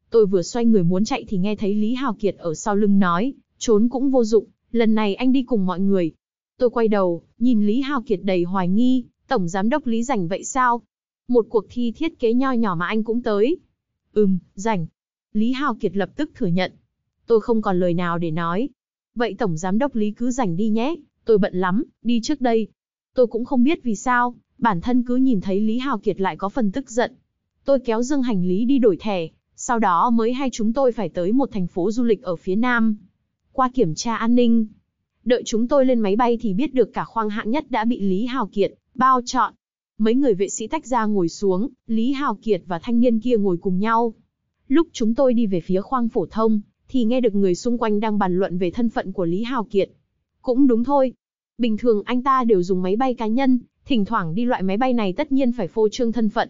Tôi vừa xoay người muốn chạy thì nghe thấy Lý Hào Kiệt ở sau lưng nói, trốn cũng vô dụng, lần này anh đi cùng mọi người. Tôi quay đầu, nhìn Lý Hào Kiệt đầy hoài nghi, tổng giám đốc Lý rảnh vậy sao? Một cuộc thi thiết kế nho nhỏ mà anh cũng tới. Ừm, rảnh. Lý Hào Kiệt lập tức thừa nhận. Tôi không còn lời nào để nói. Vậy tổng giám đốc Lý cứ rảnh đi nhé, tôi bận lắm, đi trước đây. Tôi cũng không biết vì sao, bản thân cứ nhìn thấy Lý Hào Kiệt lại có phần tức giận. Tôi kéo dương hành lý đi đổi thẻ, sau đó mới hay chúng tôi phải tới một thành phố du lịch ở phía Nam, qua kiểm tra an ninh. Đợi chúng tôi lên máy bay thì biết được cả khoang hạng nhất đã bị Lý Hào Kiệt bao trọn. Mấy người vệ sĩ tách ra ngồi xuống, Lý Hào Kiệt và thanh niên kia ngồi cùng nhau. Lúc chúng tôi đi về phía khoang phổ thông, thì nghe được người xung quanh đang bàn luận về thân phận của Lý Hào Kiệt. Cũng đúng thôi. Bình thường anh ta đều dùng máy bay cá nhân, thỉnh thoảng đi loại máy bay này tất nhiên phải phô trương thân phận.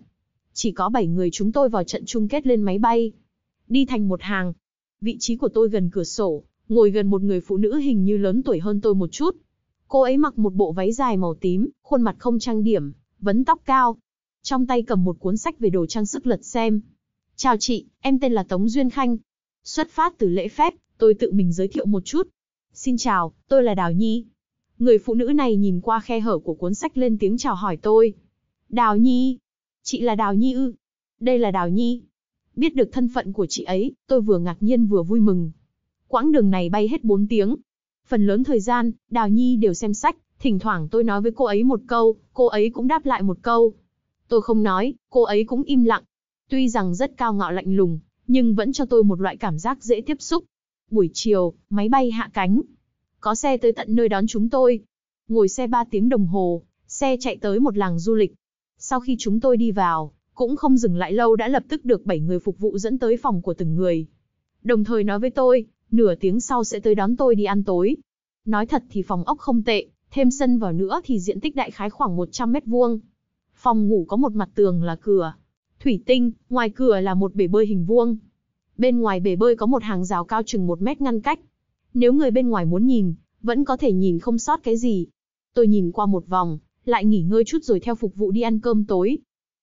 Chỉ có 7 người chúng tôi vào trận chung kết lên máy bay. Đi thành một hàng. Vị trí của tôi gần cửa sổ, ngồi gần một người phụ nữ hình như lớn tuổi hơn tôi một chút. Cô ấy mặc một bộ váy dài màu tím, khuôn mặt không trang điểm, vấn tóc cao. Trong tay cầm một cuốn sách về đồ trang sức lật xem. Chào chị, em tên là Tống Duyên Khanh. Xuất phát từ lễ phép, tôi tự mình giới thiệu một chút. Xin chào, tôi là Đào Nhi. Người phụ nữ này nhìn qua khe hở của cuốn sách lên tiếng chào hỏi tôi. Đào Nhi. Chị là Đào Nhi ư. Đây là Đào Nhi. Biết được thân phận của chị ấy, tôi vừa ngạc nhiên vừa vui mừng. Quãng đường này bay hết 4 tiếng. Phần lớn thời gian, Đào Nhi đều xem sách, thỉnh thoảng tôi nói với cô ấy một câu, cô ấy cũng đáp lại một câu. Tôi không nói, cô ấy cũng im lặng. Tuy rằng rất cao ngạo lạnh lùng, nhưng vẫn cho tôi một loại cảm giác dễ tiếp xúc. Buổi chiều, máy bay hạ cánh. Có xe tới tận nơi đón chúng tôi. Ngồi xe 3 tiếng đồng hồ, xe chạy tới một làng du lịch. Sau khi chúng tôi đi vào, cũng không dừng lại lâu đã lập tức được 7 người phục vụ dẫn tới phòng của từng người. Đồng thời nói với tôi, nửa tiếng sau sẽ tới đón tôi đi ăn tối. Nói thật thì phòng ốc không tệ, thêm sân vào nữa thì diện tích đại khái khoảng 100 mét vuông. Phòng ngủ có một mặt tường là cửa, thủy tinh, ngoài cửa là một bể bơi hình vuông. Bên ngoài bể bơi có một hàng rào cao chừng một mét ngăn cách. Nếu người bên ngoài muốn nhìn, vẫn có thể nhìn không sót cái gì. Tôi nhìn qua một vòng, lại nghỉ ngơi chút rồi theo phục vụ đi ăn cơm tối.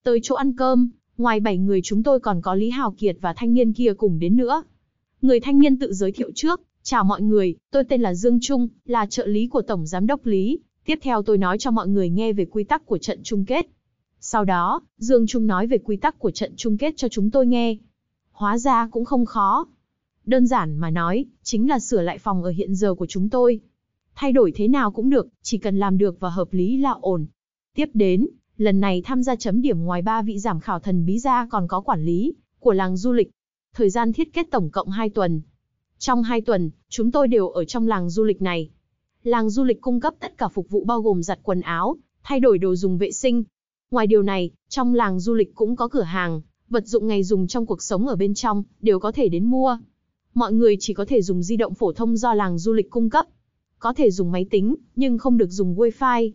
Tới chỗ ăn cơm, ngoài bảy người chúng tôi còn có Lý Hào Kiệt và thanh niên kia cùng đến nữa. Người thanh niên tự giới thiệu trước, chào mọi người, tôi tên là Dương Trung, là trợ lý của Tổng Giám đốc Lý. Tiếp theo tôi nói cho mọi người nghe về quy tắc của trận chung kết. Sau đó, Dương Trung nói về quy tắc của trận chung kết cho chúng tôi nghe. Hóa ra cũng không khó. Đơn giản mà nói, chính là sửa lại phòng ở hiện giờ của chúng tôi. Thay đổi thế nào cũng được, chỉ cần làm được và hợp lý là ổn. Tiếp đến, lần này tham gia chấm điểm ngoài ba vị giảm khảo thần bí ra còn có quản lý của làng du lịch, thời gian thiết kế tổng cộng 2 tuần. Trong 2 tuần, chúng tôi đều ở trong làng du lịch này. Làng du lịch cung cấp tất cả phục vụ bao gồm giặt quần áo, thay đổi đồ dùng vệ sinh. Ngoài điều này, trong làng du lịch cũng có cửa hàng, vật dụng ngày dùng trong cuộc sống ở bên trong, đều có thể đến mua. Mọi người chỉ có thể dùng di động phổ thông do làng du lịch cung cấp. Có thể dùng máy tính, nhưng không được dùng wifi.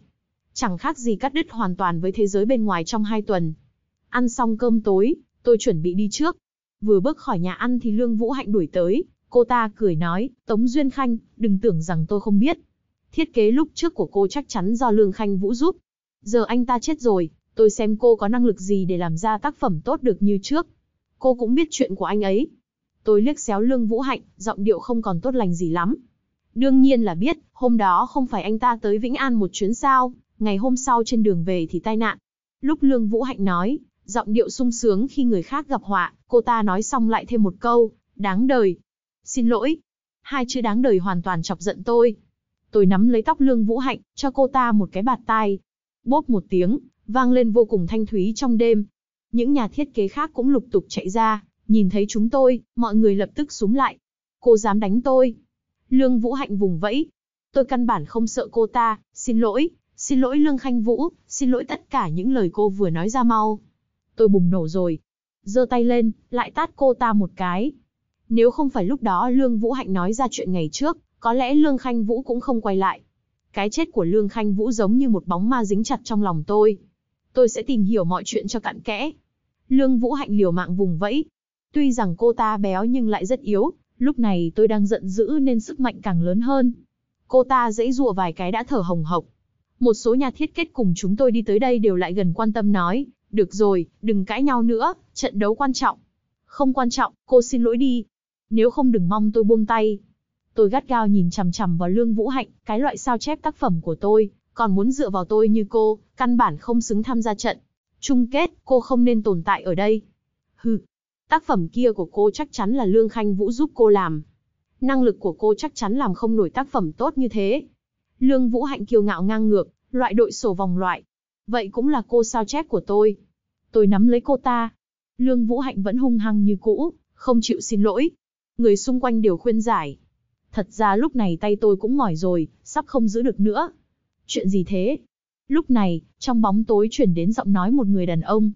Chẳng khác gì cắt đứt hoàn toàn với thế giới bên ngoài trong 2 tuần. Ăn xong cơm tối, tôi chuẩn bị đi trước, Vừa bước khỏi nhà ăn thì Lương Vũ Hạnh đuổi tới, cô ta cười nói, Tống Duyên Khanh, đừng tưởng rằng tôi không biết. Thiết kế lúc trước của cô chắc chắn do Lương Khanh Vũ giúp. Giờ anh ta chết rồi, tôi xem cô có năng lực gì để làm ra tác phẩm tốt được như trước. Cô cũng biết chuyện của anh ấy. Tôi liếc xéo Lương Vũ Hạnh, giọng điệu không còn tốt lành gì lắm. Đương nhiên là biết, hôm đó không phải anh ta tới Vĩnh An một chuyến sao, ngày hôm sau trên đường về thì tai nạn. Lúc Lương Vũ Hạnh nói, Giọng điệu sung sướng khi người khác gặp họa, cô ta nói xong lại thêm một câu, đáng đời. Xin lỗi. Hai chữ đáng đời hoàn toàn chọc giận tôi. Tôi nắm lấy tóc Lương Vũ Hạnh, cho cô ta một cái bạt tai. Bốp một tiếng, vang lên vô cùng thanh thúy trong đêm. Những nhà thiết kế khác cũng lục tục chạy ra, nhìn thấy chúng tôi, mọi người lập tức súng lại. Cô dám đánh tôi. Lương Vũ Hạnh vùng vẫy. Tôi căn bản không sợ cô ta, xin lỗi, xin lỗi Lương Khanh Vũ, xin lỗi tất cả những lời cô vừa nói ra mau. Tôi bùng nổ rồi. giơ tay lên, lại tát cô ta một cái. Nếu không phải lúc đó Lương Vũ Hạnh nói ra chuyện ngày trước, có lẽ Lương Khanh Vũ cũng không quay lại. Cái chết của Lương Khanh Vũ giống như một bóng ma dính chặt trong lòng tôi. Tôi sẽ tìm hiểu mọi chuyện cho cặn kẽ. Lương Vũ Hạnh liều mạng vùng vẫy. Tuy rằng cô ta béo nhưng lại rất yếu, lúc này tôi đang giận dữ nên sức mạnh càng lớn hơn. Cô ta dãy rùa vài cái đã thở hồng hộc. Một số nhà thiết kết cùng chúng tôi đi tới đây đều lại gần quan tâm nói, được rồi, đừng cãi nhau nữa, trận đấu quan trọng. Không quan trọng, cô xin lỗi đi. Nếu không đừng mong tôi buông tay. Tôi gắt gao nhìn chằm chằm vào Lương Vũ Hạnh, cái loại sao chép tác phẩm của tôi, còn muốn dựa vào tôi như cô, căn bản không xứng tham gia trận. Chung kết, cô không nên tồn tại ở đây. Hừ, tác phẩm kia của cô chắc chắn là Lương Khanh Vũ giúp cô làm. Năng lực của cô chắc chắn làm không nổi tác phẩm tốt như thế. Lương Vũ Hạnh kiêu ngạo ngang ngược, loại đội sổ vòng loại, Vậy cũng là cô sao chép của tôi. Tôi nắm lấy cô ta. Lương Vũ Hạnh vẫn hung hăng như cũ, không chịu xin lỗi. Người xung quanh đều khuyên giải. Thật ra lúc này tay tôi cũng mỏi rồi, sắp không giữ được nữa. Chuyện gì thế? Lúc này, trong bóng tối chuyển đến giọng nói một người đàn ông.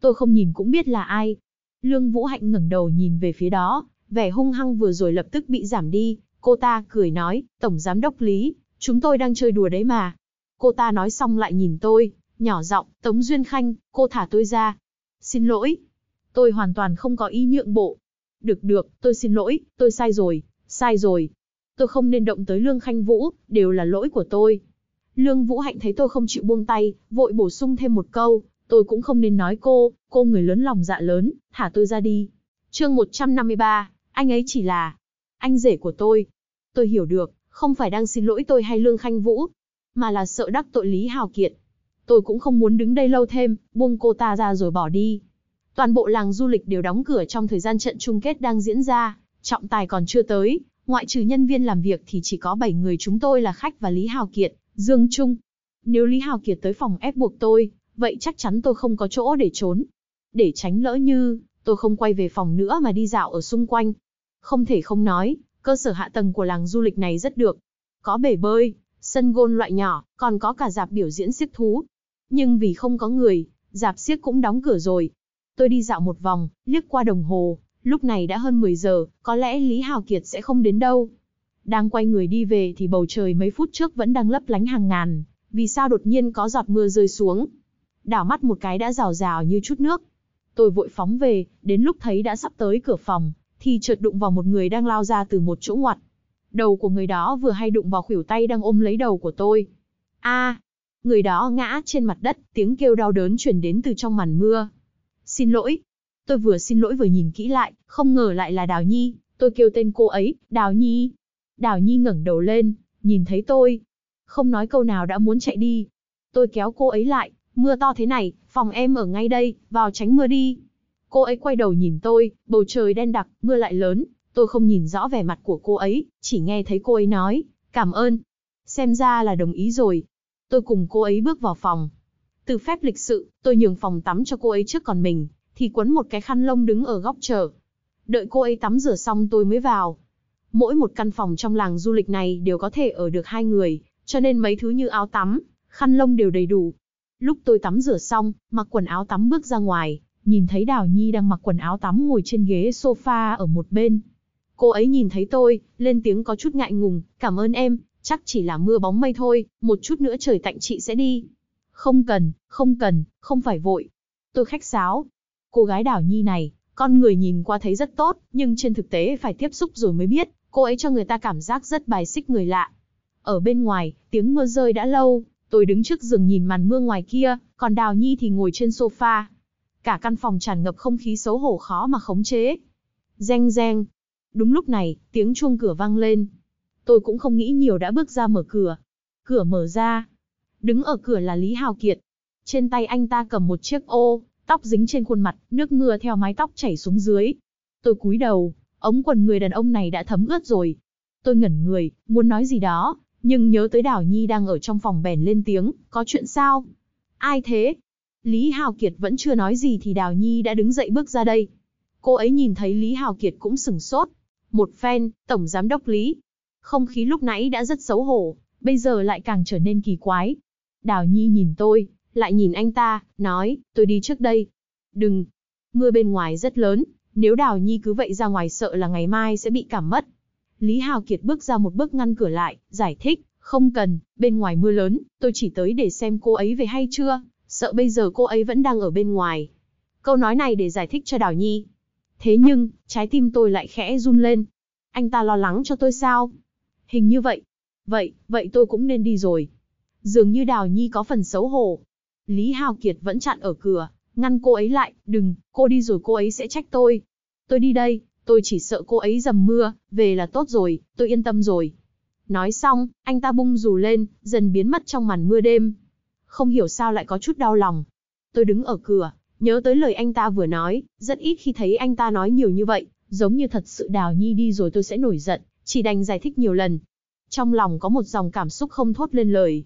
Tôi không nhìn cũng biết là ai. Lương Vũ Hạnh ngẩng đầu nhìn về phía đó, vẻ hung hăng vừa rồi lập tức bị giảm đi. Cô ta cười nói, Tổng Giám Đốc Lý, chúng tôi đang chơi đùa đấy mà. Cô ta nói xong lại nhìn tôi, Nhỏ giọng, Tống Duyên Khanh, cô thả tôi ra. Xin lỗi. Tôi hoàn toàn không có ý nhượng bộ. Được được, tôi xin lỗi, tôi sai rồi, sai rồi. Tôi không nên động tới Lương Khanh Vũ, đều là lỗi của tôi. Lương Vũ Hạnh thấy tôi không chịu buông tay, vội bổ sung thêm một câu, tôi cũng không nên nói cô, cô người lớn lòng dạ lớn, thả tôi ra đi. chương 153, anh ấy chỉ là anh rể của tôi. Tôi hiểu được, không phải đang xin lỗi tôi hay Lương Khanh Vũ, mà là sợ đắc tội Lý Hào Kiệt, Tôi cũng không muốn đứng đây lâu thêm, buông cô ta ra rồi bỏ đi. Toàn bộ làng du lịch đều đóng cửa trong thời gian trận chung kết đang diễn ra, trọng tài còn chưa tới, ngoại trừ nhân viên làm việc thì chỉ có 7 người chúng tôi là khách và Lý Hào Kiệt, Dương Trung. Nếu Lý Hào Kiệt tới phòng ép buộc tôi, vậy chắc chắn tôi không có chỗ để trốn. Để tránh lỡ như, tôi không quay về phòng nữa mà đi dạo ở xung quanh. Không thể không nói, cơ sở hạ tầng của làng du lịch này rất được. Có bể bơi, sân gôn loại nhỏ, còn có cả dạp biểu diễn siếc thú, nhưng vì không có người, dạp xiếc cũng đóng cửa rồi. Tôi đi dạo một vòng, liếc qua đồng hồ, lúc này đã hơn 10 giờ, có lẽ Lý Hào Kiệt sẽ không đến đâu. Đang quay người đi về thì bầu trời mấy phút trước vẫn đang lấp lánh hàng ngàn, vì sao đột nhiên có giọt mưa rơi xuống. Đảo mắt một cái đã rào rào như chút nước. Tôi vội phóng về, đến lúc thấy đã sắp tới cửa phòng, thì chợt đụng vào một người đang lao ra từ một chỗ ngoặt. Đầu của người đó vừa hay đụng vào khuỷu tay đang ôm lấy đầu của tôi. a Người đó ngã trên mặt đất, tiếng kêu đau đớn truyền đến từ trong màn mưa. Xin lỗi. Tôi vừa xin lỗi vừa nhìn kỹ lại, không ngờ lại là Đào Nhi. Tôi kêu tên cô ấy, Đào Nhi. Đào Nhi ngẩng đầu lên, nhìn thấy tôi. Không nói câu nào đã muốn chạy đi. Tôi kéo cô ấy lại, mưa to thế này, phòng em ở ngay đây, vào tránh mưa đi. Cô ấy quay đầu nhìn tôi, bầu trời đen đặc, mưa lại lớn, tôi không nhìn rõ vẻ mặt của cô ấy, chỉ nghe thấy cô ấy nói, cảm ơn. Xem ra là đồng ý rồi, tôi cùng cô ấy bước vào phòng. Từ phép lịch sự, tôi nhường phòng tắm cho cô ấy trước còn mình, thì quấn một cái khăn lông đứng ở góc chờ. Đợi cô ấy tắm rửa xong tôi mới vào. Mỗi một căn phòng trong làng du lịch này đều có thể ở được hai người, cho nên mấy thứ như áo tắm, khăn lông đều đầy đủ. Lúc tôi tắm rửa xong, mặc quần áo tắm bước ra ngoài, nhìn thấy Đào Nhi đang mặc quần áo tắm ngồi trên ghế sofa ở một bên. Cô ấy nhìn thấy tôi, lên tiếng có chút ngại ngùng, cảm ơn em, chắc chỉ là mưa bóng mây thôi, một chút nữa trời tạnh chị sẽ đi. Không cần, không cần, không phải vội. Tôi khách sáo. Cô gái đảo nhi này, con người nhìn qua thấy rất tốt, nhưng trên thực tế phải tiếp xúc rồi mới biết, cô ấy cho người ta cảm giác rất bài xích người lạ. Ở bên ngoài, tiếng mưa rơi đã lâu, tôi đứng trước giường nhìn màn mưa ngoài kia, còn Đào Nhi thì ngồi trên sofa. Cả căn phòng tràn ngập không khí xấu hổ khó mà khống chế. Reng reng. Đúng lúc này, tiếng chuông cửa vang lên. Tôi cũng không nghĩ nhiều đã bước ra mở cửa. Cửa mở ra. Đứng ở cửa là Lý Hào Kiệt. Trên tay anh ta cầm một chiếc ô, tóc dính trên khuôn mặt, nước mưa theo mái tóc chảy xuống dưới. Tôi cúi đầu, ống quần người đàn ông này đã thấm ướt rồi. Tôi ngẩn người, muốn nói gì đó, nhưng nhớ tới Đào Nhi đang ở trong phòng bèn lên tiếng, có chuyện sao? Ai thế? Lý Hào Kiệt vẫn chưa nói gì thì Đào Nhi đã đứng dậy bước ra đây. Cô ấy nhìn thấy Lý Hào Kiệt cũng sửng sốt. Một phen, Tổng Giám đốc Lý, không khí lúc nãy đã rất xấu hổ, bây giờ lại càng trở nên kỳ quái. Đào Nhi nhìn tôi, lại nhìn anh ta, nói, tôi đi trước đây. Đừng. Mưa bên ngoài rất lớn, nếu Đào Nhi cứ vậy ra ngoài sợ là ngày mai sẽ bị cảm mất. Lý Hào Kiệt bước ra một bước ngăn cửa lại, giải thích, không cần, bên ngoài mưa lớn, tôi chỉ tới để xem cô ấy về hay chưa, sợ bây giờ cô ấy vẫn đang ở bên ngoài. Câu nói này để giải thích cho Đào Nhi. Thế nhưng, trái tim tôi lại khẽ run lên. Anh ta lo lắng cho tôi sao? Hình như vậy. Vậy, vậy tôi cũng nên đi rồi. Dường như Đào Nhi có phần xấu hổ. Lý Hào Kiệt vẫn chặn ở cửa, ngăn cô ấy lại, đừng, cô đi rồi cô ấy sẽ trách tôi. Tôi đi đây, tôi chỉ sợ cô ấy dầm mưa, về là tốt rồi, tôi yên tâm rồi. Nói xong, anh ta bung dù lên, dần biến mất trong màn mưa đêm. Không hiểu sao lại có chút đau lòng. Tôi đứng ở cửa, nhớ tới lời anh ta vừa nói, rất ít khi thấy anh ta nói nhiều như vậy, giống như thật sự Đào Nhi đi rồi tôi sẽ nổi giận, chỉ đành giải thích nhiều lần. Trong lòng có một dòng cảm xúc không thốt lên lời.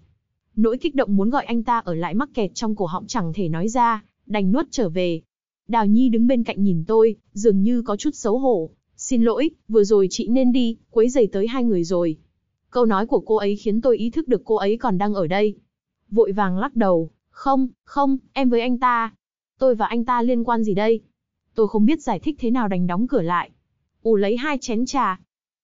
Nỗi kích động muốn gọi anh ta ở lại mắc kẹt trong cổ họng chẳng thể nói ra, đành nuốt trở về. Đào Nhi đứng bên cạnh nhìn tôi, dường như có chút xấu hổ. Xin lỗi, vừa rồi chị nên đi, quấy giày tới hai người rồi. Câu nói của cô ấy khiến tôi ý thức được cô ấy còn đang ở đây. Vội vàng lắc đầu, không, không, em với anh ta. Tôi và anh ta liên quan gì đây? Tôi không biết giải thích thế nào đành đóng cửa lại. ù lấy hai chén trà,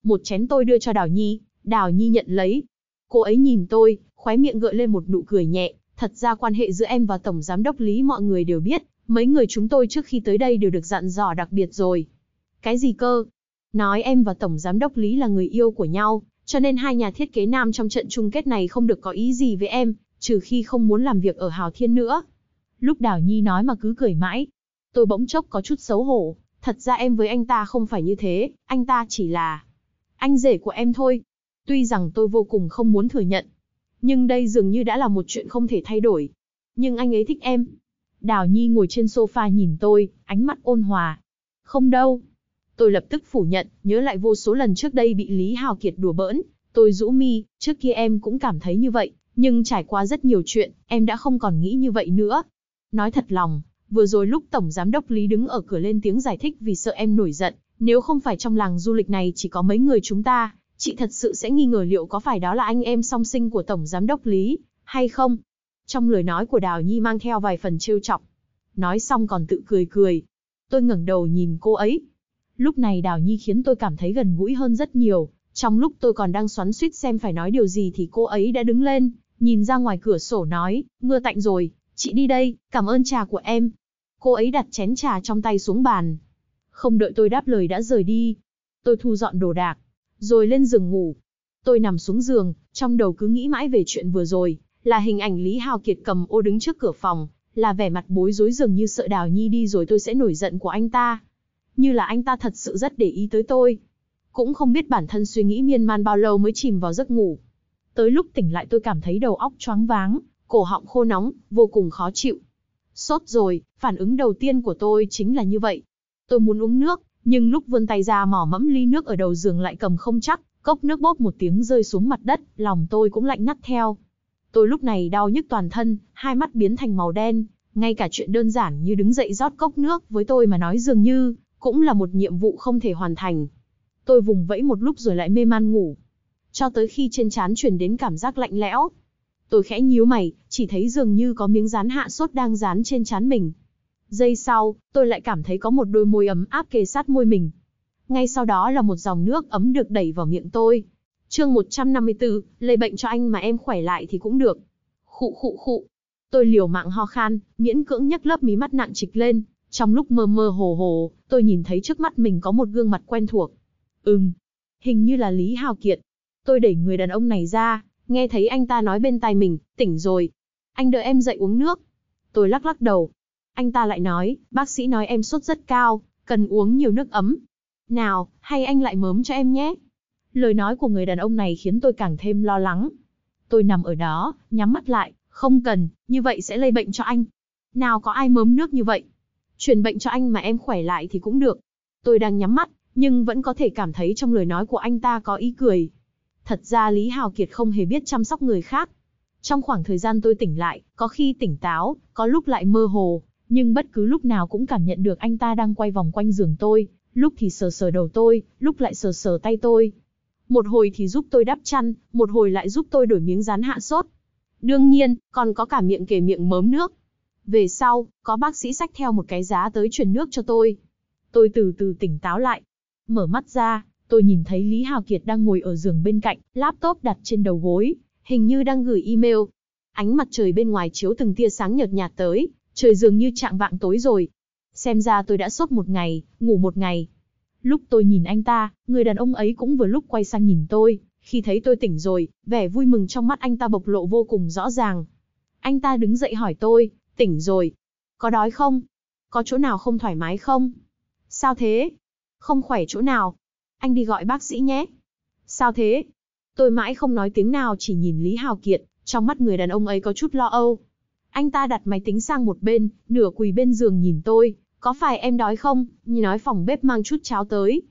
một chén tôi đưa cho Đào Nhi, Đào Nhi nhận lấy. Cô ấy nhìn tôi, khóe miệng gợi lên một nụ cười nhẹ. Thật ra quan hệ giữa em và Tổng Giám Đốc Lý mọi người đều biết. Mấy người chúng tôi trước khi tới đây đều được dặn dò đặc biệt rồi. Cái gì cơ? Nói em và Tổng Giám Đốc Lý là người yêu của nhau, cho nên hai nhà thiết kế nam trong trận chung kết này không được có ý gì với em, trừ khi không muốn làm việc ở Hào Thiên nữa. Lúc Đào Nhi nói mà cứ cười mãi. Tôi bỗng chốc có chút xấu hổ, thật ra em với anh ta không phải như thế, anh ta chỉ là anh rể của em thôi. Tuy rằng tôi vô cùng không muốn thừa nhận. Nhưng đây dường như đã là một chuyện không thể thay đổi. Nhưng anh ấy thích em. Đào Nhi ngồi trên sofa nhìn tôi, ánh mắt ôn hòa. Không đâu. Tôi lập tức phủ nhận, nhớ lại vô số lần trước đây bị Lý Hào Kiệt đùa bỡn. Tôi rũ mi, trước kia em cũng cảm thấy như vậy, nhưng trải qua rất nhiều chuyện, em đã không còn nghĩ như vậy nữa. Nói thật lòng, vừa rồi lúc Tổng Giám Đốc Lý đứng ở cửa lên tiếng giải thích vì sợ em nổi giận, nếu không phải trong làng du lịch này chỉ có mấy người chúng ta, chị thật sự sẽ nghi ngờ liệu có phải đó là anh em song sinh của Tổng Giám đốc Lý, hay không? Trong lời nói của Đào Nhi mang theo vài phần trêu chọc. Nói xong còn tự cười cười. Tôi ngẩng đầu nhìn cô ấy. Lúc này Đào Nhi khiến tôi cảm thấy gần gũi hơn rất nhiều. Trong lúc tôi còn đang xoắn suýt xem phải nói điều gì thì cô ấy đã đứng lên, nhìn ra ngoài cửa sổ nói, mưa tạnh rồi, chị đi đây, cảm ơn trà của em. Cô ấy đặt chén trà trong tay xuống bàn, không đợi tôi đáp lời đã rời đi. Tôi thu dọn đồ đạc, rồi lên giường ngủ. Tôi nằm xuống giường, trong đầu cứ nghĩ mãi về chuyện vừa rồi, là hình ảnh Lý Hào Kiệt cầm ô đứng trước cửa phòng, là vẻ mặt bối rối dường như sợ Đào Nhi đi rồi tôi sẽ nổi giận của anh ta. Như là anh ta thật sự rất để ý tới tôi. Cũng không biết bản thân suy nghĩ miên man bao lâu mới chìm vào giấc ngủ. Tới lúc tỉnh lại tôi cảm thấy đầu óc choáng váng, cổ họng khô nóng, vô cùng khó chịu. Sốt rồi, phản ứng đầu tiên của tôi chính là như vậy, Tôi muốn uống nước, nhưng lúc vươn tay ra mỏ mẫm ly nước ở đầu giường lại cầm không chắc, cốc nước bóp một tiếng rơi xuống mặt đất, lòng tôi cũng lạnh ngắt theo. Tôi lúc này đau nhức toàn thân, hai mắt biến thành màu đen, ngay cả chuyện đơn giản như đứng dậy rót cốc nước với tôi mà nói dường như cũng là một nhiệm vụ không thể hoàn thành. Tôi vùng vẫy một lúc rồi lại mê man ngủ, cho tới khi trên trán truyền đến cảm giác lạnh lẽo. Tôi khẽ nhíu mày, chỉ thấy dường như có miếng dán hạ sốt đang dán trên trán mình, Giây sau, tôi lại cảm thấy có một đôi môi ấm áp kề sát môi mình. Ngay sau đó là một dòng nước ấm được đẩy vào miệng tôi. Chương 154, lây bệnh cho anh mà em khỏe lại thì cũng được. Khụ khụ khụ. Tôi liều mạng ho khan, miễn cưỡng nhấc lớp mí mắt nặng trịch lên. Trong lúc mơ mơ hồ hồ, tôi nhìn thấy trước mắt mình có một gương mặt quen thuộc. Ừm, hình như là Lý Hào Kiệt. Tôi đẩy người đàn ông này ra, nghe thấy anh ta nói bên tai mình, tỉnh rồi. Anh đợi em dậy uống nước. Tôi lắc lắc đầu, anh ta lại nói, bác sĩ nói em sốt rất cao, cần uống nhiều nước ấm. Nào, hay anh lại mớm cho em nhé. Lời nói của người đàn ông này khiến tôi càng thêm lo lắng. Tôi nằm ở đó, nhắm mắt lại, không cần, như vậy sẽ lây bệnh cho anh. Nào có ai mớm nước như vậy? Truyền bệnh cho anh mà em khỏe lại thì cũng được. Tôi đang nhắm mắt, nhưng vẫn có thể cảm thấy trong lời nói của anh ta có ý cười. Thật ra Lý Hào Kiệt không hề biết chăm sóc người khác. Trong khoảng thời gian tôi tỉnh lại, có khi tỉnh táo, có lúc lại mơ hồ, nhưng bất cứ lúc nào cũng cảm nhận được anh ta đang quay vòng quanh giường tôi, lúc thì sờ sờ đầu tôi, lúc lại sờ sờ tay tôi. Một hồi thì giúp tôi đắp chăn, một hồi lại giúp tôi đổi miếng rán hạ sốt. Đương nhiên, còn có cả miệng kề miệng mớm nước. Về sau, có bác sĩ xách theo một cái giá tới chuyển nước cho tôi. Tôi từ từ tỉnh táo lại. Mở mắt ra, tôi nhìn thấy Lý Hào Kiệt đang ngồi ở giường bên cạnh, laptop đặt trên đầu gối, hình như đang gửi email. Ánh mặt trời bên ngoài chiếu từng tia sáng nhợt nhạt tới, Trời dường như chạng vạng tối rồi. Xem ra tôi đã sốt một ngày, ngủ một ngày. Lúc tôi nhìn anh ta, người đàn ông ấy cũng vừa lúc quay sang nhìn tôi. Khi thấy tôi tỉnh rồi, vẻ vui mừng trong mắt anh ta bộc lộ vô cùng rõ ràng. Anh ta đứng dậy hỏi tôi, tỉnh rồi. Có đói không? Có chỗ nào không thoải mái không? Sao thế? Không khỏe chỗ nào? Anh đi gọi bác sĩ nhé. Sao thế? Tôi mãi không nói tiếng nào chỉ nhìn Lý Hào Kiệt, trong mắt người đàn ông ấy có chút lo âu. Anh ta đặt máy tính sang một bên, nửa quỳ bên giường nhìn tôi, có phải em đói không, nhìn nói phòng bếp mang chút cháo tới.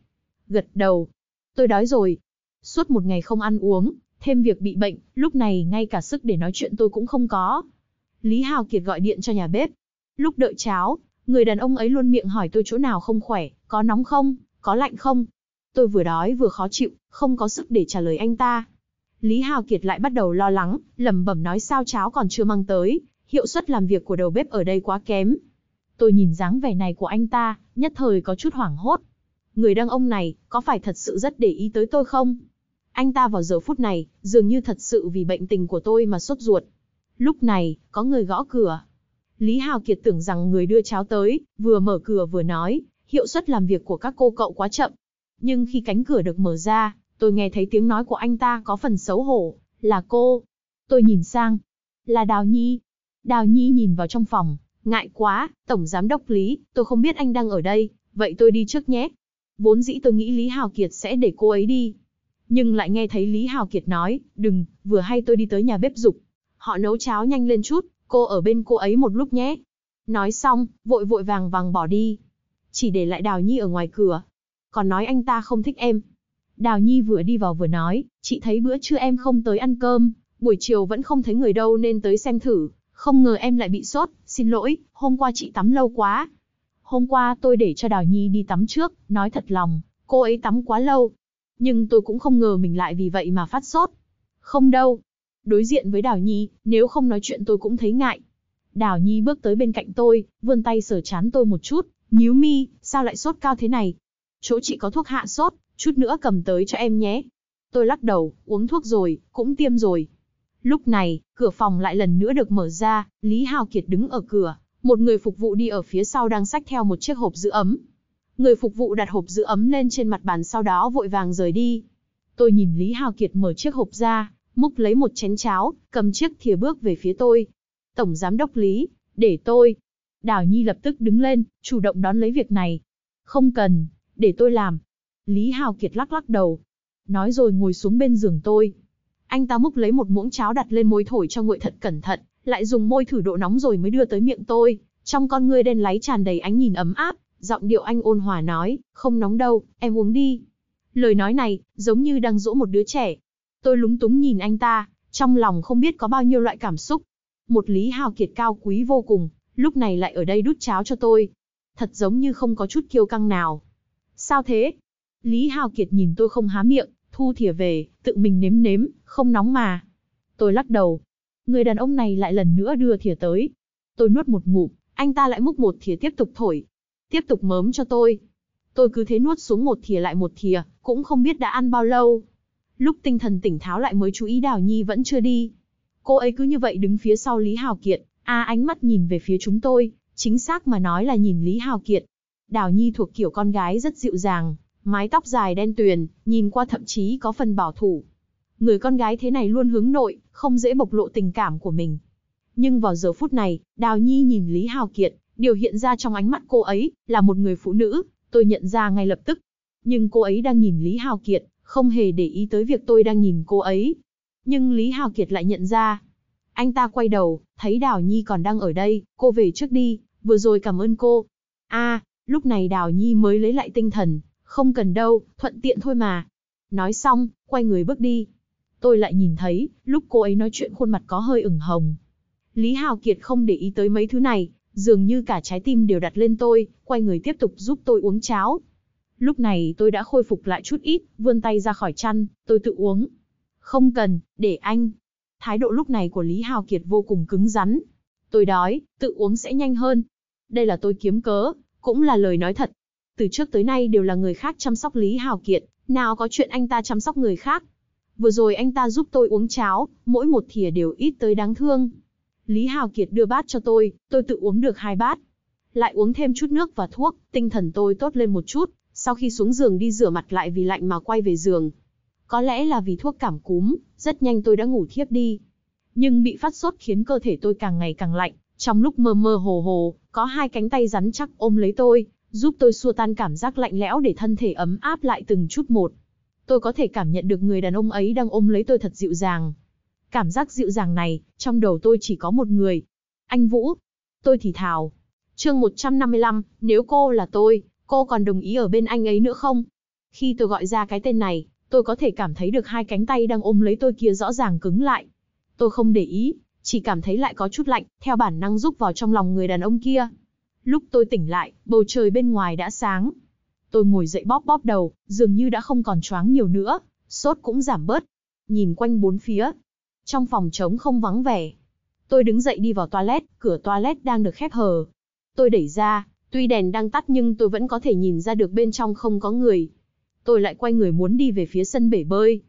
Gật đầu, tôi đói rồi. Suốt một ngày không ăn uống, thêm việc bị bệnh, lúc này ngay cả sức để nói chuyện tôi cũng không có. Lý Hào Kiệt gọi điện cho nhà bếp. Lúc đợi cháo, người đàn ông ấy luôn miệng hỏi tôi chỗ nào không khỏe, có nóng không, có lạnh không. Tôi vừa đói vừa khó chịu, không có sức để trả lời anh ta. Lý Hào Kiệt lại bắt đầu lo lắng, lẩm bẩm nói sao cháo còn chưa mang tới, hiệu suất làm việc của đầu bếp ở đây quá kém. Tôi nhìn dáng vẻ này của anh ta, nhất thời có chút hoảng hốt. Người đàn ông này, có phải thật sự rất để ý tới tôi không? Anh ta vào giờ phút này, dường như thật sự vì bệnh tình của tôi mà sốt ruột. Lúc này, có người gõ cửa. Lý Hào Kiệt tưởng rằng người đưa cháo tới, vừa mở cửa vừa nói, hiệu suất làm việc của các cô cậu quá chậm. Nhưng khi cánh cửa được mở ra, tôi nghe thấy tiếng nói của anh ta có phần xấu hổ, là cô. Tôi nhìn sang, là Đào Nhi, Đào Nhi nhìn vào trong phòng, ngại quá, Tổng Giám Đốc Lý, tôi không biết anh đang ở đây, vậy tôi đi trước nhé. Vốn dĩ tôi nghĩ Lý Hào Kiệt sẽ để cô ấy đi. Nhưng lại nghe thấy Lý Hào Kiệt nói, đừng, vừa hay tôi đi tới nhà bếp dục. Họ nấu cháo nhanh lên chút, cô ở bên cô ấy một lúc nhé. Nói xong, vội vội vàng vàng bỏ đi. Chỉ để lại Đào Nhi ở ngoài cửa. Còn nói anh ta không thích em. Đào Nhi vừa đi vào vừa nói, chị thấy bữa trưa em không tới ăn cơm, buổi chiều vẫn không thấy người đâu nên tới xem thử, không ngờ em lại bị sốt, xin lỗi, hôm qua chị tắm lâu quá. Hôm qua tôi để cho Đào Nhi đi tắm trước, nói thật lòng, cô ấy tắm quá lâu. Nhưng tôi cũng không ngờ mình lại vì vậy mà phát sốt. Không đâu. Đối diện với Đào Nhi, nếu không nói chuyện tôi cũng thấy ngại. Đào Nhi bước tới bên cạnh tôi, vươn tay sờ chán tôi một chút, nhíu mi, sao lại sốt cao thế này? Chỗ chị có thuốc hạ sốt, chút nữa cầm tới cho em nhé. Tôi lắc đầu, uống thuốc rồi, cũng tiêm rồi, Lúc này, cửa phòng lại lần nữa được mở ra, Lý Hào Kiệt đứng ở cửa, một người phục vụ đi ở phía sau đang xách theo một chiếc hộp giữ ấm. Người phục vụ đặt hộp giữ ấm lên trên mặt bàn sau đó vội vàng rời đi. Tôi nhìn Lý Hào Kiệt mở chiếc hộp ra, múc lấy một chén cháo, cầm chiếc thìa bước về phía tôi. Tổng giám đốc Lý, để tôi. Đào Nhi lập tức đứng lên, chủ động đón lấy việc này. Không cần, để tôi làm. Lý Hào Kiệt lắc lắc đầu. Nói rồi ngồi xuống bên giường tôi, anh ta múc lấy một muỗng cháo đặt lên môi thổi cho nguội thật cẩn thận, lại dùng môi thử độ nóng rồi mới đưa tới miệng tôi. Trong con ngươi đen láy tràn đầy ánh nhìn ấm áp, giọng điệu anh ôn hòa nói, không nóng đâu, em uống đi. Lời nói này, giống như đang dỗ một đứa trẻ. Tôi lúng túng nhìn anh ta, trong lòng không biết có bao nhiêu loại cảm xúc. Một Lý Hào Kiệt cao quý vô cùng, lúc này lại ở đây đút cháo cho tôi. Thật giống như không có chút kiêu căng nào. Sao thế? Lý Hào Kiệt nhìn tôi không há miệng, thu thìa về, tự mình nếm nếm, không nóng mà. Tôi lắc đầu. Người đàn ông này lại lần nữa đưa thìa tới. Tôi nuốt một ngụm, anh ta lại múc một thìa tiếp tục thổi. Tiếp tục mớm cho tôi. Tôi cứ thế nuốt xuống một thìa lại một thìa, cũng không biết đã ăn bao lâu. Lúc tinh thần tỉnh tháo lại mới chú ý Đào Nhi vẫn chưa đi. Cô ấy cứ như vậy đứng phía sau Lý Hào Kiệt, a à, ánh mắt nhìn về phía chúng tôi, chính xác mà nói là nhìn Lý Hào Kiệt. Đào Nhi thuộc kiểu con gái rất dịu dàng, mái tóc dài đen tuyền, nhìn qua thậm chí có phần bảo thủ. Người con gái thế này luôn hướng nội, không dễ bộc lộ tình cảm của mình. Nhưng vào giờ phút này, Đào Nhi nhìn Lý Hào Kiệt, điều hiện ra trong ánh mắt cô ấy, là một người phụ nữ, tôi nhận ra ngay lập tức. Nhưng cô ấy đang nhìn Lý Hào Kiệt, không hề để ý tới việc tôi đang nhìn cô ấy. Nhưng Lý Hào Kiệt lại nhận ra. Anh ta quay đầu, thấy Đào Nhi còn đang ở đây, cô về trước đi, vừa rồi cảm ơn cô. a à, lúc này Đào Nhi mới lấy lại tinh thần, không cần đâu, thuận tiện thôi mà. Nói xong, quay người bước đi. Tôi lại nhìn thấy, lúc cô ấy nói chuyện khuôn mặt có hơi ửng hồng. Lý Hào Kiệt không để ý tới mấy thứ này, dường như cả trái tim đều đặt lên tôi, quay người tiếp tục giúp tôi uống cháo. Lúc này tôi đã khôi phục lại chút ít, vươn tay ra khỏi chăn, tôi tự uống. Không cần, để anh. Thái độ lúc này của Lý Hào Kiệt vô cùng cứng rắn. Tôi đói, tự uống sẽ nhanh hơn. Đây là tôi kiếm cớ, cũng là lời nói thật, từ trước tới nay đều là người khác chăm sóc Lý Hào Kiệt, nào có chuyện anh ta chăm sóc người khác. Vừa rồi anh ta giúp tôi uống cháo, mỗi một thìa đều ít tới đáng thương. Lý Hào Kiệt đưa bát cho tôi, tôi tự uống được hai bát. Lại uống thêm chút nước và thuốc, tinh thần tôi tốt lên một chút, sau khi xuống giường đi rửa mặt lại vì lạnh mà quay về giường. Có lẽ là vì thuốc cảm cúm, rất nhanh tôi đã ngủ thiếp đi. Nhưng bị phát sốt khiến cơ thể tôi càng ngày càng lạnh, trong lúc mơ mơ hồ hồ, có hai cánh tay rắn chắc ôm lấy tôi, giúp tôi xua tan cảm giác lạnh lẽo để thân thể ấm áp lại từng chút một. Tôi có thể cảm nhận được người đàn ông ấy đang ôm lấy tôi thật dịu dàng. Cảm giác dịu dàng này, trong đầu tôi chỉ có một người. Anh Vũ. Tôi thì thào. chương 155, nếu cô là tôi, cô còn đồng ý ở bên anh ấy nữa không? Khi tôi gọi ra cái tên này, tôi có thể cảm thấy được hai cánh tay đang ôm lấy tôi kia rõ ràng cứng lại. Tôi không để ý, chỉ cảm thấy lại có chút lạnh, theo bản năng rúc vào trong lòng người đàn ông kia. Lúc tôi tỉnh lại, bầu trời bên ngoài đã sáng. Tôi ngồi dậy bóp bóp đầu, dường như đã không còn choáng nhiều nữa, sốt cũng giảm bớt. Nhìn quanh bốn phía, trong phòng trống không vắng vẻ. Tôi đứng dậy đi vào toilet, cửa toilet đang được khép hờ. Tôi đẩy ra, tuy đèn đang tắt nhưng tôi vẫn có thể nhìn ra được bên trong không có người. Tôi lại quay người muốn đi về phía sân bể bơi.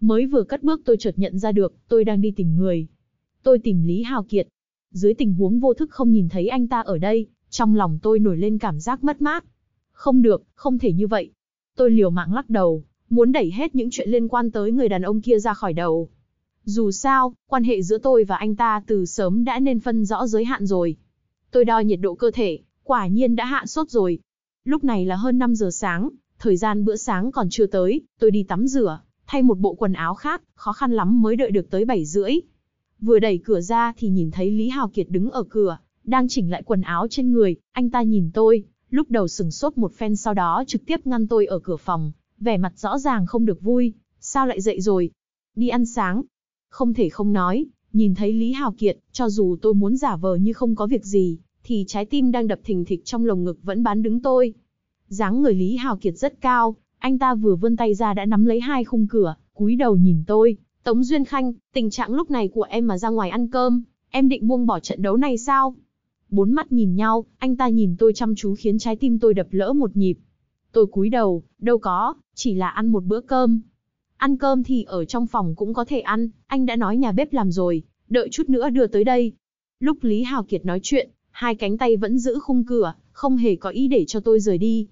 Mới vừa cất bước tôi chợt nhận ra được, tôi đang đi tìm người. Tôi tìm Lý Hào Kiệt. Dưới tình huống vô thức không nhìn thấy anh ta ở đây, trong lòng tôi nổi lên cảm giác mất mát. Không được, không thể như vậy. Tôi liều mạng lắc đầu, muốn đẩy hết những chuyện liên quan tới người đàn ông kia ra khỏi đầu. Dù sao, quan hệ giữa tôi và anh ta từ sớm đã nên phân rõ giới hạn rồi. Tôi đo nhiệt độ cơ thể, quả nhiên đã hạ sốt rồi. Lúc này là hơn 5 giờ sáng, thời gian bữa sáng còn chưa tới, tôi đi tắm rửa, thay một bộ quần áo khác, khó khăn lắm mới đợi được tới 7 rưỡi. Vừa đẩy cửa ra thì nhìn thấy Lý Hào Kiệt đứng ở cửa, đang chỉnh lại quần áo trên người, anh ta nhìn tôi, lúc đầu sừng sốt một phen sau đó trực tiếp ngăn tôi ở cửa phòng, vẻ mặt rõ ràng không được vui, sao lại dậy rồi? Đi ăn sáng. Không thể không nói, nhìn thấy Lý Hào Kiệt, cho dù tôi muốn giả vờ như không có việc gì, thì trái tim đang đập thình thịch trong lồng ngực vẫn bán đứng tôi. dáng người Lý Hào Kiệt rất cao, anh ta vừa vươn tay ra đã nắm lấy hai khung cửa, cúi đầu nhìn tôi. Tống Duyên Khanh, tình trạng lúc này của em mà ra ngoài ăn cơm, em định buông bỏ trận đấu này sao? Bốn mắt nhìn nhau, anh ta nhìn tôi chăm chú khiến trái tim tôi đập lỡ một nhịp. Tôi cúi đầu, đâu có, chỉ là ăn một bữa cơm. Ăn cơm thì ở trong phòng cũng có thể ăn, anh đã nói nhà bếp làm rồi, đợi chút nữa đưa tới đây. Lúc Lý Hào Kiệt nói chuyện, hai cánh tay vẫn giữ khung cửa, không hề có ý để cho tôi rời đi.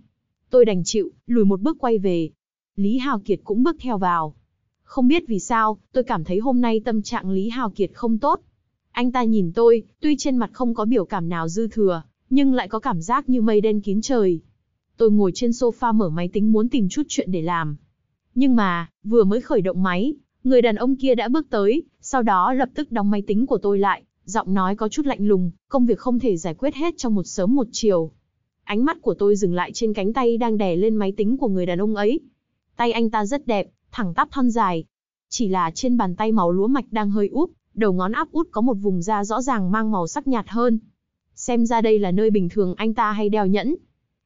Tôi đành chịu, lùi một bước quay về. Lý Hào Kiệt cũng bước theo vào. Không biết vì sao, tôi cảm thấy hôm nay tâm trạng Lý Hào Kiệt không tốt. Anh ta nhìn tôi, tuy trên mặt không có biểu cảm nào dư thừa, nhưng lại có cảm giác như mây đen kín trời. Tôi ngồi trên sofa mở máy tính muốn tìm chút chuyện để làm. Nhưng mà, vừa mới khởi động máy, người đàn ông kia đã bước tới, sau đó lập tức đóng máy tính của tôi lại, giọng nói có chút lạnh lùng, công việc không thể giải quyết hết trong một sớm một chiều. Ánh mắt của tôi dừng lại trên cánh tay đang đè lên máy tính của người đàn ông ấy. Tay anh ta rất đẹp, thẳng tắp thon dài. Chỉ là trên bàn tay màu lúa mạch đang hơi úp, đầu ngón áp út có một vùng da rõ ràng mang màu sắc nhạt hơn. Xem ra đây là nơi bình thường anh ta hay đeo nhẫn.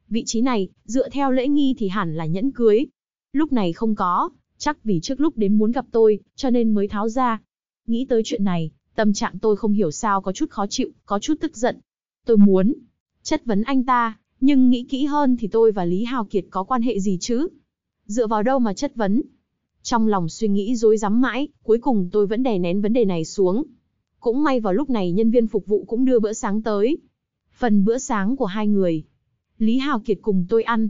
Vị trí này, dựa theo lễ nghi thì hẳn là nhẫn cưới. Lúc này không có, chắc vì trước lúc đến muốn gặp tôi, cho nên mới tháo ra. Nghĩ tới chuyện này, tâm trạng tôi không hiểu sao có chút khó chịu, có chút tức giận. Tôi muốn chất vấn anh ta, nhưng nghĩ kỹ hơn thì tôi và Lý Hào Kiệt có quan hệ gì chứ? Dựa vào đâu mà chất vấn, trong lòng suy nghĩ rối rắm mãi, cuối cùng tôi vẫn đè nén vấn đề này xuống. Cũng may vào lúc này nhân viên phục vụ cũng đưa bữa sáng tới. Phần bữa sáng của hai người. Lý Hào Kiệt cùng tôi ăn.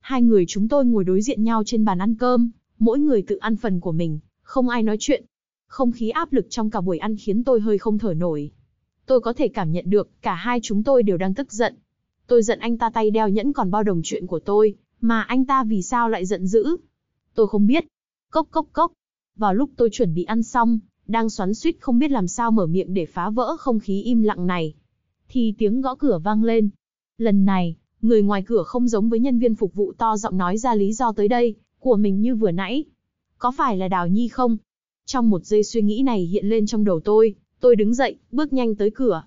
Hai người chúng tôi ngồi đối diện nhau trên bàn ăn cơm, mỗi người tự ăn phần của mình, không ai nói chuyện. Không khí áp lực trong cả buổi ăn khiến tôi hơi không thở nổi. Tôi có thể cảm nhận được, cả hai chúng tôi đều đang tức giận. Tôi giận anh ta tay đeo nhẫn còn bao đồng chuyện của tôi, mà anh ta vì sao lại giận dữ? Tôi không biết, Cốc cốc cốc. Vào lúc tôi chuẩn bị ăn xong, đang xoắn suýt không biết làm sao mở miệng để phá vỡ không khí im lặng này, thì tiếng gõ cửa vang lên. Lần này, người ngoài cửa không giống với nhân viên phục vụ to giọng nói ra lý do tới đây của mình như vừa nãy. Có phải là Đào Nhi không? Trong một giây suy nghĩ này hiện lên trong đầu tôi, tôi đứng dậy, bước nhanh tới cửa.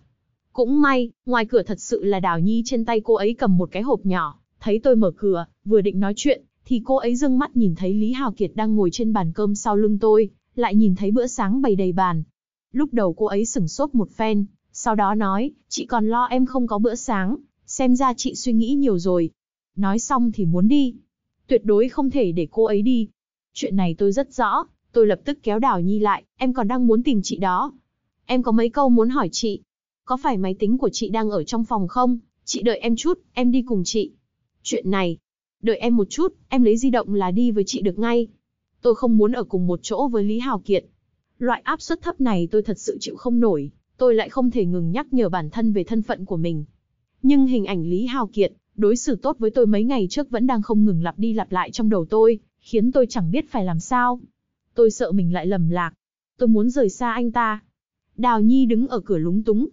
Cũng may, ngoài cửa thật sự là Đào Nhi trên tay cô ấy cầm một cái hộp nhỏ, thấy tôi mở cửa, vừa định nói chuyện, thì cô ấy dương mắt nhìn thấy Lý Hào Kiệt đang ngồi trên bàn cơm sau lưng tôi, lại nhìn thấy bữa sáng bày đầy bàn. Lúc đầu cô ấy sửng sốt một phen, sau đó nói, chị còn lo em không có bữa sáng, xem ra chị suy nghĩ nhiều rồi. Nói xong thì muốn đi. Tuyệt đối không thể để cô ấy đi. Chuyện này tôi rất rõ, tôi lập tức kéo Đào Nhi lại, em còn đang muốn tìm chị đó. Em có mấy câu muốn hỏi chị. Có phải máy tính của chị đang ở trong phòng không? Chị đợi em chút, em đi cùng chị. Chuyện này, đợi em một chút, em lấy di động là đi với chị được ngay. Tôi không muốn ở cùng một chỗ với Lý Hào Kiệt. Loại áp suất thấp này tôi thật sự chịu không nổi, tôi lại không thể ngừng nhắc nhở bản thân về thân phận của mình. Nhưng hình ảnh Lý Hào Kiệt, đối xử tốt với tôi mấy ngày trước vẫn đang không ngừng lặp đi lặp lại trong đầu tôi, khiến tôi chẳng biết phải làm sao. Tôi sợ mình lại lầm lạc. Tôi muốn rời xa anh ta. Đào Nhi đứng ở cửa lúng túng.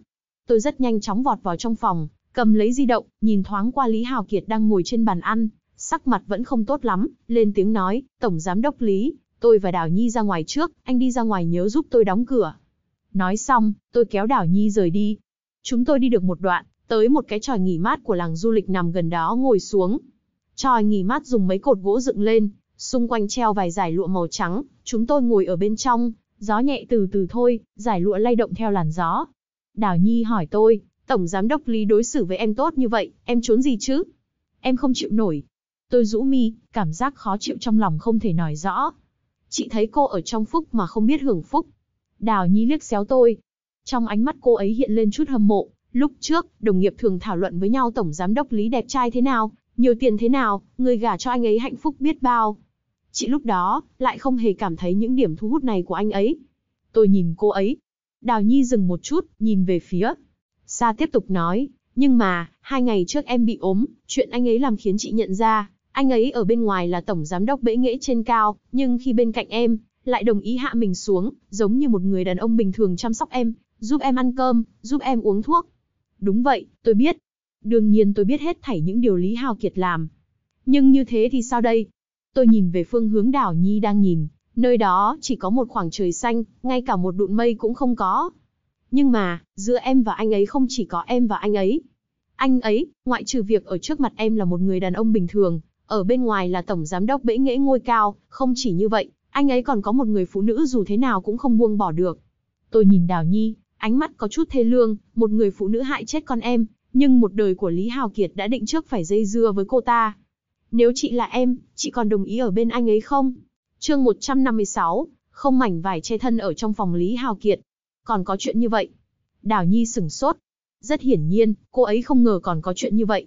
Tôi rất nhanh chóng vọt vào trong phòng, cầm lấy di động, nhìn thoáng qua Lý Hào Kiệt đang ngồi trên bàn ăn, sắc mặt vẫn không tốt lắm, lên tiếng nói, Tổng Giám Đốc Lý, tôi và Đào Nhi ra ngoài trước, anh đi ra ngoài nhớ giúp tôi đóng cửa. Nói xong, tôi kéo Đào Nhi rời đi. Chúng tôi đi được một đoạn, tới một cái tròi nghỉ mát của làng du lịch nằm gần đó ngồi xuống. Tròi nghỉ mát dùng mấy cột gỗ dựng lên, xung quanh treo vài dải lụa màu trắng, chúng tôi ngồi ở bên trong, gió nhẹ từ từ thôi, dải lụa lay động theo làn gió. Đào Nhi hỏi tôi, Tổng Giám Đốc Lý đối xử với em tốt như vậy, em trốn gì chứ? Em không chịu nổi, Tôi rũ mi, cảm giác khó chịu trong lòng không thể nói rõ. Chị thấy cô ở trong phúc mà không biết hưởng phúc. Đào Nhi liếc xéo tôi. Trong ánh mắt cô ấy hiện lên chút hâm mộ. Lúc trước, đồng nghiệp thường thảo luận với nhau tổng giám đốc Lý đẹp trai thế nào, nhiều tiền thế nào, người gả cho anh ấy hạnh phúc biết bao. Chị lúc đó, lại không hề cảm thấy những điểm thu hút này của anh ấy. Tôi nhìn cô ấy. Đào Nhi dừng một chút, nhìn về phía. Sa tiếp tục nói, nhưng mà, hai ngày trước em bị ốm, chuyện anh ấy làm khiến chị nhận ra, anh ấy ở bên ngoài là tổng giám đốc bệ nghệ trên cao, nhưng khi bên cạnh em, lại đồng ý hạ mình xuống, giống như một người đàn ông bình thường chăm sóc em, giúp em ăn cơm, giúp em uống thuốc. Đúng vậy, tôi biết. Đương nhiên tôi biết hết thảy những điều Lý Hào Kiệt làm. Nhưng như thế thì sao đây? Tôi nhìn về phương hướng đảo Nhi đang nhìn, nơi đó chỉ có một khoảng trời xanh, ngay cả một đụn mây cũng không có. Nhưng mà, giữa em và anh ấy không chỉ có em và anh ấy. Anh ấy, ngoại trừ việc ở trước mặt em là một người đàn ông bình thường, ở bên ngoài là tổng giám đốc bệ nghễ ngôi cao, không chỉ như vậy, anh ấy còn có một người phụ nữ dù thế nào cũng không buông bỏ được. Tôi nhìn Đào Nhi, ánh mắt có chút thê lương, một người phụ nữ hại chết con em, nhưng một đời của Lý Hào Kiệt đã định trước phải dây dưa với cô ta. Nếu chị là em, chị còn đồng ý ở bên anh ấy không? Chương 156, không mảnh vải che thân ở trong phòng Lý Hào Kiệt. Còn có chuyện như vậy? Đào Nhi sửng sốt. Rất hiển nhiên, cô ấy không ngờ còn có chuyện như vậy.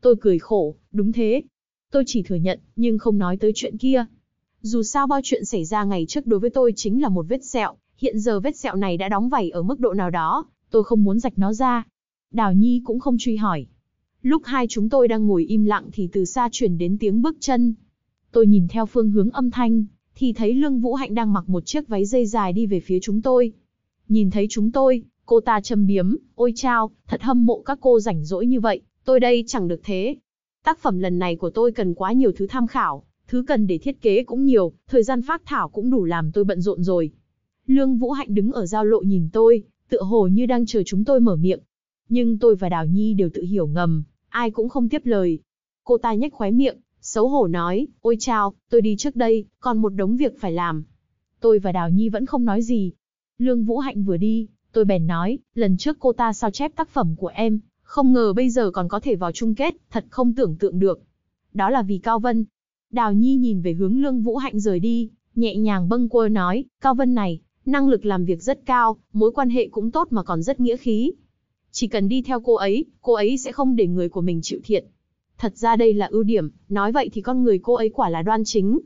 Tôi cười khổ, đúng thế, tôi chỉ thừa nhận, nhưng không nói tới chuyện kia. Dù sao bao chuyện xảy ra ngày trước đối với tôi chính là một vết sẹo, hiện giờ vết sẹo này đã đóng vảy ở mức độ nào đó, tôi không muốn rạch nó ra. Đào Nhi cũng không truy hỏi. Lúc hai chúng tôi đang ngồi im lặng thì từ xa truyền đến tiếng bước chân. Tôi nhìn theo phương hướng âm thanh, thì thấy Lương Vũ Hạnh đang mặc một chiếc váy dây dài đi về phía chúng tôi. Nhìn thấy chúng tôi, cô ta châm biếm, ôi chao, thật hâm mộ các cô rảnh rỗi như vậy, tôi đây chẳng được thế, Tác phẩm lần này của tôi cần quá nhiều thứ tham khảo, thứ cần để thiết kế cũng nhiều, thời gian phát thảo cũng đủ làm tôi bận rộn rồi. Lương Vũ Hạnh đứng ở giao lộ nhìn tôi, tựa hồ như đang chờ chúng tôi mở miệng. Nhưng tôi và Đào Nhi đều tự hiểu ngầm, ai cũng không tiếp lời. Cô ta nhếch khóe miệng, xấu hổ nói, ôi chào, tôi đi trước đây, còn một đống việc phải làm. Tôi và Đào Nhi vẫn không nói gì. Lương Vũ Hạnh vừa đi, tôi bèn nói, lần trước cô ta sao chép tác phẩm của em, không ngờ bây giờ còn có thể vào chung kết, thật không tưởng tượng được. Đó là vì Cao Vân. Đào Nhi nhìn về hướng Lương Vũ Hạnh rời đi, nhẹ nhàng bâng quơ nói, Cao Vân này, năng lực làm việc rất cao, mối quan hệ cũng tốt mà còn rất nghĩa khí. Chỉ cần đi theo cô ấy, cô ấy sẽ không để người của mình chịu thiệt. Thật ra đây là ưu điểm, nói vậy thì con người cô ấy quả là đoan chính.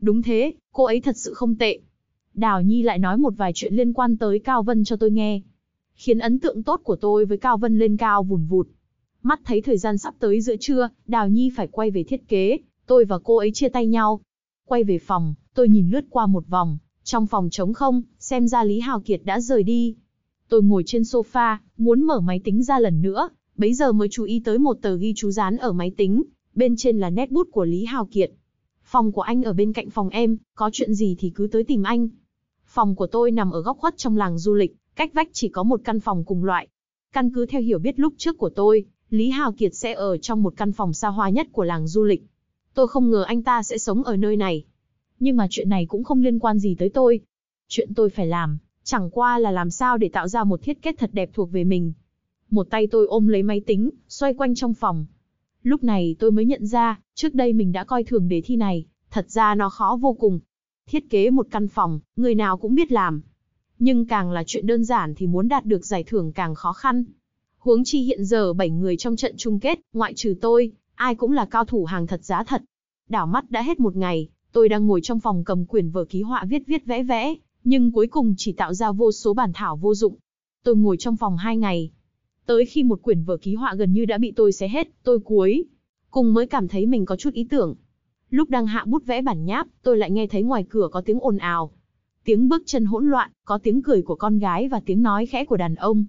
Đúng thế, cô ấy thật sự không tệ. Đào Nhi lại nói một vài chuyện liên quan tới Cao Vân cho tôi nghe khiến ấn tượng tốt của tôi với Cao Vân lên cao vùn vụt. Mắt thấy thời gian sắp tới giữa trưa, Đào Nhi phải quay về thiết kế, tôi và cô ấy chia tay nhau. Quay về phòng, tôi nhìn lướt qua một vòng, trong phòng trống không, xem ra Lý Hào Kiệt đã rời đi. Tôi ngồi trên sofa, muốn mở máy tính ra lần nữa, bấy giờ mới chú ý tới một tờ ghi chú dán ở máy tính, bên trên là nét bút của Lý Hào Kiệt. Phòng của anh ở bên cạnh phòng em, có chuyện gì thì cứ tới tìm anh. Phòng của tôi nằm ở góc khuất trong làng du lịch, Cách vách chỉ có một căn phòng cùng loại. Căn cứ theo hiểu biết lúc trước của tôi, Lý Hào Kiệt sẽ ở trong một căn phòng xa hoa nhất của làng du lịch. Tôi không ngờ anh ta sẽ sống ở nơi này. Nhưng mà chuyện này cũng không liên quan gì tới tôi. Chuyện tôi phải làm, chẳng qua là làm sao để tạo ra một thiết kế thật đẹp thuộc về mình. Một tay tôi ôm lấy máy tính, xoay quanh trong phòng. Lúc này tôi mới nhận ra, trước đây mình đã coi thường đề thi này, thật ra nó khó vô cùng. Thiết kế một căn phòng, người nào cũng biết làm, nhưng càng là chuyện đơn giản thì muốn đạt được giải thưởng càng khó khăn. Huống chi hiện giờ 7 người trong trận chung kết, ngoại trừ tôi, ai cũng là cao thủ hàng thật giá thật. Đảo mắt đã hết một ngày, tôi đang ngồi trong phòng cầm quyển vở ký họa viết viết vẽ vẽ, nhưng cuối cùng chỉ tạo ra vô số bản thảo vô dụng. Tôi ngồi trong phòng 2 ngày. Tới khi một quyển vở ký họa gần như đã bị tôi xé hết, tôi cuối. Cùng mới cảm thấy mình có chút ý tưởng. Lúc đang hạ bút vẽ bản nháp, tôi lại nghe thấy ngoài cửa có tiếng ồn ào, Tiếng bước chân hỗn loạn, có tiếng cười của con gái và tiếng nói khẽ của đàn ông.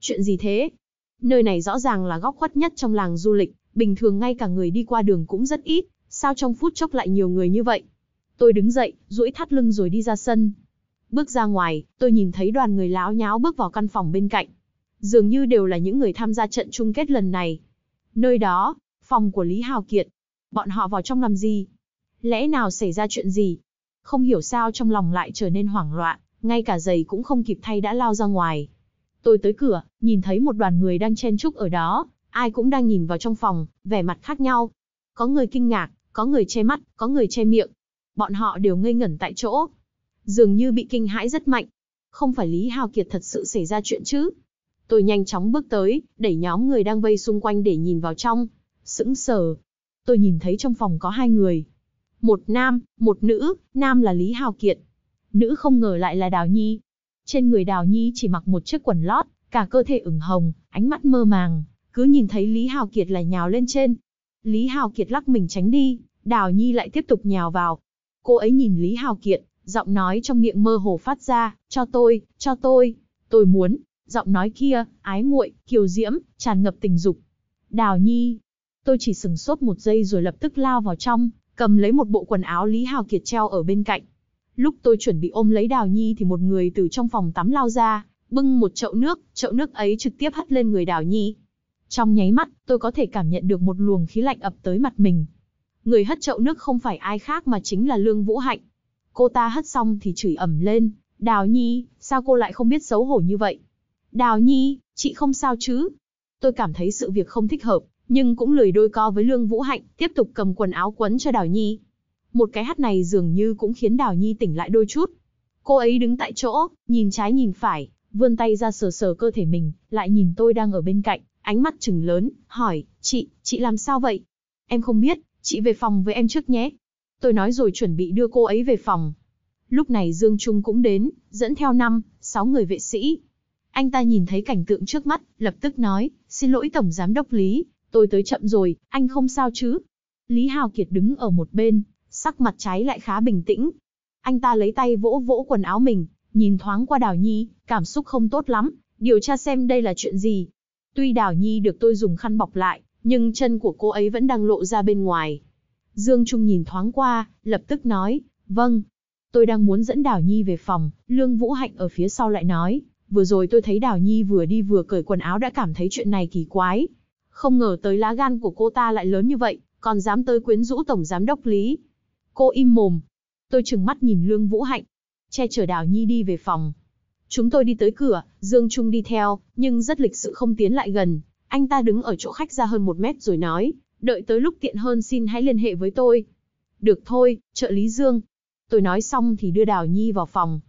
Chuyện gì thế? Nơi này rõ ràng là góc khuất nhất trong làng du lịch, bình thường ngay cả người đi qua đường cũng rất ít, sao trong phút chốc lại nhiều người như vậy? Tôi đứng dậy, duỗi thắt lưng rồi đi ra sân. Bước ra ngoài, tôi nhìn thấy đoàn người láo nháo bước vào căn phòng bên cạnh. Dường như đều là những người tham gia trận chung kết lần này. Nơi đó, phòng của Lý Hào Kiệt. Bọn họ vào trong làm gì? Lẽ nào xảy ra chuyện gì? không hiểu sao trong lòng lại trở nên hoảng loạn, ngay cả giày cũng không kịp thay đã lao ra ngoài. Tôi tới cửa, nhìn thấy một đoàn người đang chen chúc ở đó, ai cũng đang nhìn vào trong phòng, vẻ mặt khác nhau. Có người kinh ngạc, có người che mắt, có người che miệng. Bọn họ đều ngây ngẩn tại chỗ. Dường như bị kinh hãi rất mạnh. Không phải Lý Hào Kiệt thật sự xảy ra chuyện chứ. Tôi nhanh chóng bước tới, đẩy nhóm người đang vây xung quanh để nhìn vào trong. Sững sờ. Tôi nhìn thấy trong phòng có hai người, một nam, một nữ, nam là Lý Hào Kiệt. Nữ không ngờ lại là Đào Nhi. Trên người Đào Nhi chỉ mặc một chiếc quần lót, cả cơ thể ửng hồng, ánh mắt mơ màng, cứ nhìn thấy Lý Hào Kiệt là nhào lên trên. Lý Hào Kiệt lắc mình tránh đi, Đào Nhi lại tiếp tục nhào vào. Cô ấy nhìn Lý Hào Kiệt, giọng nói trong miệng mơ hồ phát ra, cho tôi, cho tôi, tôi muốn, giọng nói kia, ái muội, kiều diễm, tràn ngập tình dục. Đào Nhi, tôi chỉ sừng sốt một giây rồi lập tức lao vào trong, cầm lấy một bộ quần áo Lý Hào Kiệt treo ở bên cạnh. Lúc tôi chuẩn bị ôm lấy Đào Nhi thì một người từ trong phòng tắm lao ra, bưng một chậu nước, chậu nước ấy trực tiếp hất lên người Đào Nhi. Trong nháy mắt, tôi có thể cảm nhận được một luồng khí lạnh ập tới mặt mình. Người hất chậu nước không phải ai khác mà chính là Lương Vũ Hạnh. Cô ta hất xong thì chửi ẩm lên, Đào Nhi, sao cô lại không biết xấu hổ như vậy? Đào Nhi, chị không sao chứ? Tôi cảm thấy sự việc không thích hợp, nhưng cũng lười đôi co với Lương Vũ Hạnh, tiếp tục cầm quần áo quấn cho Đào Nhi. Một cái hát này dường như cũng khiến Đào Nhi tỉnh lại đôi chút. Cô ấy đứng tại chỗ, nhìn trái nhìn phải, vươn tay ra sờ sờ cơ thể mình, lại nhìn tôi đang ở bên cạnh, ánh mắt chừng lớn, hỏi, chị, chị làm sao vậy? Em không biết, chị về phòng với em trước nhé. Tôi nói rồi chuẩn bị đưa cô ấy về phòng. Lúc này Dương Trung cũng đến, dẫn theo năm, sáu người vệ sĩ. Anh ta nhìn thấy cảnh tượng trước mắt, lập tức nói, xin lỗi Tổng Giám Đốc Lý, Tôi tới chậm rồi, anh không sao chứ? Lý Hào Kiệt đứng ở một bên, sắc mặt trái lại khá bình tĩnh. Anh ta lấy tay vỗ vỗ quần áo mình, nhìn thoáng qua Đào Nhi, cảm xúc không tốt lắm, điều tra xem đây là chuyện gì. Tuy Đào Nhi được tôi dùng khăn bọc lại, nhưng chân của cô ấy vẫn đang lộ ra bên ngoài. Dương Trung nhìn thoáng qua, lập tức nói, vâng. Tôi đang muốn dẫn Đào Nhi về phòng, Lương Vũ Hạnh ở phía sau lại nói, vừa rồi tôi thấy Đào Nhi vừa đi vừa cởi quần áo đã cảm thấy chuyện này kỳ quái, không ngờ tới lá gan của cô ta lại lớn như vậy, còn dám tới quyến rũ tổng giám đốc Lý. Cô im mồm. Tôi trừng mắt nhìn Lương Vũ Hạnh, che chở Đào Nhi đi về phòng. Chúng tôi đi tới cửa, Dương Trung đi theo, nhưng rất lịch sự không tiến lại gần. Anh ta đứng ở chỗ khách ra hơn một mét rồi nói, đợi tới lúc tiện hơn xin hãy liên hệ với tôi. Được thôi, trợ lý Dương. Tôi nói xong thì đưa Đào Nhi vào phòng.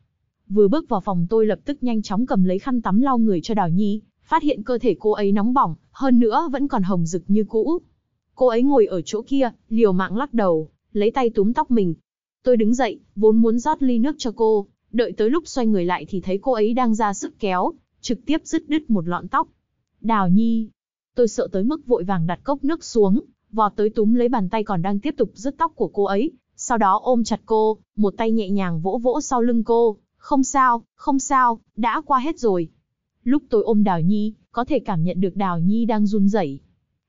Vừa bước vào phòng tôi lập tức nhanh chóng cầm lấy khăn tắm lau người cho Đào Nhi, phát hiện cơ thể cô ấy nóng bỏng, hơn nữa vẫn còn hồng rực như cũ. Cô ấy ngồi ở chỗ kia, liều mạng lắc đầu, lấy tay túm tóc mình. Tôi đứng dậy, vốn muốn rót ly nước cho cô, đợi tới lúc xoay người lại thì thấy cô ấy đang ra sức kéo, trực tiếp dứt đứt một lọn tóc. Đào Nhi, tôi sợ tới mức vội vàng đặt cốc nước xuống, vò tới túm lấy bàn tay còn đang tiếp tục rứt tóc của cô ấy, sau đó ôm chặt cô, một tay nhẹ nhàng vỗ vỗ sau lưng cô, không sao, không sao, đã qua hết rồi, Lúc tôi ôm Đào Nhi, có thể cảm nhận được Đào Nhi đang run rẩy.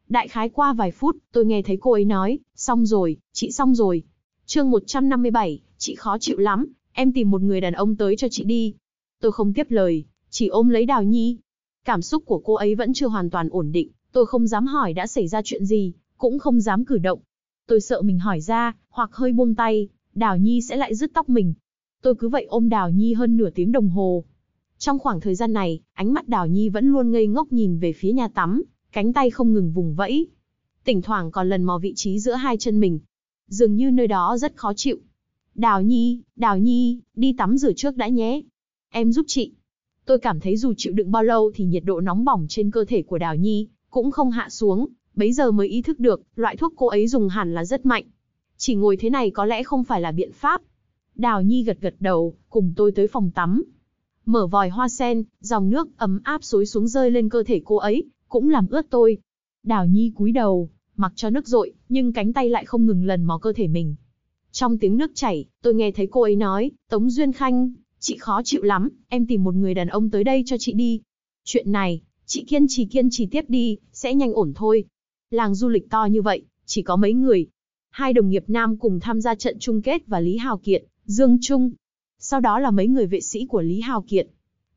Đại khái qua vài phút, tôi nghe thấy cô ấy nói, xong rồi, chị xong rồi. chương 157, chị khó chịu lắm, em tìm một người đàn ông tới cho chị đi. Tôi không tiếp lời, chỉ ôm lấy Đào Nhi. Cảm xúc của cô ấy vẫn chưa hoàn toàn ổn định, tôi không dám hỏi đã xảy ra chuyện gì, cũng không dám cử động. Tôi sợ mình hỏi ra, hoặc hơi buông tay, Đào Nhi sẽ lại rứt tóc mình. Tôi cứ vậy ôm Đào Nhi hơn nửa tiếng đồng hồ, trong khoảng thời gian này, ánh mắt Đào Nhi vẫn luôn ngây ngốc nhìn về phía nhà tắm, cánh tay không ngừng vùng vẫy. Tỉnh thoảng còn lần mò vị trí giữa hai chân mình. Dường như nơi đó rất khó chịu. Đào Nhi, Đào Nhi, đi tắm rửa trước đã nhé. Em giúp chị. Tôi cảm thấy dù chịu đựng bao lâu thì nhiệt độ nóng bỏng trên cơ thể của Đào Nhi cũng không hạ xuống. Bấy giờ mới ý thức được, loại thuốc cô ấy dùng hẳn là rất mạnh. Chỉ ngồi thế này có lẽ không phải là biện pháp. Đào Nhi gật gật đầu, cùng tôi tới phòng tắm. Mở vòi hoa sen, dòng nước ấm áp xối xuống rơi lên cơ thể cô ấy, cũng làm ướt tôi. Đào Nhi cúi đầu, mặc cho nước rội, nhưng cánh tay lại không ngừng lần mò cơ thể mình. Trong tiếng nước chảy, tôi nghe thấy cô ấy nói, Tống Duyên Khanh, chị khó chịu lắm, em tìm một người đàn ông tới đây cho chị đi. Chuyện này, chị kiên trì kiên trì tiếp đi, sẽ nhanh ổn thôi. Làng du lịch to như vậy, chỉ có mấy người. Hai đồng nghiệp nam cùng tham gia trận chung kết và Lý Hào Kiệt, Dương Trung, sau đó là mấy người vệ sĩ của Lý Hào Kiệt.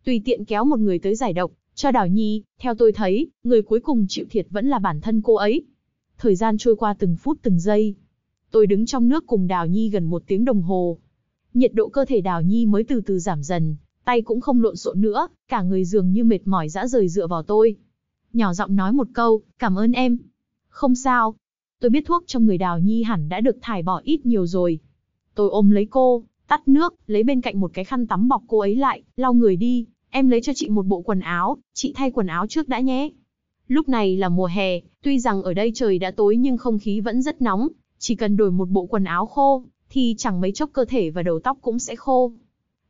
Tùy tiện kéo một người tới giải độc, cho Đào Nhi, theo tôi thấy, người cuối cùng chịu thiệt vẫn là bản thân cô ấy. Thời gian trôi qua từng phút từng giây. Tôi đứng trong nước cùng Đào Nhi gần một tiếng đồng hồ. Nhiệt độ cơ thể Đào Nhi mới từ từ giảm dần, tay cũng không lộn xộn nữa, cả người dường như mệt mỏi dã rời dựa vào tôi. Nhỏ giọng nói một câu, cảm ơn em. Không sao. Tôi biết thuốc trong người Đào Nhi hẳn đã được thải bỏ ít nhiều rồi. Tôi ôm lấy cô, Tắt nước, lấy bên cạnh một cái khăn tắm bọc cô ấy lại, lau người đi, em lấy cho chị một bộ quần áo, chị thay quần áo trước đã nhé. Lúc này là mùa hè, tuy rằng ở đây trời đã tối nhưng không khí vẫn rất nóng, chỉ cần đổi một bộ quần áo khô, thì chẳng mấy chốc cơ thể và đầu tóc cũng sẽ khô.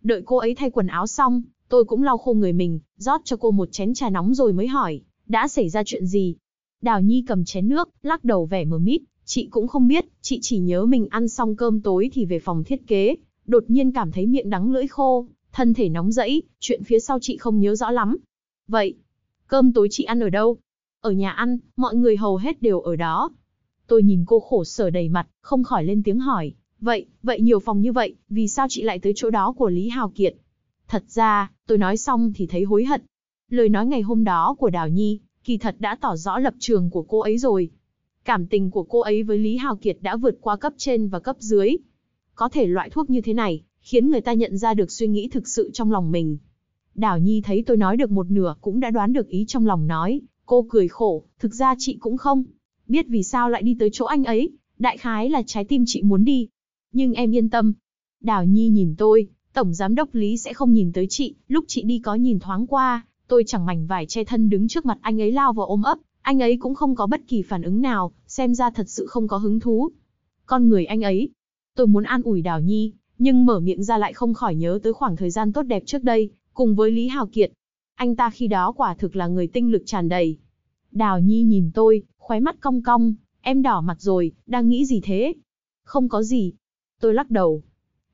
Đợi cô ấy thay quần áo xong, tôi cũng lau khô người mình, rót cho cô một chén trà nóng rồi mới hỏi, đã xảy ra chuyện gì? Đào Nhi cầm chén nước, lắc đầu vẻ mờ mịt, chị cũng không biết, chị chỉ nhớ mình ăn xong cơm tối thì về phòng thiết kế, đột nhiên cảm thấy miệng đắng lưỡi khô, thân thể nóng rẫy, chuyện phía sau chị không nhớ rõ lắm. Vậy, cơm tối chị ăn ở đâu? Ở nhà ăn, mọi người hầu hết đều ở đó. Tôi nhìn cô khổ sở đầy mặt, không khỏi lên tiếng hỏi. Vậy, vậy nhiều phòng như vậy, vì sao chị lại tới chỗ đó của Lý Hào Kiệt? Thật ra, tôi nói xong thì thấy hối hận. Lời nói ngày hôm đó của Đào Nhi, kỳ thật đã tỏ rõ lập trường của cô ấy rồi. Cảm tình của cô ấy với Lý Hào Kiệt đã vượt qua cấp trên và cấp dưới, có thể loại thuốc như thế này, khiến người ta nhận ra được suy nghĩ thực sự trong lòng mình. Đảo Nhi thấy tôi nói được một nửa cũng đã đoán được ý trong lòng nói, cô cười khổ, thực ra chị cũng không. Biết vì sao lại đi tới chỗ anh ấy, đại khái là trái tim chị muốn đi. Nhưng em yên tâm. Đảo Nhi nhìn tôi, Tổng Giám Đốc Lý sẽ không nhìn tới chị, lúc chị đi có nhìn thoáng qua, tôi chẳng mảnh vải che thân đứng trước mặt anh ấy lao vào ôm ấp, anh ấy cũng không có bất kỳ phản ứng nào, xem ra thật sự không có hứng thú. Con người anh ấy, Tôi muốn an ủi Đào Nhi, nhưng mở miệng ra lại không khỏi nhớ tới khoảng thời gian tốt đẹp trước đây, cùng với Lý Hào Kiệt. Anh ta khi đó quả thực là người tinh lực tràn đầy. Đào Nhi nhìn tôi, khóe mắt cong cong, em đỏ mặt rồi, đang nghĩ gì thế? Không có gì. Tôi lắc đầu.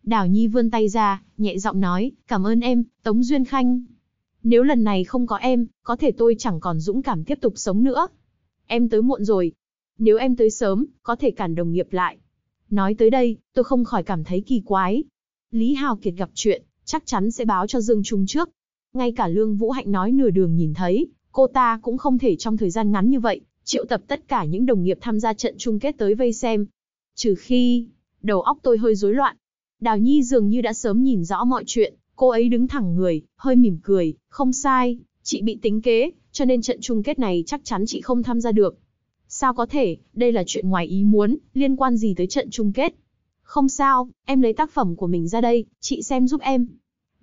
Đào Nhi vươn tay ra, nhẹ giọng nói, cảm ơn em, Tống Duyên Khanh. Nếu lần này không có em, có thể tôi chẳng còn dũng cảm tiếp tục sống nữa. Em tới muộn rồi. Nếu em tới sớm, có thể cản đồng nghiệp lại. Nói tới đây, tôi không khỏi cảm thấy kỳ quái. Lý Hào Kiệt gặp chuyện, chắc chắn sẽ báo cho Dương Trung trước. Ngay cả Lương Vũ Hạnh nói nửa đường nhìn thấy, cô ta cũng không thể trong thời gian ngắn như vậy, triệu tập tất cả những đồng nghiệp tham gia trận chung kết tới vây xem. Trừ khi, đầu óc tôi hơi rối loạn. Đào Nhi dường như đã sớm nhìn rõ mọi chuyện, cô ấy đứng thẳng người, hơi mỉm cười, không sai, chị bị tính kế, cho nên trận chung kết này chắc chắn chị không tham gia được. Sao có thể, đây là chuyện ngoài ý muốn, liên quan gì tới trận chung kết? Không sao, em lấy tác phẩm của mình ra đây, chị xem giúp em.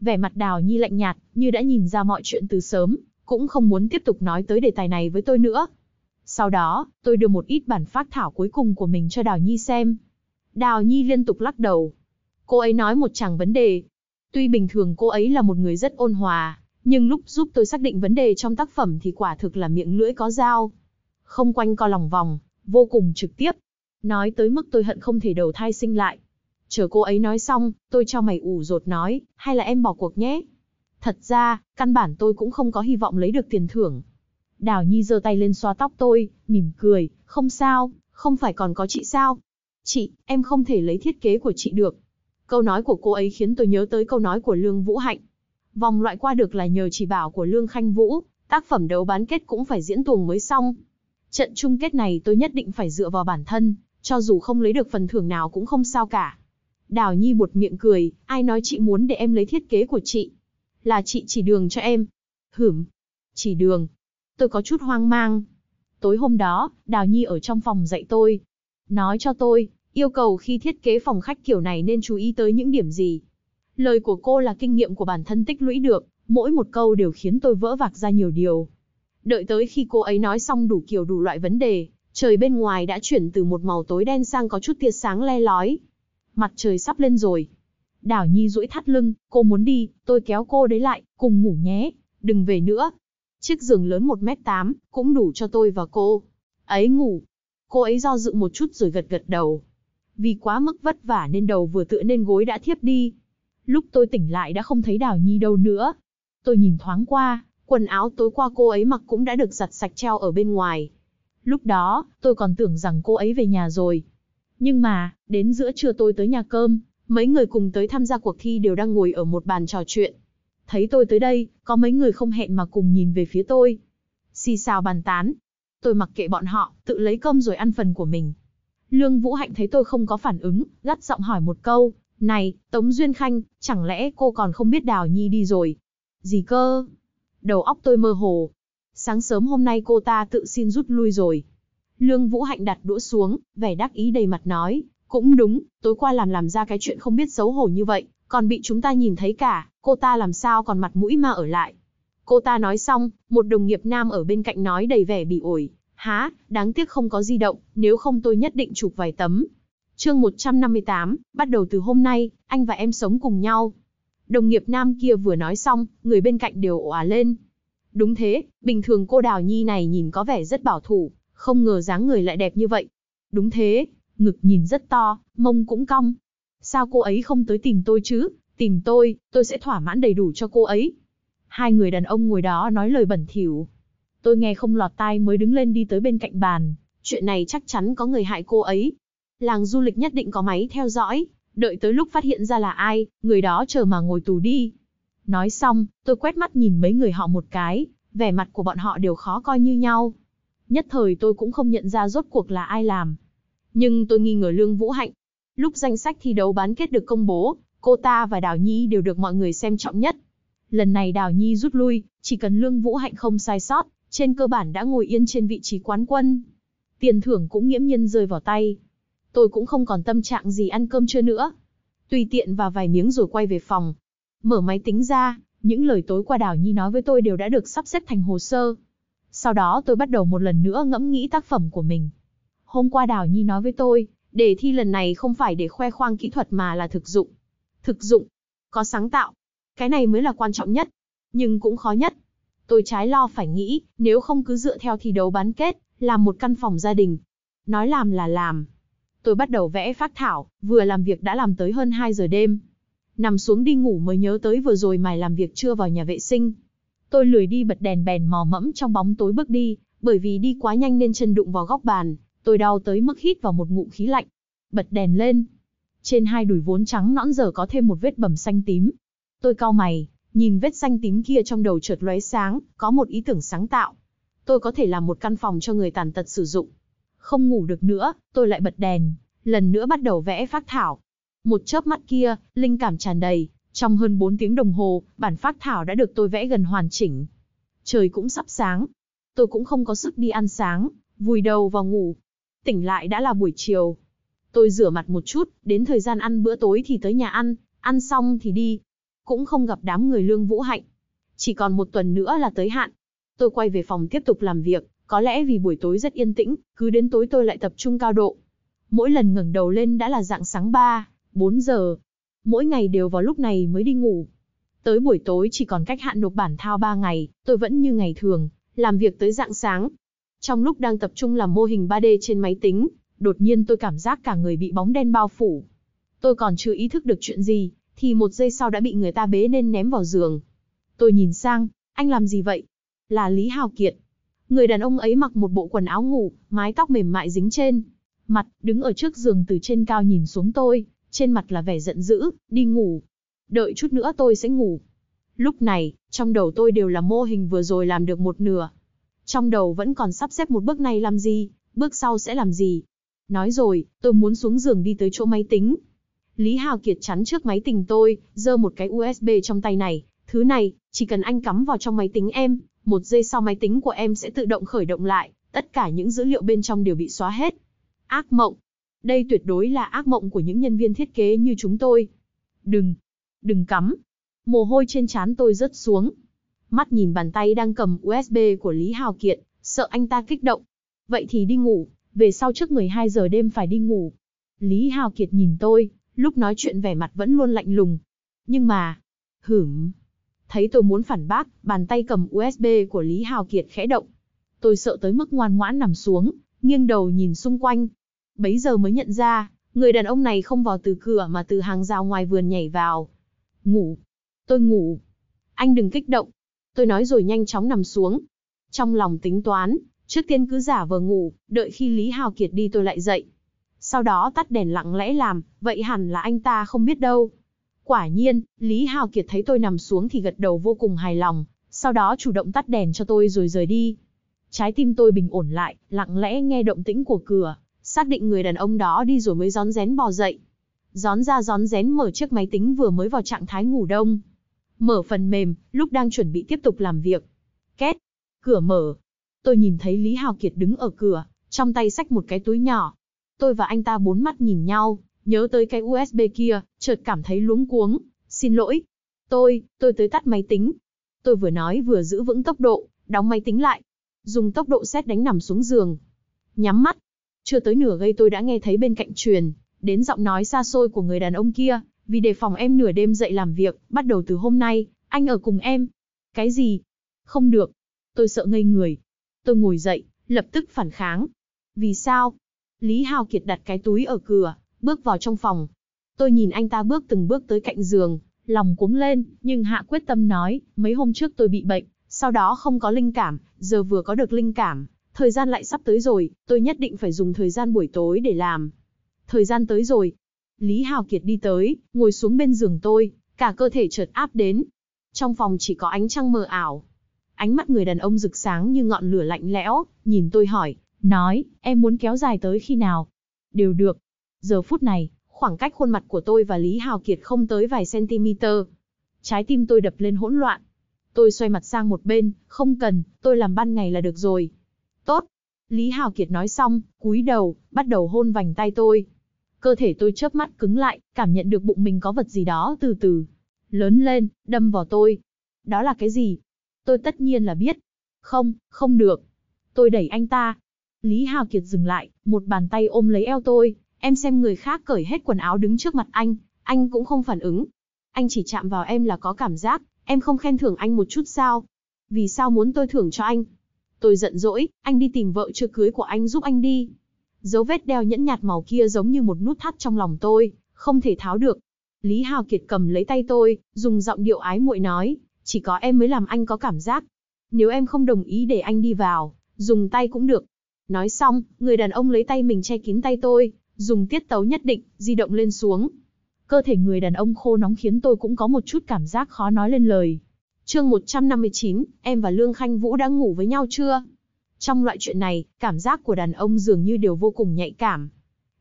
Vẻ mặt đào nhi lạnh nhạt, như đã nhìn ra mọi chuyện từ sớm, cũng không muốn tiếp tục nói tới đề tài này với tôi nữa. Sau đó, tôi đưa một ít bản phát thảo cuối cùng của mình cho Đào Nhi xem. Đào Nhi liên tục lắc đầu. Cô ấy nói một chẳng vấn đề. Tuy bình thường cô ấy là một người rất ôn hòa, nhưng lúc giúp tôi xác định vấn đề trong tác phẩm thì quả thực là miệng lưỡi có dao không quanh co lòng vòng, vô cùng trực tiếp. Nói tới mức tôi hận không thể đầu thai sinh lại. Chờ cô ấy nói xong, tôi cho mày ủ rột nói, hay là em bỏ cuộc nhé. Thật ra, căn bản tôi cũng không có hy vọng lấy được tiền thưởng. Đào Nhi giơ tay lên xoa tóc tôi, mỉm cười, không sao, không phải còn có chị sao? Chị, em không thể lấy thiết kế của chị được. Câu nói của cô ấy khiến tôi nhớ tới câu nói của Lương Vũ Hạnh. Vòng loại qua được là nhờ chỉ bảo của Lương Khanh Vũ, tác phẩm đấu bán kết cũng phải diễn tuồng mới xong, Trận chung kết này tôi nhất định phải dựa vào bản thân, cho dù không lấy được phần thưởng nào cũng không sao cả. Đào Nhi buột miệng cười, ai nói chị muốn để em lấy thiết kế của chị? Là chị chỉ đường cho em. Hửm, chỉ đường. Tôi có chút hoang mang. Tối hôm đó, Đào Nhi ở trong phòng dạy tôi. Nói cho tôi, yêu cầu khi thiết kế phòng khách kiểu này nên chú ý tới những điểm gì. Lời của cô là kinh nghiệm của bản thân tích lũy được, mỗi một câu đều khiến tôi vỡ vạc ra nhiều điều. Đợi tới khi cô ấy nói xong đủ kiểu đủ loại vấn đề, trời bên ngoài đã chuyển từ một màu tối đen sang có chút tia sáng le lói. Mặt trời sắp lên rồi. Đảo Nhi duỗi thắt lưng, cô muốn đi, tôi kéo cô đấy lại, cùng ngủ nhé, đừng về nữa. Chiếc giường lớn 1m8, cũng đủ cho tôi và cô. Ấy ngủ. Cô ấy do dự một chút rồi gật gật đầu. Vì quá mức vất vả nên đầu vừa tựa nên gối đã thiếp đi. Lúc tôi tỉnh lại đã không thấy Đào Nhi đâu nữa. Tôi nhìn thoáng qua, Quần áo tối qua cô ấy mặc cũng đã được giặt sạch treo ở bên ngoài. Lúc đó, tôi còn tưởng rằng cô ấy về nhà rồi. Nhưng mà, đến giữa trưa tôi tới nhà cơm, mấy người cùng tới tham gia cuộc thi đều đang ngồi ở một bàn trò chuyện. Thấy tôi tới đây, có mấy người không hẹn mà cùng nhìn về phía tôi. Xì xào bàn tán. Tôi mặc kệ bọn họ, tự lấy cơm rồi ăn phần của mình. Lương Vũ Hạnh thấy tôi không có phản ứng, gắt giọng hỏi một câu. Này, Tống Duyên Khanh, chẳng lẽ cô còn không biết Đào Nhi đi rồi? Gì cơ? đầu óc tôi mơ hồ. Sáng sớm hôm nay cô ta tự xin rút lui rồi. Lương Vũ Hạnh đặt đũa xuống, vẻ đắc ý đầy mặt nói, cũng đúng, tối qua làm làm ra cái chuyện không biết xấu hổ như vậy, còn bị chúng ta nhìn thấy cả, cô ta làm sao còn mặt mũi mà ở lại. Cô ta nói xong, một đồng nghiệp nam ở bên cạnh nói đầy vẻ bị ổi, há, đáng tiếc không có di động, nếu không tôi nhất định chụp vài tấm. Chương 158, bắt đầu từ hôm nay, anh và em sống cùng nhau. Đồng nghiệp nam kia vừa nói xong, người bên cạnh đều ồ à lên. Đúng thế, bình thường cô Đào Nhi này nhìn có vẻ rất bảo thủ, không ngờ dáng người lại đẹp như vậy. Đúng thế, ngực nhìn rất to, mông cũng cong. Sao cô ấy không tới tìm tôi chứ? Tìm tôi, tôi sẽ thỏa mãn đầy đủ cho cô ấy. Hai người đàn ông ngồi đó nói lời bẩn thỉu. Tôi nghe không lọt tai mới đứng lên đi tới bên cạnh bàn. Chuyện này chắc chắn có người hại cô ấy. Làng du lịch nhất định có máy theo dõi, Đợi tới lúc phát hiện ra là ai, người đó chờ mà ngồi tù đi. Nói xong, tôi quét mắt nhìn mấy người họ một cái, vẻ mặt của bọn họ đều khó coi như nhau. Nhất thời tôi cũng không nhận ra rốt cuộc là ai làm. Nhưng tôi nghi ngờ Lương Vũ Hạnh. Lúc danh sách thi đấu bán kết được công bố, cô ta và Đào Nhi đều được mọi người xem trọng nhất. Lần này Đào Nhi rút lui, chỉ cần Lương Vũ Hạnh không sai sót, trên cơ bản đã ngồi yên trên vị trí quán quân. Tiền thưởng cũng nghiễm nhiên rơi vào tay tôi cũng không còn tâm trạng gì ăn cơm trưa nữa. Tùy tiện vào vài miếng rồi quay về phòng. Mở máy tính ra, những lời tối qua Đào Nhi nói với tôi đều đã được sắp xếp thành hồ sơ. Sau đó tôi bắt đầu một lần nữa ngẫm nghĩ tác phẩm của mình. Hôm qua Đào Nhi nói với tôi, đề thi lần này không phải để khoe khoang kỹ thuật mà là thực dụng. Thực dụng, có sáng tạo. Cái này mới là quan trọng nhất, nhưng cũng khó nhất. Tôi trái lo phải nghĩ, nếu không cứ dựa theo thi đấu bán kết, làm một căn phòng gia đình. Nói làm là làm, Tôi bắt đầu vẽ phác thảo, vừa làm việc đã làm tới hơn 2 giờ đêm. Nằm xuống đi ngủ mới nhớ tới vừa rồi mày làm việc chưa vào nhà vệ sinh. Tôi lười đi bật đèn bèn mò mẫm trong bóng tối bước đi, bởi vì đi quá nhanh nên chân đụng vào góc bàn, tôi đau tới mức hít vào một ngụm khí lạnh. Bật đèn lên. Trên hai đùi vốn trắng nõn giờ có thêm một vết bầm xanh tím. Tôi cau mày, nhìn vết xanh tím kia trong đầu chợt lóe sáng, có một ý tưởng sáng tạo. Tôi có thể làm một căn phòng cho người tàn tật sử dụng. Không ngủ được nữa, tôi lại bật đèn, lần nữa bắt đầu vẽ phác thảo. Một chớp mắt kia, linh cảm tràn đầy, trong hơn 4 tiếng đồng hồ, bản phác thảo đã được tôi vẽ gần hoàn chỉnh. Trời cũng sắp sáng, tôi cũng không có sức đi ăn sáng, vùi đầu vào ngủ. Tỉnh lại đã là buổi chiều. Tôi rửa mặt một chút, đến thời gian ăn bữa tối thì tới nhà ăn, ăn xong thì đi. Cũng không gặp đám người lương vũ hạnh. Chỉ còn một tuần nữa là tới hạn. Tôi quay về phòng tiếp tục làm việc, có lẽ vì buổi tối rất yên tĩnh, cứ đến tối tôi lại tập trung cao độ. Mỗi lần ngẩng đầu lên đã là dạng sáng 3, 4 giờ. Mỗi ngày đều vào lúc này mới đi ngủ. Tới buổi tối chỉ còn cách hạn nộp bản thao 3 ngày, tôi vẫn như ngày thường, làm việc tới dạng sáng. Trong lúc đang tập trung làm mô hình 3D trên máy tính, đột nhiên tôi cảm giác cả người bị bóng đen bao phủ. Tôi còn chưa ý thức được chuyện gì, thì một giây sau đã bị người ta bế nên ném vào giường. Tôi nhìn sang, anh làm gì vậy? Là Lý Hào Kiệt, Người đàn ông ấy mặc một bộ quần áo ngủ, mái tóc mềm mại dính trên. Mặt, đứng ở trước giường từ trên cao nhìn xuống tôi, trên mặt là vẻ giận dữ, đi ngủ. Đợi chút nữa tôi sẽ ngủ. Lúc này, trong đầu tôi đều là mô hình vừa rồi làm được một nửa. Trong đầu vẫn còn sắp xếp một bước này làm gì, bước sau sẽ làm gì. Nói rồi, tôi muốn xuống giường đi tới chỗ máy tính. Lý Hào Kiệt chắn trước máy tính tôi, giơ một cái USB trong tay này. Thứ này, chỉ cần anh cắm vào trong máy tính em, một giây sau máy tính của em sẽ tự động khởi động lại, tất cả những dữ liệu bên trong đều bị xóa hết. Ác mộng. Đây tuyệt đối là ác mộng của những nhân viên thiết kế như chúng tôi. Đừng, đừng cắm. Mồ hôi trên trán tôi rớt xuống. Mắt nhìn bàn tay đang cầm USB của Lý Hào Kiệt, sợ anh ta kích động. Vậy thì đi ngủ, về sau trước 12 giờ đêm phải đi ngủ. Lý Hào Kiệt nhìn tôi, lúc nói chuyện vẻ mặt vẫn luôn lạnh lùng. Nhưng mà, hửm, Thấy tôi muốn phản bác, bàn tay cầm USB của Lý Hào Kiệt khẽ động. Tôi sợ tới mức ngoan ngoãn nằm xuống, nghiêng đầu nhìn xung quanh. Bấy giờ mới nhận ra, người đàn ông này không vào từ cửa mà từ hàng rào ngoài vườn nhảy vào. Ngủ. Tôi ngủ. Anh đừng kích động. Tôi nói rồi nhanh chóng nằm xuống. Trong lòng tính toán, trước tiên cứ giả vờ ngủ, đợi khi Lý Hào Kiệt đi tôi lại dậy. Sau đó tắt đèn lặng lẽ làm, vậy hẳn là anh ta không biết đâu. Quả nhiên, Lý Hào Kiệt thấy tôi nằm xuống thì gật đầu vô cùng hài lòng, sau đó chủ động tắt đèn cho tôi rồi rời đi. Trái tim tôi bình ổn lại, lặng lẽ nghe động tĩnh của cửa, xác định người đàn ông đó đi rồi mới rón rén bò dậy. Rón ra rón rén mở chiếc máy tính vừa mới vào trạng thái ngủ đông. Mở phần mềm, lúc đang chuẩn bị tiếp tục làm việc. Két, cửa mở. Tôi nhìn thấy Lý Hào Kiệt đứng ở cửa, trong tay xách một cái túi nhỏ. Tôi và anh ta bốn mắt nhìn nhau, nhớ tới cái USB kia, chợt cảm thấy luống cuống. Xin lỗi. Tôi, tôi tới tắt máy tính. Tôi vừa nói vừa giữ vững tốc độ, đóng máy tính lại. Dùng tốc độ xét đánh nằm xuống giường. Nhắm mắt. Chưa tới nửa gây tôi đã nghe thấy bên cạnh truyền, đến giọng nói xa xôi của người đàn ông kia. Vì đề phòng em nửa đêm dậy làm việc, bắt đầu từ hôm nay, anh ở cùng em. Cái gì? Không được. Tôi sợ ngây người. Tôi ngồi dậy, lập tức phản kháng. Vì sao? Lý Hào Kiệt đặt cái túi ở cửa, bước vào trong phòng. Tôi nhìn anh ta bước từng bước tới cạnh giường, lòng cuống lên, nhưng hạ quyết tâm nói, mấy hôm trước tôi bị bệnh, sau đó không có linh cảm, giờ vừa có được linh cảm, thời gian lại sắp tới rồi, tôi nhất định phải dùng thời gian buổi tối để làm. Thời gian tới rồi. Lý Hào Kiệt đi tới, ngồi xuống bên giường tôi, cả cơ thể chợt áp đến. Trong phòng chỉ có ánh trăng mờ ảo. Ánh mắt người đàn ông rực sáng như ngọn lửa lạnh lẽo, nhìn tôi hỏi, nói, em muốn kéo dài tới khi nào? Đều được, Giờ phút này, khoảng cách khuôn mặt của tôi và Lý Hào Kiệt không tới vài cm. Trái tim tôi đập lên hỗn loạn. Tôi xoay mặt sang một bên, không cần, tôi làm ban ngày là được rồi. Tốt. Lý Hào Kiệt nói xong, cúi đầu, bắt đầu hôn vành tay tôi. Cơ thể tôi chớp mắt cứng lại, cảm nhận được bụng mình có vật gì đó từ từ. Lớn lên, đâm vào tôi. Đó là cái gì? Tôi tất nhiên là biết. Không, không được. Tôi đẩy anh ta. Lý Hào Kiệt dừng lại, một bàn tay ôm lấy eo tôi, Em xem người khác cởi hết quần áo đứng trước mặt anh, anh cũng không phản ứng. Anh chỉ chạm vào em là có cảm giác, em không khen thưởng anh một chút sao? Vì sao muốn tôi thưởng cho anh? Tôi giận dỗi, anh đi tìm vợ chưa cưới của anh giúp anh đi. Dấu vết đeo nhẫn nhạt màu kia giống như một nút thắt trong lòng tôi, không thể tháo được. Lý Hào Kiệt cầm lấy tay tôi, dùng giọng điệu ái muội nói, chỉ có em mới làm anh có cảm giác. Nếu em không đồng ý để anh đi vào, dùng tay cũng được. Nói xong, người đàn ông lấy tay mình che kín tay tôi, dùng tiết tấu nhất định, di động lên xuống. Cơ thể người đàn ông khô nóng khiến tôi cũng có một chút cảm giác khó nói lên lời. Chương 159, em và Lương Khanh Vũ đã ngủ với nhau chưa? Trong loại chuyện này, cảm giác của đàn ông dường như đều vô cùng nhạy cảm.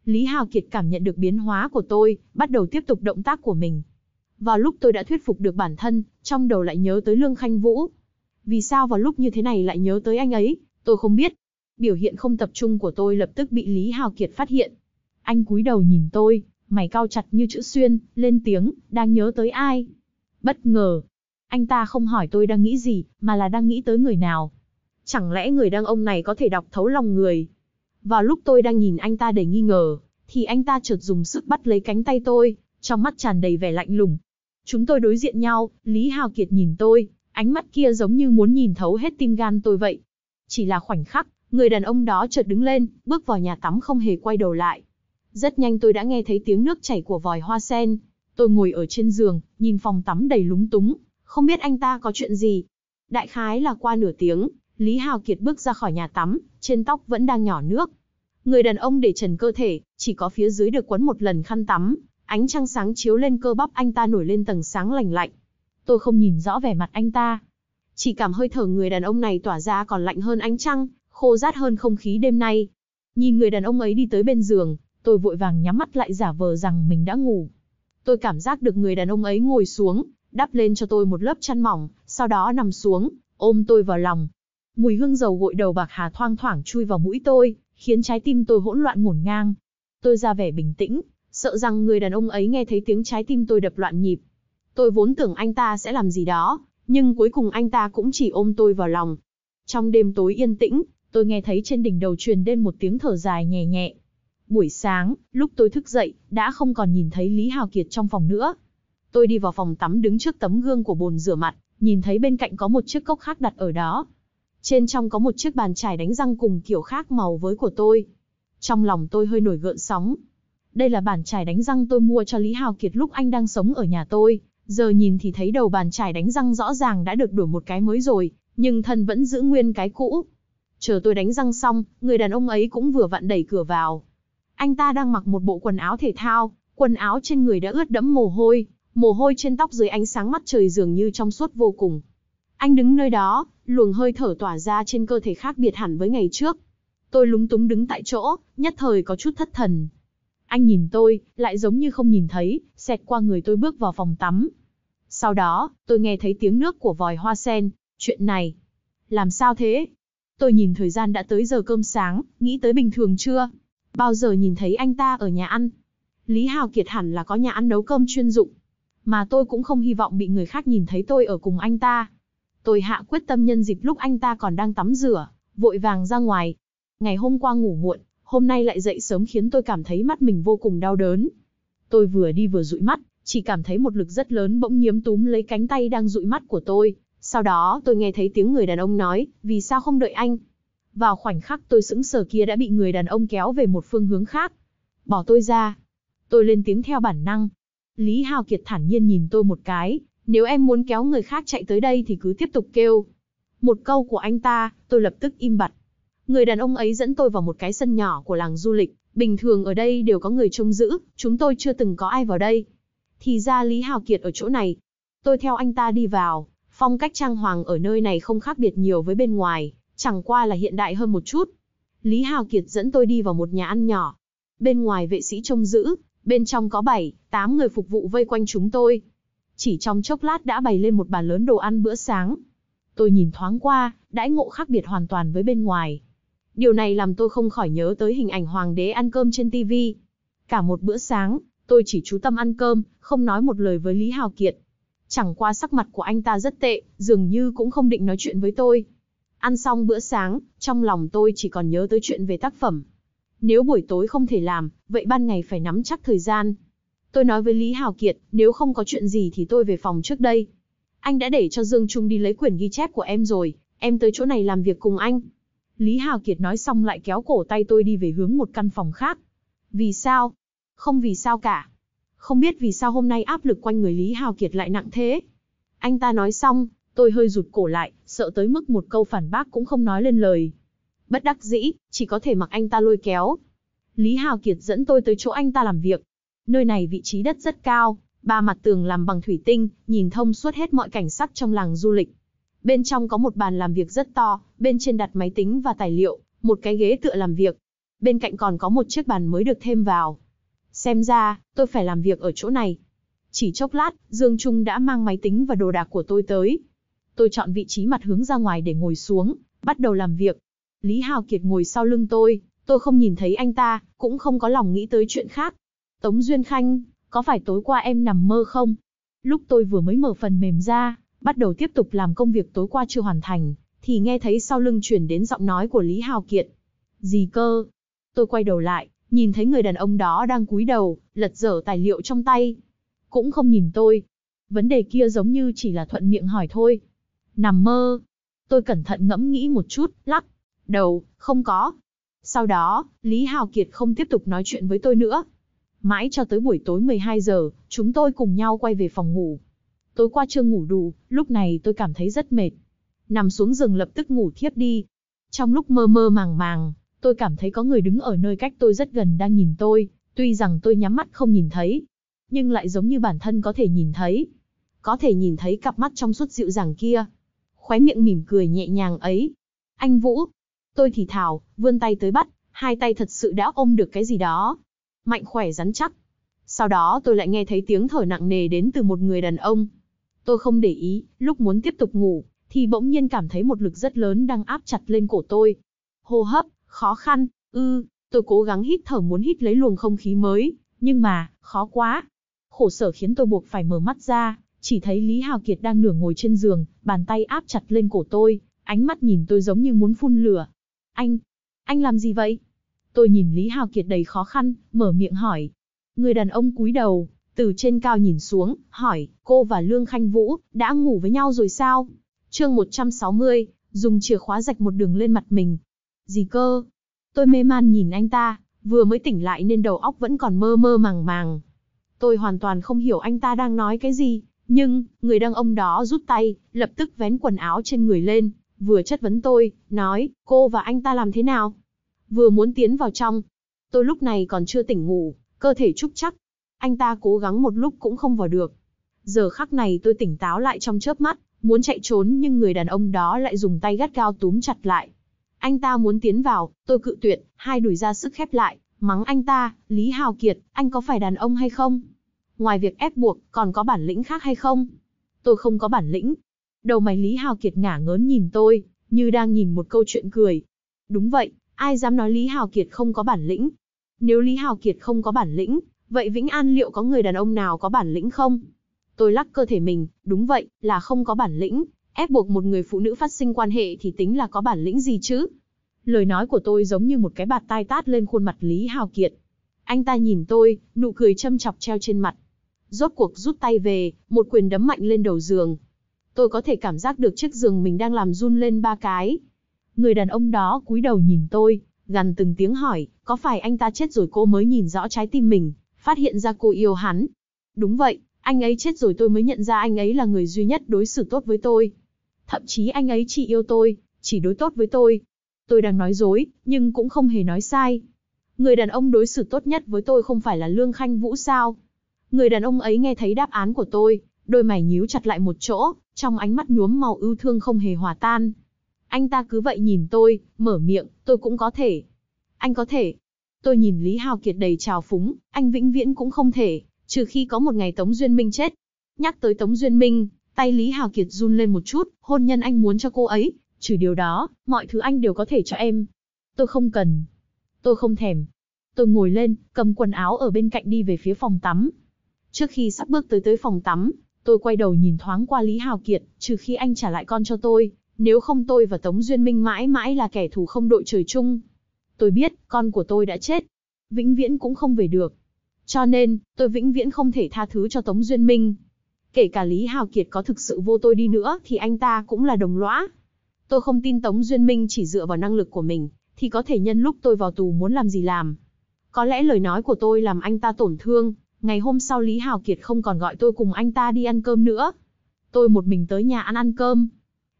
Lý Hào Kiệt cảm nhận được biến hóa của tôi, bắt đầu tiếp tục động tác của mình. Vào lúc tôi đã thuyết phục được bản thân, trong đầu lại nhớ tới Lương Khanh Vũ. Vì sao vào lúc như thế này lại nhớ tới anh ấy, tôi không biết. Biểu hiện không tập trung của tôi lập tức bị Lý Hào Kiệt phát hiện, anh cúi đầu nhìn tôi, mày cao chặt như chữ xuyên, lên tiếng, đang nhớ tới ai. Bất ngờ, anh ta không hỏi tôi đang nghĩ gì, mà là đang nghĩ tới người nào. Chẳng lẽ người đàn ông này có thể đọc thấu lòng người? Vào lúc tôi đang nhìn anh ta để nghi ngờ, thì anh ta chợt dùng sức bắt lấy cánh tay tôi, trong mắt tràn đầy vẻ lạnh lùng. Chúng tôi đối diện nhau, Lý Hào Kiệt nhìn tôi, ánh mắt kia giống như muốn nhìn thấu hết tim gan tôi vậy. Chỉ là khoảnh khắc, người đàn ông đó chợt đứng lên, bước vào nhà tắm không hề quay đầu lại, rất nhanh tôi đã nghe thấy tiếng nước chảy của vòi hoa sen. Tôi ngồi ở trên giường, nhìn phòng tắm đầy lúng túng, không biết anh ta có chuyện gì. Đại khái là qua nửa tiếng, Lý Hào Kiệt bước ra khỏi nhà tắm, trên tóc vẫn đang nhỏ nước. Người đàn ông để trần cơ thể, chỉ có phía dưới được quấn một lần khăn tắm, ánh trăng sáng chiếu lên cơ bắp anh ta nổi lên tầng sáng lành lạnh. Tôi không nhìn rõ vẻ mặt anh ta, chỉ cảm hơi thở người đàn ông này tỏa ra còn lạnh hơn ánh trăng, khô rát hơn không khí đêm nay. Nhìn người đàn ông ấy đi tới bên giường, Tôi vội vàng nhắm mắt lại giả vờ rằng mình đã ngủ. Tôi cảm giác được người đàn ông ấy ngồi xuống, đắp lên cho tôi một lớp chăn mỏng, sau đó nằm xuống, ôm tôi vào lòng. Mùi hương dầu gội đầu bạc hà thoang thoảng chui vào mũi tôi, khiến trái tim tôi hỗn loạn ngổn ngang. Tôi ra vẻ bình tĩnh, sợ rằng người đàn ông ấy nghe thấy tiếng trái tim tôi đập loạn nhịp. Tôi vốn tưởng anh ta sẽ làm gì đó, nhưng cuối cùng anh ta cũng chỉ ôm tôi vào lòng. Trong đêm tối yên tĩnh, tôi nghe thấy trên đỉnh đầu truyền đến một tiếng thở dài nhẹ nhẹ, Buổi sáng, lúc tôi thức dậy, đã không còn nhìn thấy Lý Hào Kiệt trong phòng nữa. Tôi đi vào phòng tắm đứng trước tấm gương của bồn rửa mặt, nhìn thấy bên cạnh có một chiếc cốc khác đặt ở đó. Trên trong có một chiếc bàn chải đánh răng cùng kiểu khác màu với của tôi. Trong lòng tôi hơi nổi gợn sóng. Đây là bàn chải đánh răng tôi mua cho Lý Hào Kiệt lúc anh đang sống ở nhà tôi. Giờ nhìn thì thấy đầu bàn chải đánh răng rõ ràng đã được đổi một cái mới rồi, nhưng thân vẫn giữ nguyên cái cũ. Chờ tôi đánh răng xong, người đàn ông ấy cũng vừa vặn đẩy cửa vào. Anh ta đang mặc một bộ quần áo thể thao, quần áo trên người đã ướt đẫm mồ hôi, mồ hôi trên tóc dưới ánh sáng mắt trời dường như trong suốt vô cùng. Anh đứng nơi đó, luồng hơi thở tỏa ra trên cơ thể khác biệt hẳn với ngày trước. Tôi lúng túng đứng tại chỗ, nhất thời có chút thất thần. Anh nhìn tôi, lại giống như không nhìn thấy, xẹt qua người tôi bước vào phòng tắm. Sau đó, tôi nghe thấy tiếng nước của vòi hoa sen, chuyện này. Làm sao thế? Tôi nhìn thời gian đã tới giờ cơm sáng, nghĩ tới bình thường chưa? bao giờ nhìn thấy anh ta ở nhà ăn. Lý Hào Kiệt hẳn là có nhà ăn nấu cơm chuyên dụng. Mà tôi cũng không hy vọng bị người khác nhìn thấy tôi ở cùng anh ta. Tôi hạ quyết tâm nhân dịp lúc anh ta còn đang tắm rửa, vội vàng ra ngoài. Ngày hôm qua ngủ muộn, hôm nay lại dậy sớm khiến tôi cảm thấy mắt mình vô cùng đau đớn. Tôi vừa đi vừa dụi mắt, chỉ cảm thấy một lực rất lớn bỗng nhiếm túm lấy cánh tay đang dụi mắt của tôi. Sau đó tôi nghe thấy tiếng người đàn ông nói, vì sao không đợi anh? Vào khoảnh khắc tôi sững sờ kia đã bị người đàn ông kéo về một phương hướng khác. Bỏ tôi ra. Tôi lên tiếng theo bản năng. Lý Hào Kiệt thản nhiên nhìn tôi một cái. Nếu em muốn kéo người khác chạy tới đây thì cứ tiếp tục kêu. Một câu của anh ta, tôi lập tức im bặt. Người đàn ông ấy dẫn tôi vào một cái sân nhỏ của làng du lịch. Bình thường ở đây đều có người trông giữ, chúng tôi chưa từng có ai vào đây. Thì ra Lý Hào Kiệt ở chỗ này. Tôi theo anh ta đi vào, phong cách trang hoàng ở nơi này không khác biệt nhiều với bên ngoài, Chẳng qua là hiện đại hơn một chút. Lý Hào Kiệt dẫn tôi đi vào một nhà ăn nhỏ. Bên ngoài vệ sĩ trông giữ, bên trong có 7, 8 người phục vụ vây quanh chúng tôi. Chỉ trong chốc lát đã bày lên một bàn lớn đồ ăn bữa sáng. Tôi nhìn thoáng qua, đãi ngộ khác biệt hoàn toàn với bên ngoài. Điều này làm tôi không khỏi nhớ tới hình ảnh hoàng đế ăn cơm trên TV. Cả một bữa sáng, tôi chỉ chú tâm ăn cơm, không nói một lời với Lý Hào Kiệt. Chẳng qua sắc mặt của anh ta rất tệ, dường như cũng không định nói chuyện với tôi. Ăn xong bữa sáng, trong lòng tôi chỉ còn nhớ tới chuyện về tác phẩm. Nếu buổi tối không thể làm, vậy ban ngày phải nắm chắc thời gian. Tôi nói với Lý Hào Kiệt, nếu không có chuyện gì thì tôi về phòng trước đây. Anh đã để cho Dương Trung đi lấy quyển ghi chép của em rồi, em tới chỗ này làm việc cùng anh. Lý Hào Kiệt nói xong lại kéo cổ tay tôi đi về hướng một căn phòng khác. Vì sao? Không vì sao cả. Không biết vì sao hôm nay áp lực quanh người Lý Hào Kiệt lại nặng thế. Anh ta nói xong, Tôi hơi rụt cổ lại, sợ tới mức một câu phản bác cũng không nói lên lời. Bất đắc dĩ, chỉ có thể mặc anh ta lôi kéo. Lý Hào Kiệt dẫn tôi tới chỗ anh ta làm việc. Nơi này vị trí đất rất cao, ba mặt tường làm bằng thủy tinh, nhìn thông suốt hết mọi cảnh sắc trong làng du lịch. Bên trong có một bàn làm việc rất to, bên trên đặt máy tính và tài liệu, một cái ghế tựa làm việc. Bên cạnh còn có một chiếc bàn mới được thêm vào. Xem ra, tôi phải làm việc ở chỗ này. Chỉ chốc lát, Dương Trung đã mang máy tính và đồ đạc của tôi tới. Tôi chọn vị trí mặt hướng ra ngoài để ngồi xuống, bắt đầu làm việc. Lý Hào Kiệt ngồi sau lưng tôi, tôi không nhìn thấy anh ta, cũng không có lòng nghĩ tới chuyện khác. Tống Duyên Khanh, có phải tối qua em nằm mơ không? Lúc tôi vừa mới mở phần mềm ra, bắt đầu tiếp tục làm công việc tối qua chưa hoàn thành, thì nghe thấy sau lưng chuyển đến giọng nói của Lý Hào Kiệt. Gì cơ? Tôi quay đầu lại, nhìn thấy người đàn ông đó đang cúi đầu, lật dở tài liệu trong tay. Cũng không nhìn tôi. Vấn đề kia giống như chỉ là thuận miệng hỏi thôi. Nằm mơ. Tôi cẩn thận ngẫm nghĩ một chút, lắc. Đầu, không có. Sau đó, Lý Hào Kiệt không tiếp tục nói chuyện với tôi nữa. Mãi cho tới buổi tối 12 giờ, chúng tôi cùng nhau quay về phòng ngủ. Tối qua chưa ngủ đủ, lúc này tôi cảm thấy rất mệt. Nằm xuống giường lập tức ngủ thiếp đi. Trong lúc mơ mơ màng màng, tôi cảm thấy có người đứng ở nơi cách tôi rất gần đang nhìn tôi, tuy rằng tôi nhắm mắt không nhìn thấy, nhưng lại giống như bản thân có thể nhìn thấy. Có thể nhìn thấy cặp mắt trong suốt dịu dàng kia, khóe miệng mỉm cười nhẹ nhàng ấy. Anh Vũ, tôi thì thào, vươn tay tới bắt, hai tay thật sự đã ôm được cái gì đó. Mạnh khỏe rắn chắc. Sau đó tôi lại nghe thấy tiếng thở nặng nề đến từ một người đàn ông. Tôi không để ý, lúc muốn tiếp tục ngủ, thì bỗng nhiên cảm thấy một lực rất lớn đang áp chặt lên cổ tôi. Hô hấp, khó khăn, ư, tôi cố gắng hít thở muốn hít lấy luồng không khí mới, nhưng mà, khó quá. Khổ sở khiến tôi buộc phải mở mắt ra, chỉ thấy Lý Hào Kiệt đang nửa ngồi trên giường, bàn tay áp chặt lên cổ tôi, ánh mắt nhìn tôi giống như muốn phun lửa. Anh, anh làm gì vậy? Tôi nhìn Lý Hào Kiệt đầy khó khăn, mở miệng hỏi. Người đàn ông cúi đầu, từ trên cao nhìn xuống, hỏi, cô và Lương Khanh Vũ, đã ngủ với nhau rồi sao? chương 160, dùng chìa khóa rạch một đường lên mặt mình. Gì cơ? Tôi mê man nhìn anh ta, vừa mới tỉnh lại nên đầu óc vẫn còn mơ mơ màng màng. Tôi hoàn toàn không hiểu anh ta đang nói cái gì. Nhưng, người đàn ông đó rút tay, lập tức vén quần áo trên người lên, vừa chất vấn tôi, nói, cô và anh ta làm thế nào? Vừa muốn tiến vào trong. Tôi lúc này còn chưa tỉnh ngủ, cơ thể trúc chắc. Anh ta cố gắng một lúc cũng không vào được. Giờ khắc này tôi tỉnh táo lại trong chớp mắt, muốn chạy trốn nhưng người đàn ông đó lại dùng tay gắt gao túm chặt lại. Anh ta muốn tiến vào, tôi cự tuyệt, hai đùi ra sức khép lại, mắng anh ta, Lý Hào Kiệt, anh có phải đàn ông hay không? ngoài việc ép buộc, còn có bản lĩnh khác hay không? Tôi không có bản lĩnh. Đầu mày Lý Hào Kiệt ngả ngớn nhìn tôi, như đang nhìn một câu chuyện cười. Đúng vậy, ai dám nói Lý Hào Kiệt không có bản lĩnh? Nếu Lý Hào Kiệt không có bản lĩnh, vậy Vĩnh An liệu có người đàn ông nào có bản lĩnh không? Tôi lắc cơ thể mình, đúng vậy, là không có bản lĩnh, ép buộc một người phụ nữ phát sinh quan hệ thì tính là có bản lĩnh gì chứ? Lời nói của tôi giống như một cái bạt tai tát lên khuôn mặt Lý Hào Kiệt. Anh ta nhìn tôi, nụ cười châm chọc treo trên mặt, rốt cuộc rút tay về, một quyền đấm mạnh lên đầu giường. Tôi có thể cảm giác được chiếc giường mình đang làm run lên ba cái. Người đàn ông đó cúi đầu nhìn tôi, gằn từng tiếng hỏi, có phải anh ta chết rồi cô mới nhìn rõ trái tim mình, phát hiện ra cô yêu hắn. Đúng vậy, anh ấy chết rồi tôi mới nhận ra anh ấy là người duy nhất đối xử tốt với tôi. Thậm chí anh ấy chỉ yêu tôi, chỉ đối tốt với tôi. Tôi đang nói dối, nhưng cũng không hề nói sai. Người đàn ông đối xử tốt nhất với tôi không phải là Lương Khanh Vũ sao? Người đàn ông ấy nghe thấy đáp án của tôi, đôi mày nhíu chặt lại một chỗ, trong ánh mắt nhuốm màu ưu thương không hề hòa tan. Anh ta cứ vậy nhìn tôi, mở miệng, tôi cũng có thể. Anh có thể. Tôi nhìn Lý Hào Kiệt đầy trào phúng, anh vĩnh viễn cũng không thể, trừ khi có một ngày Tống Duyên Minh chết. Nhắc tới Tống Duyên Minh, tay Lý Hào Kiệt run lên một chút, hôn nhân anh muốn cho cô ấy, trừ điều đó, mọi thứ anh đều có thể cho em. Tôi không cần. Tôi không thèm. Tôi ngồi lên, cầm quần áo ở bên cạnh đi về phía phòng tắm, Trước khi sắp bước tới tới phòng tắm, tôi quay đầu nhìn thoáng qua Lý Hào Kiệt, trừ khi anh trả lại con cho tôi, nếu không tôi và Tống Duyên Minh mãi mãi là kẻ thù không đội trời chung. Tôi biết, con của tôi đã chết. Vĩnh viễn cũng không về được. Cho nên, tôi vĩnh viễn không thể tha thứ cho Tống Duyên Minh. Kể cả Lý Hào Kiệt có thực sự vô tôi đi nữa thì anh ta cũng là đồng lõa. Tôi không tin Tống Duyên Minh chỉ dựa vào năng lực của mình, thì có thể nhân lúc tôi vào tù muốn làm gì làm. Có lẽ lời nói của tôi làm anh ta tổn thương, Ngày hôm sau Lý Hào Kiệt không còn gọi tôi cùng anh ta đi ăn cơm nữa. Tôi một mình tới nhà ăn ăn cơm.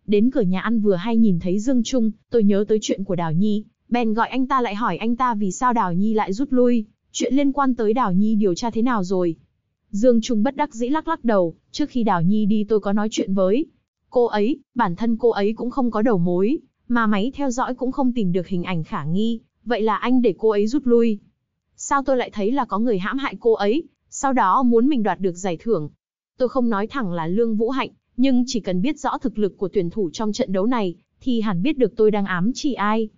Đến cửa nhà ăn vừa hay nhìn thấy Dương Trung, tôi nhớ tới chuyện của Đào Nhi, bèn gọi anh ta lại hỏi anh ta vì sao Đào Nhi lại rút lui, chuyện liên quan tới Đào Nhi điều tra thế nào rồi. Dương Trung bất đắc dĩ lắc lắc đầu, trước khi Đào Nhi đi tôi có nói chuyện với cô ấy, bản thân cô ấy cũng không có đầu mối, mà máy theo dõi cũng không tìm được hình ảnh khả nghi, vậy là anh để cô ấy rút lui. Sao tôi lại thấy là có người hãm hại cô ấy, sau đó muốn mình đoạt được giải thưởng. Tôi không nói thẳng là Lương Vũ Hạnh, nhưng chỉ cần biết rõ thực lực của tuyển thủ trong trận đấu này, thì hẳn biết được tôi đang ám chỉ ai.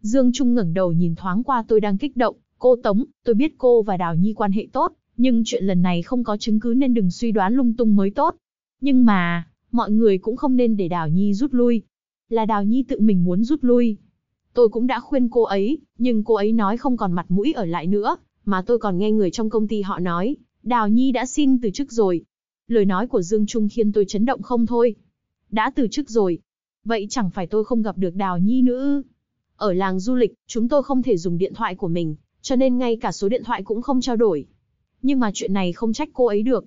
Dương Trung ngẩng đầu nhìn thoáng qua tôi đang kích động, cô Tống, tôi biết cô và Đào Nhi quan hệ tốt, nhưng chuyện lần này không có chứng cứ nên đừng suy đoán lung tung mới tốt. Nhưng mà, mọi người cũng không nên để Đào Nhi rút lui. Là Đào Nhi tự mình muốn rút lui. Tôi cũng đã khuyên cô ấy, nhưng cô ấy nói không còn mặt mũi ở lại nữa, mà tôi còn nghe người trong công ty họ nói, Đào Nhi đã xin từ chức rồi. Lời nói của Dương Trung khiến tôi chấn động không thôi. Đã từ chức rồi. Vậy chẳng phải tôi không gặp được Đào Nhi nữa Ở làng du lịch, chúng tôi không thể dùng điện thoại của mình, cho nên ngay cả số điện thoại cũng không trao đổi. Nhưng mà chuyện này không trách cô ấy được.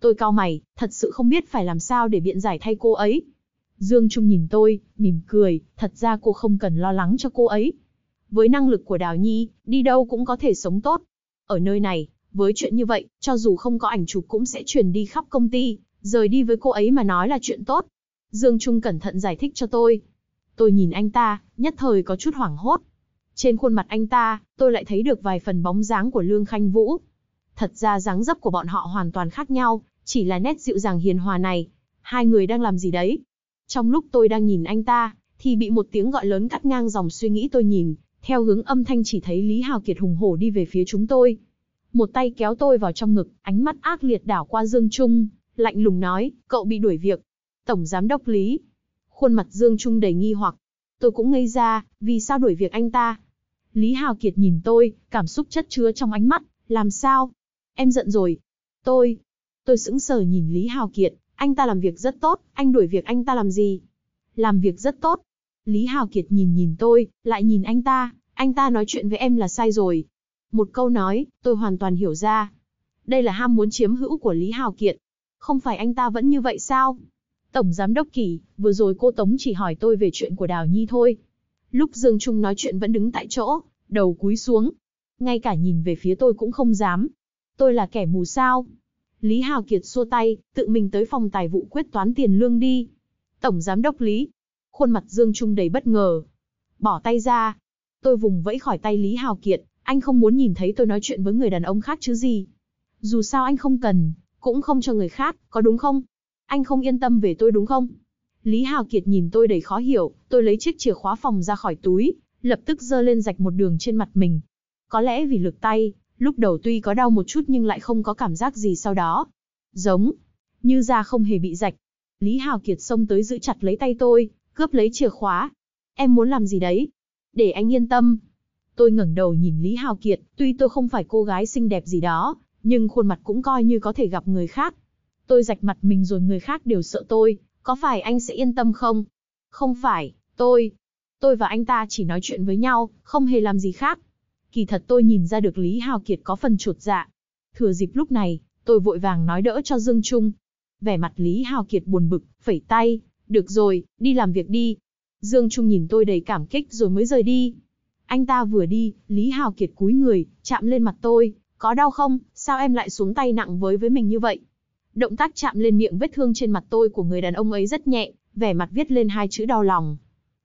Tôi cao mày, thật sự không biết phải làm sao để biện giải thay cô ấy. Dương Trung nhìn tôi, mỉm cười, thật ra cô không cần lo lắng cho cô ấy. Với năng lực của Đào Nhi, đi đâu cũng có thể sống tốt, ở nơi này, với chuyện như vậy, cho dù không có ảnh chụp cũng sẽ truyền đi khắp công ty, rời đi với cô ấy mà nói là chuyện tốt. Dương Trung cẩn thận giải thích cho tôi. Tôi nhìn anh ta, nhất thời có chút hoảng hốt. Trên khuôn mặt anh ta, tôi lại thấy được vài phần bóng dáng của Lương Khanh Vũ. Thật ra dáng dấp của bọn họ hoàn toàn khác nhau, chỉ là nét dịu dàng hiền hòa này. Hai người đang làm gì đấy? Trong lúc tôi đang nhìn anh ta, thì bị một tiếng gọi lớn cắt ngang dòng suy nghĩ tôi nhìn, theo hướng âm thanh chỉ thấy Lý Hào Kiệt hùng hổ đi về phía chúng tôi. Một tay kéo tôi vào trong ngực, ánh mắt ác liệt đảo qua Dương Trung, lạnh lùng nói, cậu bị đuổi việc. Tổng giám đốc Lý. Khuôn mặt Dương Trung đầy nghi hoặc. Tôi cũng ngây ra, vì sao đuổi việc anh ta? Lý Hào Kiệt nhìn tôi, cảm xúc chất chứa trong ánh mắt, làm sao? Em giận rồi. Tôi, tôi sững sờ nhìn Lý Hào Kiệt, anh ta làm việc rất tốt, anh đuổi việc anh ta làm gì? Làm việc rất tốt, Lý Hào Kiệt nhìn nhìn tôi, lại nhìn anh ta, anh ta nói chuyện với em là sai rồi. Một câu nói, tôi hoàn toàn hiểu ra. Đây là ham muốn chiếm hữu của Lý Hào Kiệt. Không phải anh ta vẫn như vậy sao? Tổng Giám Đốc Kỳ, vừa rồi cô Tống chỉ hỏi tôi về chuyện của Đào Nhi thôi. Lúc Dương Trung nói chuyện vẫn đứng tại chỗ, đầu cúi xuống. Ngay cả nhìn về phía tôi cũng không dám. Tôi là kẻ mù sao? Lý Hào Kiệt xua tay, tự mình tới phòng tài vụ quyết toán tiền lương đi. Tổng Giám Đốc Lý, khuôn mặt Dương Trung đầy bất ngờ. Bỏ tay ra. Tôi vùng vẫy khỏi tay Lý Hào Kiệt, anh không muốn nhìn thấy tôi nói chuyện với người đàn ông khác chứ gì. Dù sao anh không cần, cũng không cho người khác, có đúng không? Anh không yên tâm về tôi đúng không? Lý Hào Kiệt nhìn tôi đầy khó hiểu, tôi lấy chiếc chìa khóa phòng ra khỏi túi, lập tức giơ lên rạch một đường trên mặt mình. Có lẽ vì lực tay, lúc đầu tuy có đau một chút nhưng lại không có cảm giác gì sau đó. Giống, như da không hề bị rạch. Lý Hào Kiệt xông tới giữ chặt lấy tay tôi, cướp lấy chìa khóa. Em muốn làm gì đấy? Để anh yên tâm. Tôi ngẩng đầu nhìn Lý Hào Kiệt, tuy tôi không phải cô gái xinh đẹp gì đó, nhưng khuôn mặt cũng coi như có thể gặp người khác. Tôi rạch mặt mình rồi người khác đều sợ tôi, có phải anh sẽ yên tâm không? Không phải, tôi. Tôi và anh ta chỉ nói chuyện với nhau, không hề làm gì khác. Kỳ thật tôi nhìn ra được Lý Hào Kiệt có phần chuột dạ. Thừa dịp lúc này, tôi vội vàng nói đỡ cho Dương Trung. Vẻ mặt Lý Hào Kiệt buồn bực, phẩy tay, được rồi, đi làm việc đi. Dương Trung nhìn tôi đầy cảm kích rồi mới rời đi. Anh ta vừa đi, Lý Hào Kiệt cúi người, chạm lên mặt tôi. Có đau không, sao em lại xuống tay nặng với với mình như vậy? Động tác chạm lên miệng vết thương trên mặt tôi của người đàn ông ấy rất nhẹ, vẻ mặt viết lên hai chữ đau lòng.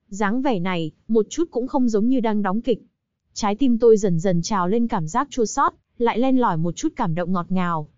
dáng vẻ này, một chút cũng không giống như đang đóng kịch. Trái tim tôi dần dần trào lên cảm giác chua xót, lại len lỏi một chút cảm động ngọt ngào.